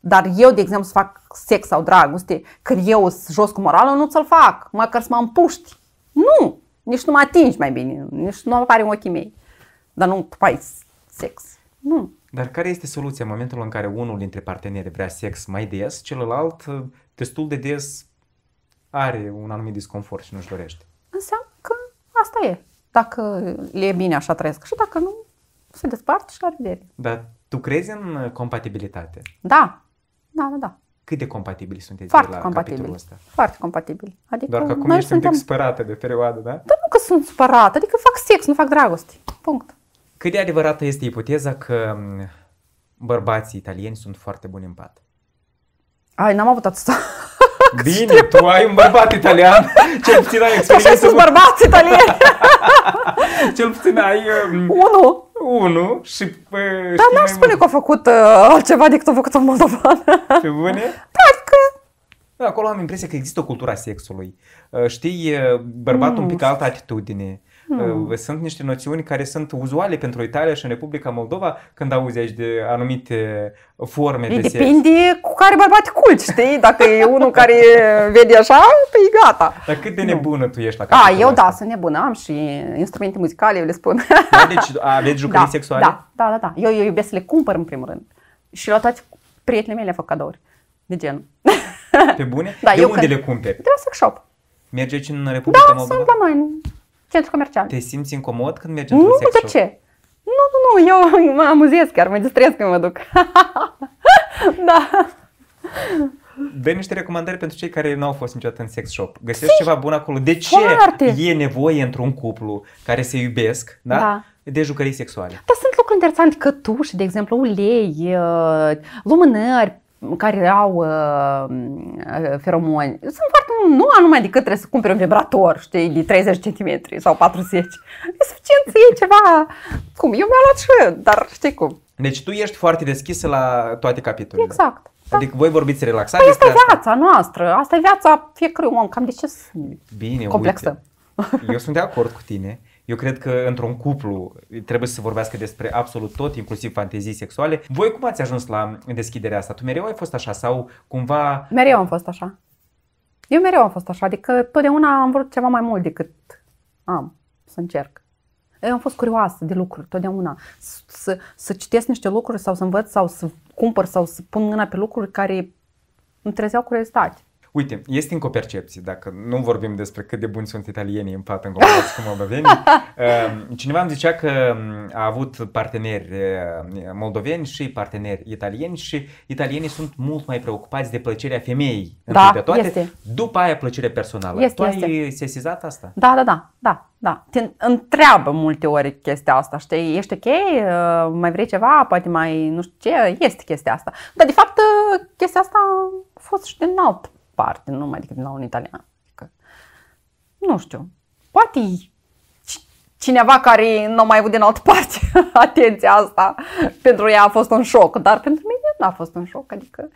Dar eu, de exemplu, să fac sex sau dragoste, că eu sunt jos cu moralul, nu ți-l fac, măcar să mă împuști. Nu! Nici nu mă atingi mai bine, nici nu apare în ochii mei. Dar nu faci sex. Nu. Dar care este soluția în momentul în care unul dintre parteneri vrea sex mai des, celălalt uh, destul de des are un anumit disconfort și nu-și dorește? Înseamnă că asta e. Dacă le e bine așa trăiesc și dacă nu, se despart și la revedere. Dar tu crezi în compatibilitate? Da, da, da, da. Cât de compatibili sunteți Foarte la capitolul ăsta? Foarte compatibili. Adică Doar că acum ești suntem... un pic supărată de perioadă, da? Dar nu că sunt supărată, adică fac sex, nu fac dragoste. Punct. Cât de adevărată este ipoteza că bărbații italieni sunt foarte buni în pat? Ai, n-am avut atâta. Bine, tu ai un bărbat italian, Ce puțin ai experiență. Tu cu... bărbați italieni. Cel puțin ai... Um, Unu. Unu și... pe. Uh, Dar n-aș spune mult. că a făcut uh, altceva decât a făcut un moldovan. Pe bune? Da, adică- Acolo am impresia că există o cultură a sexului. Uh, știi, uh, bărbatul mm. un pic mm. altă atitudine. Hmm. Sunt niște noțiuni care sunt uzuale pentru Italia și în Republica Moldova când auzi aici de anumite forme e, de depinde sex. Depinde cu care bărbat te culci, știi? Dacă e unul care vede așa, păi gata. Dar cât de nebună nu. tu ești la A, eu asta? da, sunt nebună. Am și instrumente muzicale, eu le spun. Da, deci aveți jucării da, sexuale? Da, da, da, da. Eu, eu iubesc să le cumpăr în primul rând. Și la toate prietenii mele le fac cadouri. De gen. Pe bune? Da, de eu unde când... le cumperi? De la sex shop. Mergeți în Republica da, Moldova? Da, sunt la noi centru comercial. Te simți incomod când mergi într-un sex Nu, de ce? Nu, nu, nu, eu mă amuzez chiar, mă distrez când mă duc. da. Dă niște recomandări pentru cei care nu au fost niciodată în sex shop. Găsești ceva bun acolo. De ce Foarte. e nevoie într-un cuplu care se iubesc da? Da. de jucării sexuale? Dar sunt lucruri interesante, cătuși, de exemplu, ulei, uh, lumânări, care au uh, uh, feromoni. Sunt foarte, nu anume decât trebuie să cumperi un vibrator, știi, de 30 cm sau 40. E suficient să iei ceva. Cum? Eu mi-am luat și, dar știi cum. Deci tu ești foarte deschisă la toate capitolele. Exact. Da. Adică voi vorbiți relaxat păi asta e viața asta. noastră, asta e viața fiecărui om, cam de ce Bine, complexă. Uite, eu sunt de acord cu tine eu cred că într-un cuplu trebuie să se vorbească despre absolut tot, inclusiv fantezii sexuale. Voi cum ați ajuns la deschiderea asta? Tu mereu ai fost așa sau cumva... Mereu am fost așa. Eu mereu am fost așa, adică totdeauna am vrut ceva mai mult decât am să încerc. Eu am fost curioasă de lucruri totdeauna. Să, să citesc niște lucruri sau să învăț sau să cumpăr sau să pun mâna pe lucruri care îmi trezeau curiozitate. Uite, este încă o percepție, dacă nu vorbim despre cât de buni sunt italienii în pat în comparație cu moldovenii. Ehm, cineva îmi zicea că mm, a avut parteneri ehm, moldoveni și parteneri italieni și italienii sunt mult mai preocupați de plăcerea femeii da, de toate, este. după aia plăcerea personală. Este, tu este. ai sesizat asta? Da, da, da, da. Da, te întreabă multe ori chestia asta, știi, ești ok, ehm, mai vrei ceva, poate mai nu știu ce, este chestia asta. Dar de fapt chestia asta a fost și din alt parte, nu mai decât la un italian. Adică, nu știu, poate cineva care nu a mai avut din altă parte atenția asta, pentru ea a fost un șoc, dar pentru mine nu a fost un șoc. Adică,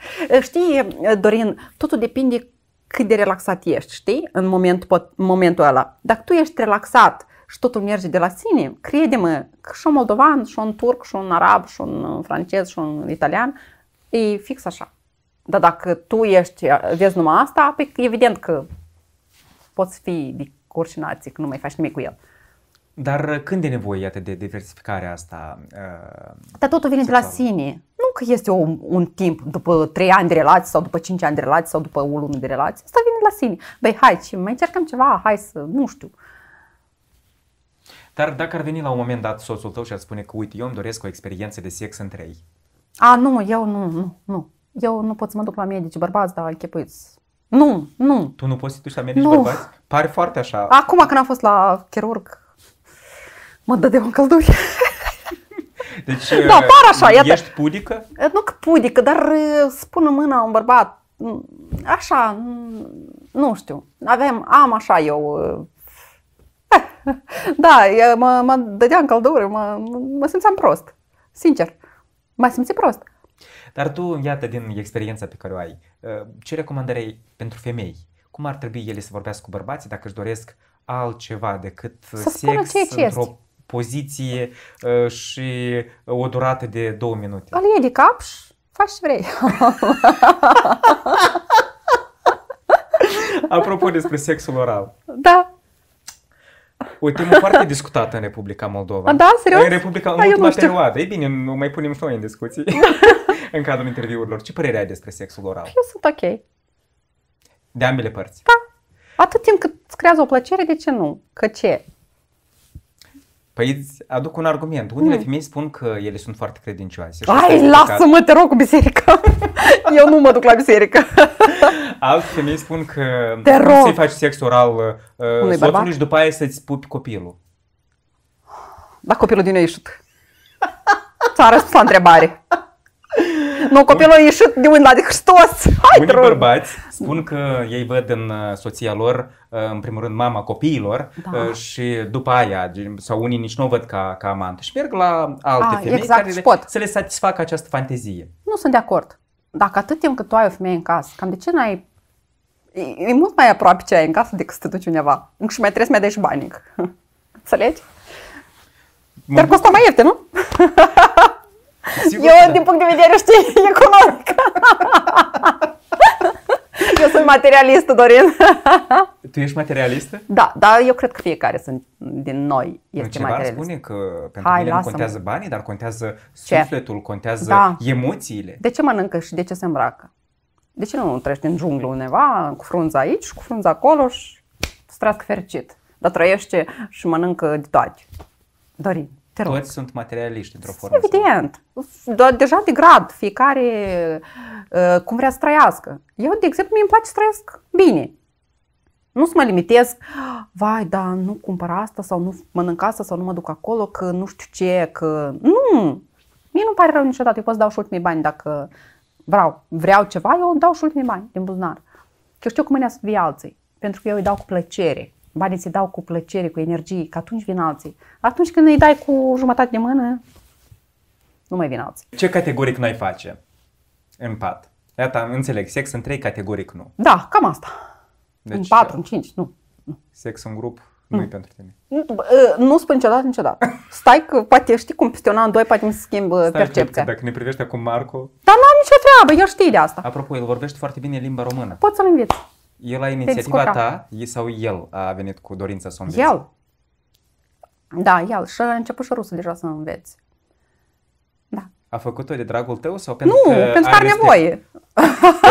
știi, Dorin, totul depinde cât de relaxat ești, știi, în momentul, momentul ăla. Dacă tu ești relaxat și totul merge de la sine, crede-mă că și un moldovan, și un turc, și un arab, și un francez, și un italian, e fix așa. Dar dacă tu ești, vezi numai asta, pe, păi evident că poți fi de nații că nu mai faci nimic cu el. Dar când e nevoie, iată, de diversificarea asta? Uh, Dar totul vine de la sine. Nu că este o, un timp după 3 ani de relații sau după 5 ani de relații sau după o lună de relații. Asta vine de la sine. Băi, hai, și mai încercăm ceva, hai să, nu știu. Dar dacă ar veni la un moment dat soțul tău și ar spune că, uite, eu îmi doresc o experiență de sex în trei. A, nu, eu nu, nu, nu eu nu pot să mă duc la medici bărbați, dar închipuiți. Nu, nu. Tu nu poți să te duci la medici nu. bărbați? Pare foarte așa. Acum când am fost la chirurg, mă de un călduri. Deci, da, par așa, uh, ești pudică? Eh, nu că pudică, dar uh, spun în mâna un bărbat, mm, așa, mm, nu știu, avem, am așa eu, uh, da, mă, mă dădeam căldură, mă, mă simțeam prost, sincer, mă simțeam prost. Dar tu, iată, din experiența pe care o ai, uh, ce recomandări pentru femei? Cum ar trebui ele să vorbească cu bărbații dacă își doresc altceva decât să sex ce într-o poziție uh, și o durată de două minute? Îl iei de cap și faci ce vrei. Apropo despre sexul oral. Da. O temă foarte discutată în Republica Moldova. A, da? Serios? În Republica în A, ultima perioadă. Ei bine, nu mai punem și noi în discuții în cadrul interviurilor. Ce părere ai despre sexul oral? Eu sunt ok. De ambele părți. Da. Atât timp cât îți creează o plăcere, de ce nu? Că ce? Păi îți aduc un argument. Unele mm. femei spun că ele sunt foarte credincioase. Ai, lasă-mă, te rog, cu biserica. Eu nu mă duc la biserică. Alte femei spun că te rog. să-i faci sex oral uh, soțului uh, și după aia să-ți pupi copilul. Da, copilul din ieșit. Ți-a răspuns la întrebare nu, copilul a ieșit de unde de Hristos. Hai, Unii drum. bărbați spun că ei văd în uh, soția lor, uh, în primul rând, mama copiilor da. Uh, și după aia, sau unii nici nu o văd ca, ca amantă și merg la alte a, femei exact, care pot. să le satisfacă această fantezie. Nu sunt de acord. Dacă atât timp cât tu ai o femeie în casă, cam de ce n-ai E, e mult mai aproape ce ai în casă decât să te duci undeva. Și mai trebuie să mai dai și banii. Înțelegi? Dar costă mai ieftin, nu? Sigur, Eu, da. din punct de vedere, știi, economic. Eu sunt materialistă, Dorin. Tu ești materialistă? Da, dar eu cred că fiecare sunt din noi este Ceva materialist. spune că pentru Hai, mine nu contează banii, dar contează ce? sufletul, contează da. emoțiile. De ce mănâncă și de ce se îmbracă? De ce nu treci din junglă undeva, cu frunza aici, cu frunza acolo și să trăiască fericit? Dar trăiește și mănâncă de toate. Dorin. Te rog. Toți sunt materialiști într-o formă. Evident. Doar deja de grad, fiecare uh, cum vrea să trăiască. Eu, de exemplu, mie îmi place să trăiesc bine. Nu să mă limitez, vai, da, nu cumpăr asta sau nu mănânc asta sau nu mă duc acolo, că nu știu ce, că... Nu! Mie nu pare rău niciodată, eu pot să dau și ultimii bani dacă vreau, vreau ceva, eu dau și ultimii bani din buzunar. Că știu cum mâine să fie alții, pentru că eu îi dau cu plăcere banii ți dau cu plăcere, cu energie, că atunci vin alții. Atunci când îi dai cu jumătate de mână, nu mai vin alții. Ce categoric n-ai face în pat? Iată, înțeleg, sex în trei categoric nu. Da, cam asta. Deci, în patru, în cinci, nu. Sex în grup nu, nu e pentru tine. Nu, ă, nu spun niciodată, niciodată. Stai că poate știi cum peste în doi, poate îmi schimb ă, Stai percepția. Că, dacă ne privește acum Marco... Dar n-am nicio treabă, Eu știi de asta. Apropo, el vorbește foarte bine limba română. Poți să-l înveți. E la inițiativa ta sau el a venit cu dorința să o înveți? El. Da, el. Și a început și rusul deja să înveți. Da. A făcut-o de dragul tău sau pentru nu, că pentru că are nevoie.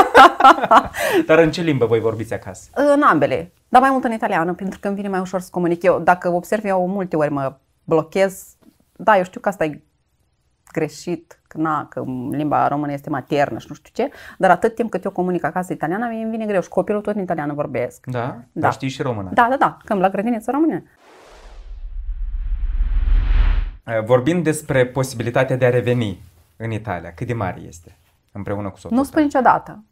Dar în ce limbă voi vorbiți acasă? În ambele. Dar mai mult în italiană, pentru că îmi vine mai ușor să comunic eu. Dacă observ, eu multe ori mă blochez. Da, eu știu că asta e greșit, că, na, că limba română este maternă și nu știu ce, dar atât timp cât eu comunic acasă italiana, mi îmi vine greu și copilul tot în italiană vorbesc. Da? da. Dar știi și română. Da, da, da, că la grădiniță română. Eh, Vorbim despre posibilitatea de a reveni în Italia. Cât de mare este împreună cu soțul Nu spun niciodată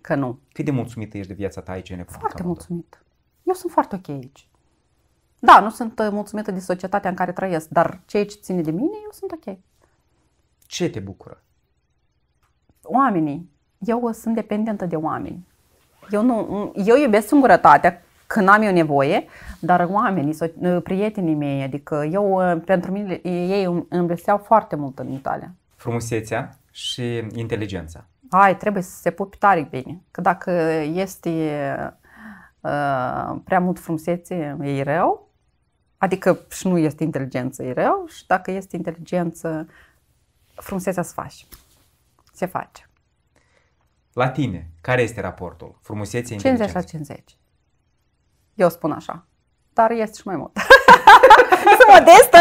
că nu. Cât de mulțumită ești de viața ta aici în Republica Foarte mulțumită. Eu sunt foarte ok aici. Da, nu sunt eh, mulțumită de societatea în care trăiesc, dar ceea ce ține de mine, eu sunt ok. Ce te bucură? Oamenii. Eu sunt dependentă de oameni. Eu, nu, eu iubesc singurătatea când am eu nevoie, dar oamenii, prietenii mei, adică eu, uh, pentru mine, ei îmi foarte mult în Italia. Frumusețea și inteligența. Ai, trebuie să se pupi tare bine, că dacă este uh, prea mult frumusețe, e rău, adică și nu este inteligență, e rău, și dacă este inteligență, frumusețea să faci. Se face. La tine, care este raportul? Frumusețe 50 la 50. Eu spun așa. Dar este și mai mult. Sunt modestă!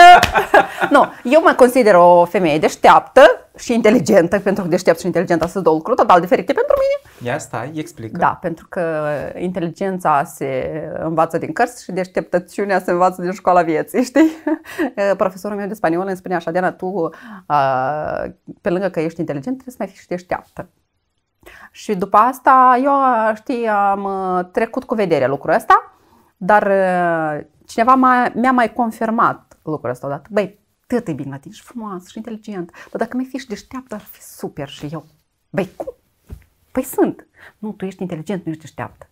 nu, eu mă consider o femeie deșteaptă, și inteligentă, pentru că deștept și inteligentă sunt două lucruri total diferite pentru mine. Ia stai, explică. Da, pentru că inteligența se învață din cărți și deșteptăciunea se învață din școala vieții, știi? Profesorul meu de spaniolă îmi spunea așa, Diana, tu, uh, pe lângă că ești inteligent, trebuie să mai fii și deșteaptă. Și după asta, eu, știi, am uh, trecut cu vederea lucrul ăsta, dar uh, cineva mi-a mai confirmat lucrul ăsta odată. Băi, atât de bine la tine și frumos și inteligent, dar dacă mai fi și deșteaptă, ar fi super și eu. Băi, cum? Păi sunt. Nu, tu ești inteligent, nu ești deșteaptă.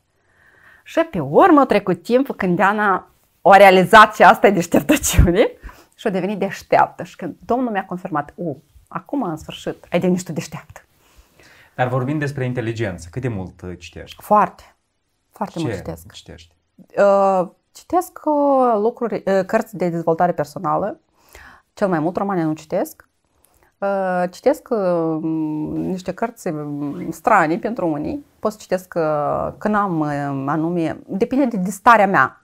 Și pe urmă a trecut timpul când Diana a realizat și asta e deșteptăciune și a devenit deșteaptă. Și când Domnul mi-a confirmat, u, acum în sfârșit ai devenit tu deșteaptă. Dar vorbim despre inteligență, cât de mult uh, citești? Foarte. Foarte Ce mult citesc. citești? Uh, citesc uh, lucruri, uh, cărți de dezvoltare personală, cel mai mult romane nu citesc. Uh, citesc uh, niște cărți um, strani pentru unii. Pot să citesc uh, când am anume, depinde de starea mea.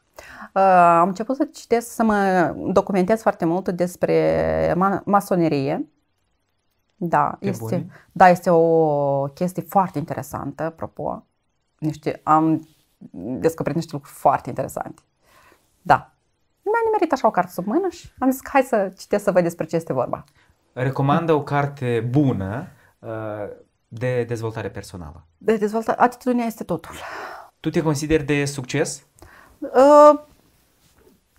Am început să citesc, să mă documentez foarte mult despre masonerie. Da, Pe este, da, este o chestie foarte interesantă, apropo. Niște, am descoperit niște lucruri foarte interesante. Da sărit așa o carte sub mână și am zis că hai să citesc să văd despre ce este vorba. Recomandă o carte bună uh, de dezvoltare personală. De dezvoltare, atitudinea este totul. Tu te consideri de succes? Uh,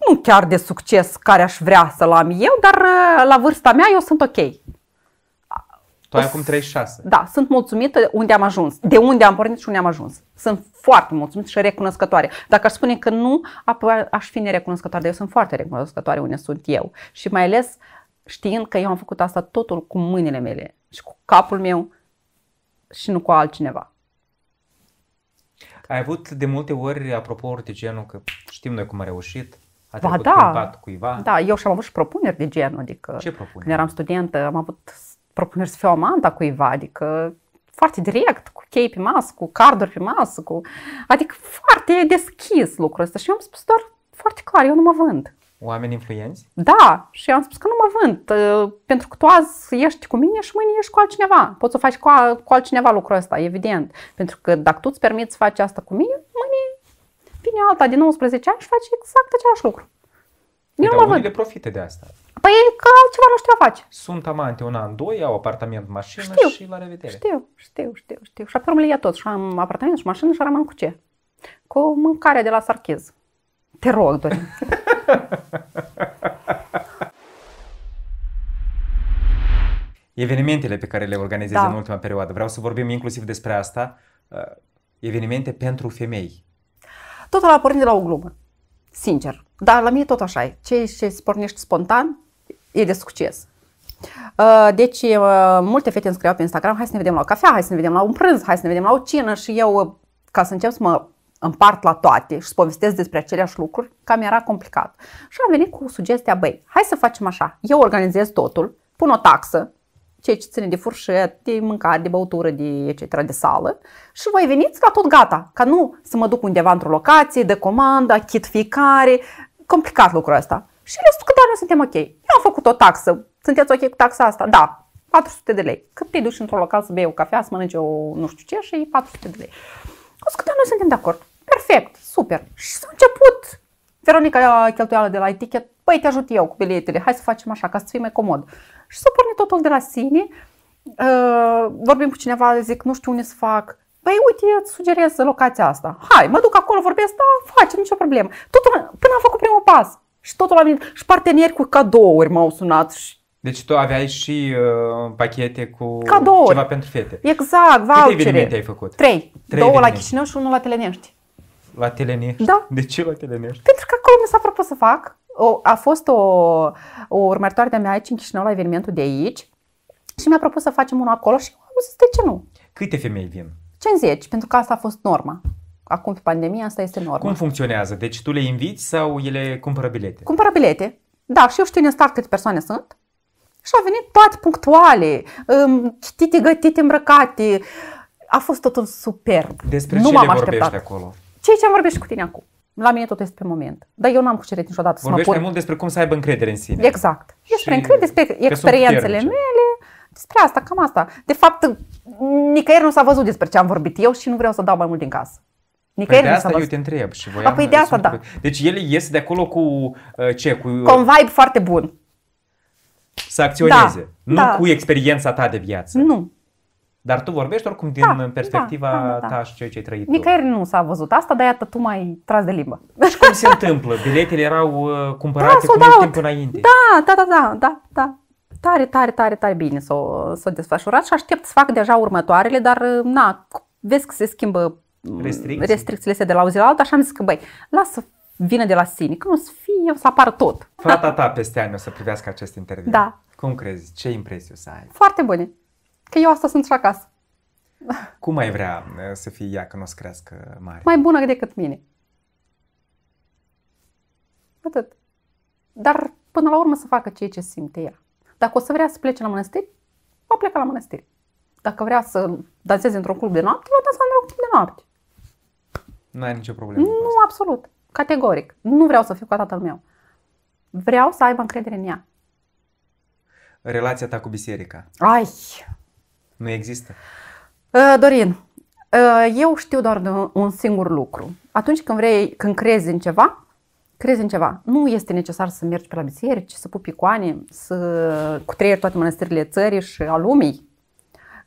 nu chiar de succes care aș vrea să-l am eu, dar uh, la vârsta mea eu sunt ok. Tu ai acum 36. Da, sunt mulțumită unde am ajuns, de unde am pornit și unde am ajuns. Sunt foarte mulțumită și recunoscătoare. Dacă aș spune că nu, aș fi nerecunoscătoare, dar eu sunt foarte recunoscătoare unde sunt eu. Și mai ales știind că eu am făcut asta totul cu mâinile mele și cu capul meu și nu cu altcineva. Ai avut de multe ori, apropo, ori de genul că știm noi cum a reușit, a ba da, cuiva. Da, eu și-am avut și propuneri de genul, adică Ce propuneri? când eram studentă am avut propuneri să fiu amanta cuiva, adică foarte direct, cu chei pe masă, cu carduri pe masă, cu... adică foarte deschis lucrul ăsta și eu am spus doar foarte clar, eu nu mă vând. Oameni influenți? Da, și eu am spus că nu mă vând, ă, pentru că tu azi ești cu mine și mâine ești cu altcineva. Poți să faci cu, cu altcineva lucrul ăsta, evident, pentru că dacă tu îți permiți să faci asta cu mine, mâine vine alta de 19 ani și face exact același lucru. Eu nu mă văd. profite de asta. Păi că altceva nu știu a face. Sunt amante un an, doi, au apartament, mașină știu, și la revedere. Știu, știu, știu, știu. Și apoi le ia tot. Și am apartament și mașină și rămân cu ce? Cu mâncarea de la Sarchez. Te rog, Dorin. Evenimentele pe care le organizezi da. în ultima perioadă. Vreau să vorbim inclusiv despre asta. Uh, evenimente pentru femei. Totul a pornit de la o glumă sincer. Dar la mine tot așa e. Ce, ce spornești spontan e de succes. Uh, deci, uh, multe fete îmi scriau pe Instagram, hai să ne vedem la o cafea, hai să ne vedem la un prânz, hai să ne vedem la o cină și eu, uh, ca să încep să mă împart la toate și să povestesc despre aceleași lucruri, cam era complicat. Și am venit cu sugestia, băi, hai să facem așa, eu organizez totul, pun o taxă, ceea ce ține de furșet, de mâncare, de băutură, de etc., de sală și voi veniți la tot gata, ca nu să mă duc undeva într-o locație, de comandă, achit fiecare, complicat lucrul ăsta. Și el spus că da, noi suntem ok. Eu am făcut o taxă, sunteți ok cu taxa asta? Da, 400 de lei. Cât te duci într-o local să bei o cafea, să mănânci o nu știu ce și 400 de lei. O să că da, noi suntem de acord. Perfect, super. Și s-a început Veronica cheltuială de la etichet, Păi, te ajut eu cu biletele, hai să facem așa, ca să fii mai comod și să a totul de la sine. Uh, vorbim cu cineva, zic, nu știu unde să fac. Păi uite, îți sugerez locația asta. Hai, mă duc acolo, vorbesc, da, facem, nicio problemă. Totul, până am făcut primul pas. Și totul am venit. Și parteneri cu cadouri m-au sunat și deci tu aveai și uh, pachete cu Cadouri. ceva pentru fete. Exact, vouchere. Câte evenimente ai făcut? Trei. Trei Două evenimente. la Chișinău și unul la Telenești. La Telenești? Da. De ce la Telenești? Pentru că acolo mi s-a propus să fac o, a fost o, o urmăritoare de-a mea aici în Chișinău la evenimentul de aici și mi-a propus să facem unul acolo și am zis, de ce nu? Câte femei vin? 50, pentru că asta a fost norma. Acum, pe pandemie, asta este norma. Cum funcționează? Deci tu le inviți sau ele cumpără bilete? Cumpără bilete. Da, și eu știu în exact câte persoane sunt. Și au venit toate punctuale, citite, gătite, îmbrăcate. A fost totul superb. Despre nu ce m-am le vorbești așteptat. acolo? Ceea ce am vorbit și cu tine acum. La mine tot este pe moment. Dar eu n-am cucerit niciodată să mă pun... mai mult despre cum să aibă încredere în sine. Exact. Despre încredere, despre experiențele mele, despre asta, cam asta. De fapt, nicăieri nu s-a văzut despre ce am vorbit eu și nu vreau să dau mai mult din casă. Nicăieri păi de asta eu te întreb și voiam... păi de asta, da. Deci el iese de acolo cu uh, ce? Cu... Uh, cu un vibe foarte bun. Să acționeze. Da, nu da. cu experiența ta de viață. Nu. Dar tu vorbești oricum din da, da, perspectiva da, da, da. ta și ceea ce ai trăit Nicăieri nu s-a văzut asta, dar iată, tu mai tras de limbă. Și cum se întâmplă? Biletele erau uh, cumpărate da, cu mult timp înainte. Da, da, da, da, da, da. Tare, tare, tare, tare bine s au s uh, s-o desfășurat și aștept să fac deja următoarele, dar uh, na, vezi că se schimbă mm, Restricții. restricțiile astea de la o zi la alta, așa am zis că, băi, lasă vină de la sine, că nu o să fie, o să apară tot. Fata ta peste ani o să privească acest interviu. Da. Cum crezi? Ce impresie o să ai? Foarte bune. Că eu asta sunt și acasă. Cum mai vrea eh, să fie ea când o să crească mare? Mai bună decât mine. Atât. Dar până la urmă să facă ceea ce simte ea. Dacă o să vrea să plece la mănăstiri, va pleca la mănăstiri. Dacă vrea să danseze într-un club de noapte, va dansa într-un club de noapte. Nu ai nicio problemă. Nu, absolut. Categoric. Nu vreau să fiu cu tatăl meu. Vreau să aibă încredere în ea. Relația ta cu biserica. Ai, nu există. Uh, Dorin, uh, eu știu doar de un singur lucru. Atunci când vrei, când crezi în ceva, crezi în ceva. Nu este necesar să mergi pe la biserici, să pupi icoane, să cutreieri toate mănăstirile țării și a lumii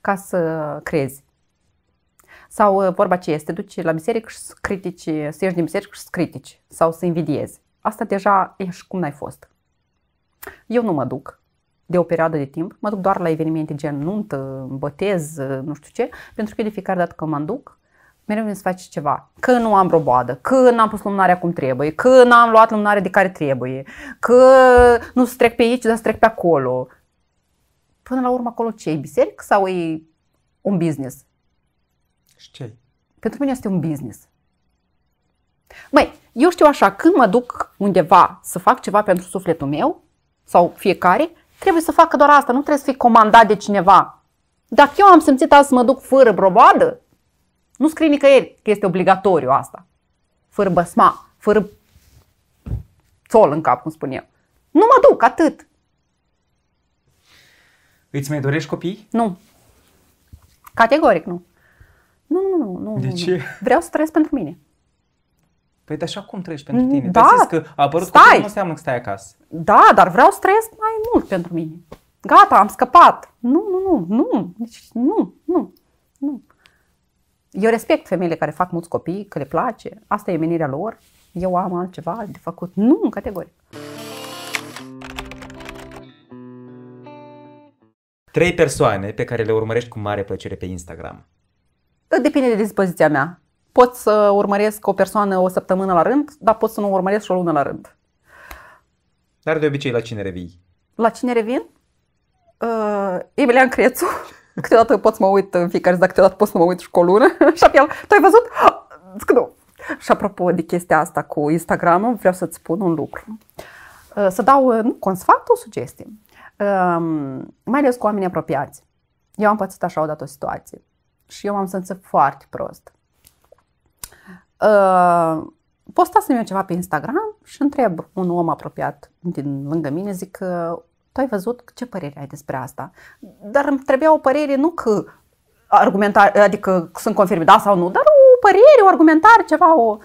ca să crezi. Sau uh, vorba ce este, duci la biserică și să critici, să ieși din biserică și să critici sau să invidiezi. Asta deja ești cum n-ai fost. Eu nu mă duc de o perioadă de timp, mă duc doar la evenimente gen nuntă, botez, nu știu ce, pentru că de fiecare dată când mă duc, mereu mi se face ceva. Că nu am roboadă, că n-am pus lumânarea cum trebuie, că n-am luat lumânarea de care trebuie, că nu se trec pe aici, dar se trec pe acolo. Până la urmă acolo ce e biserică sau e un business? Și ce Pentru mine este un business. Măi, eu știu așa, când mă duc undeva să fac ceva pentru sufletul meu, sau fiecare, Trebuie să facă doar asta, nu trebuie să fii comandat de cineva. Dacă eu am simțit asta, să mă duc fără broboadă, nu scrie nicăieri că este obligatoriu asta. Fără băsma, fără țol în cap, cum spun eu. Nu mă duc, atât. Îți mai dorești copii? Nu. Categoric nu. Nu, nu, nu. nu de nu, ce? Nu. Vreau să trăiesc pentru mine. Păi de așa cum trăiești pentru mm, tine? Da. Zis că a apărut stai. copilul, nu înseamnă că stai acasă. Da, dar vreau să trăiesc mai mult pentru mine. Gata, am scăpat. Nu, nu, nu, nu, deci, nu, nu, nu. Eu respect femeile care fac mulți copii, că le place, asta e menirea lor, eu am altceva de făcut. Nu, în categorie. Trei persoane pe care le urmărești cu mare plăcere pe Instagram. Depinde de dispoziția mea pot să urmăresc o persoană o săptămână la rând, dar pot să nu urmăresc și o lună la rând. Dar de obicei la cine revii? La cine revin? Uh, Emilian Crețu. Câteodată pot să mă uit în fiecare zi, dar câteodată pot să mă uit și cu o lună. și apoi tu ai văzut? Nu. Și apropo de chestia asta cu Instagram, vreau să-ți spun un lucru. Uh, să dau, un uh, sfat, o sugestie. Um, mai ales cu oamenii apropiați. Eu am pățit așa odată o situație și eu m-am simțit foarte prost. Ă, postasem eu ceva pe Instagram și întreb un om apropiat din lângă mine, zic că tu ai văzut ce părere ai despre asta? Dar îmi trebuia o părere nu că argumentar, adică sunt confirme da sau nu, dar o părere, o argumentare, ceva, o...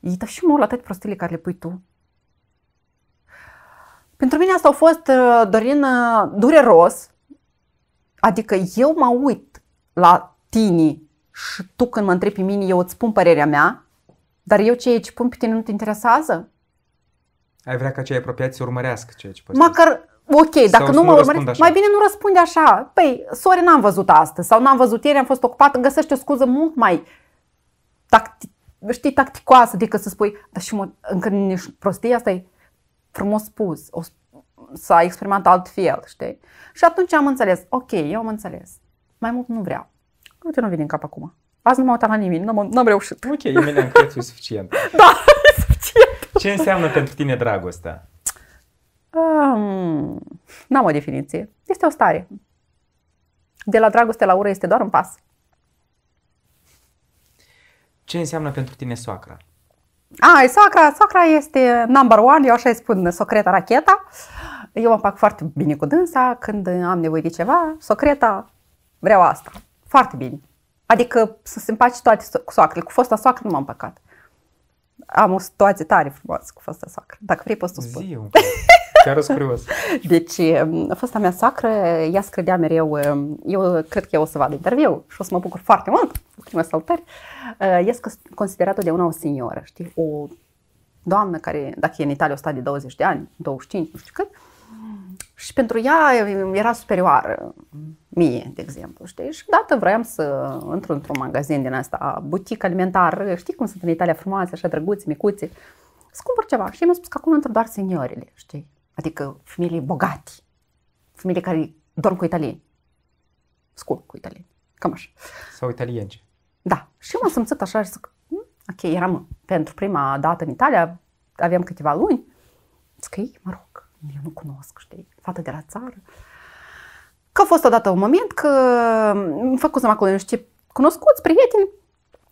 Ii dar și mă, la toate prostile care le pui tu. Pentru mine asta a fost, ă, Dorin, ă, dureros. Adică eu mă uit la tine și tu când mă întrebi pe mine, eu îți spun părerea mea, dar eu ce ce pun pe tine nu te interesează? Ai vrea ca cei apropiați să urmărească ceea ce poți Măcar, ok, sau dacă nu mă urmăresc, mai bine nu răspunde așa. Păi, sori, n-am văzut astăzi sau n-am văzut ieri, am fost ocupat, găsești o scuză mult mai tacti, știi, tacticoasă decât adică să spui, dar și mă, încă nici prostie asta e frumos spus, o, s-a exprimat altfel, știi? Și atunci am înțeles, ok, eu am înțeles, mai mult nu vreau. Uite, nu vine în cap acum. Azi nu m-am uitat la nimeni, n-am, n-am reușit. Ok, e mi-am e suficient. da, e suficient. Ce înseamnă pentru tine dragostea? Um, n-am o definiție. Este o stare. De la dragoste la ură este doar un pas. Ce înseamnă pentru tine soacra? A, soacra, soacra este number one, eu așa îi spun, socreta racheta. Eu mă fac foarte bine cu dânsa, când am nevoie de ceva, socreta, vreau asta foarte bine. Adică să se împace toate cu soacrele. Cu fosta soacră nu m-am păcat. Am o situație tare frumoasă cu fosta soacră. Dacă vrei poți să spun. Zi, chiar sunt Deci, um, fosta mea soacră, ea scredea mereu, um, eu cred că eu o să vadă interviu și o să mă bucur foarte mult, prima salutări. Uh, este considerată de una o senioră, știi, o doamnă care, dacă e în Italia, o sta de 20 de ani, 25, nu știu cât, și pentru ea era superioară mie, de exemplu, știi? Și dată vreau să intru într-un magazin din asta, butic alimentar, știi cum sunt în Italia frumoase, așa drăguți, micuți, să cumpăr ceva. Și mi-a spus că acum intră doar seniorile, știi? Adică familii bogate, familii care dorm cu italieni, scul cu italieni, cam așa. Sau italieni. Da. Și m-am simțit așa și zic, hmm, ok, eram pentru prima dată în Italia, aveam câteva luni, zic că ei, mă rog, eu nu cunosc, știi, fată de la țară. Că a fost odată un moment că îmi făcusem acolo niște cunoscuți, prieteni,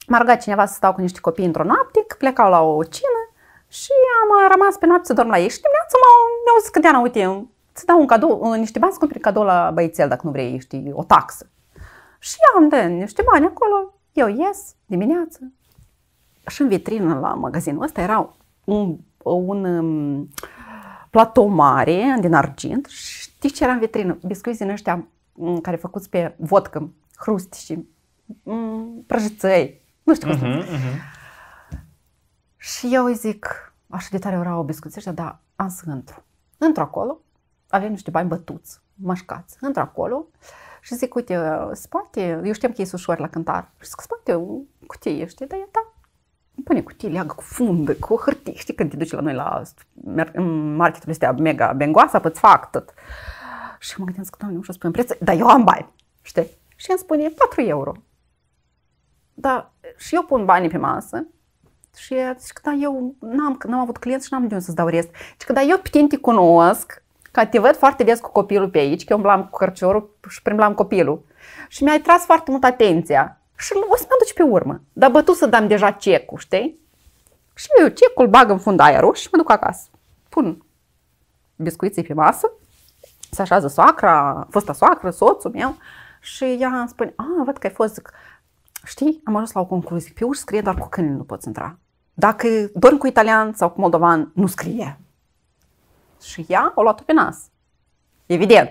m-a rugat cineva să stau cu niște copii într-o noapte, că plecau la o cină și am rămas pe noapte să dorm la ei și dimineața mi-au zis că Deana, uite, îți dau un cadou, uh, niște bani să cumperi cadou la băițel dacă nu vrei, știi, o taxă. Și am de niște bani acolo, eu ies dimineață și în vitrină la magazinul ăsta erau un, un, un um, platou mare din argint și știi ce era în vitrină? Biscuiți din ăștia mm, care făcuți pe vodcă, hrust și m- mm, Nu știu cum uh-huh, uh-huh. Și eu îi zic, așa de tare erau biscuiți ăștia, dar am să întru. Întru acolo, avem niște bani bătuți, mașcați. Întru acolo și zic, uite, spate, eu știam că e ușor la cântar. Și zic, spate, cutie, știi, dar e da, pune cutii, leagă cu fundă, cu hârtie. Știi când te duci la noi la marketul este mega bengoasă, îți fac tot. Și mă gândesc că, doamne, nu știu spune preț, dar eu am bani, știi? Și îmi spune 4 euro. Da, și eu pun banii pe masă și zice că da, eu n-am, n-am avut clienți și n-am de unde să-ți dau rest. Zice că da, eu pe te cunosc, că te văd foarte des cu copilul pe aici, că eu umblam cu cărciorul și primblam copilul. Și mi-ai tras foarte mult atenția și o să mă aduci pe urmă. Dar tu să dăm deja cecul, știi? Și eu cecul bag în fund aerul și mă duc acasă. Pun biscuiții pe masă, se așează soacra, fosta soacră, soțul meu și ea îmi spune, a, văd că ai fost, zic, știi, am ajuns la o concluzie, pe urmă, scrie doar cu câinele nu poți intra. Dacă dormi cu italian sau cu moldovan, nu scrie. Și ea o luat pe nas. Evident.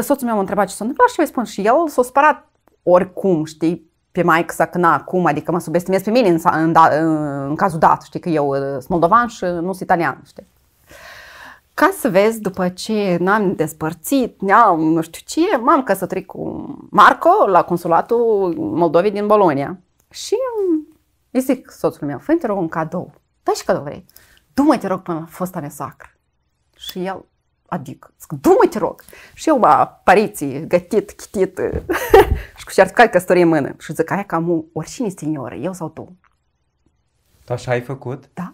Soțul meu m-a întrebat ce s-a întâmplat și eu îi spun și el s-a spărat oricum, știi, pe mai că na, cum, adică mă subestimez pe mine în, în, da, în cazul dat, știi, că eu uh, sunt moldovan și uh, nu sunt italian, știi. Ca să vezi, după ce n-am despărțit, n am nu știu ce, m-am căsătorit cu Marco la consulatul Moldovei din Bolonia. Și um, îi zic soțul meu, fă te rog un cadou. Dă și cadou vrei. Du-mă, te rog, până la fosta mea soacră. Și el, adic. Zic, du-mă, te rog. Și eu, pariții, gătit, chitit. și cu și care căsătorie în mână. Și zic, aia cam oricine senioră, eu sau tu. Tu așa ai făcut? Da.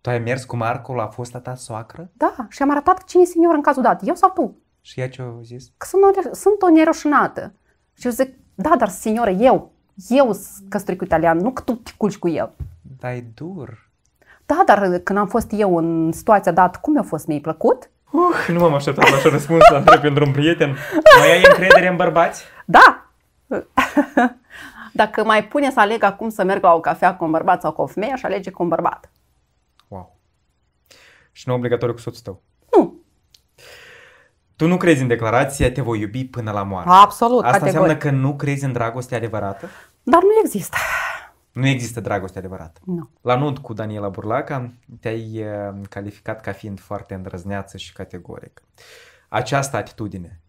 Tu ai mers cu Marco la fosta ta soacră? Da, și am arătat cine e senior în cazul dat, eu sau tu. Și ea ce a zis? Că sunt, sunt o neroșinată. Și eu zic, da, dar senioră, eu, eu sunt căsătorit cu italian, nu că tu te culci cu el. Dar e dur. Da, dar când am fost eu în situația dată, cum mi-a fost mie plăcut? Uh. Nu m-am așteptat la așa răspuns la întreb pentru un prieten. Mai ai încredere în bărbați? Da! Dacă mai pune să aleg acum să merg la o cafea cu un bărbat sau cu o femeie, aș alege cu un bărbat. Wow. Și nu obligatoriu cu soțul tău? Nu. Tu nu crezi în declarația te voi iubi până la moarte. Absolut, Asta categori. înseamnă că nu crezi în dragoste adevărată? Dar nu există. Nu există dragoste adevărată. Nu. La nunt cu Daniela Burlaca te-ai eh, calificat ca fiind foarte îndrăzneață și categoric. Această atitudine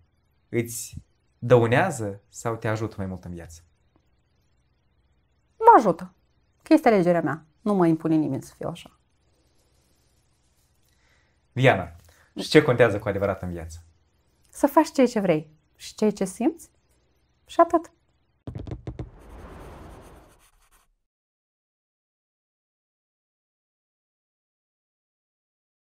îți dăunează sau te ajută mai mult în viață? Mă ajută. Că este alegerea mea. Nu mă impune nimeni să fiu așa. Diana, și ce contează cu adevărat în viață? Să faci ceea ce vrei și ceea ce simți și atât.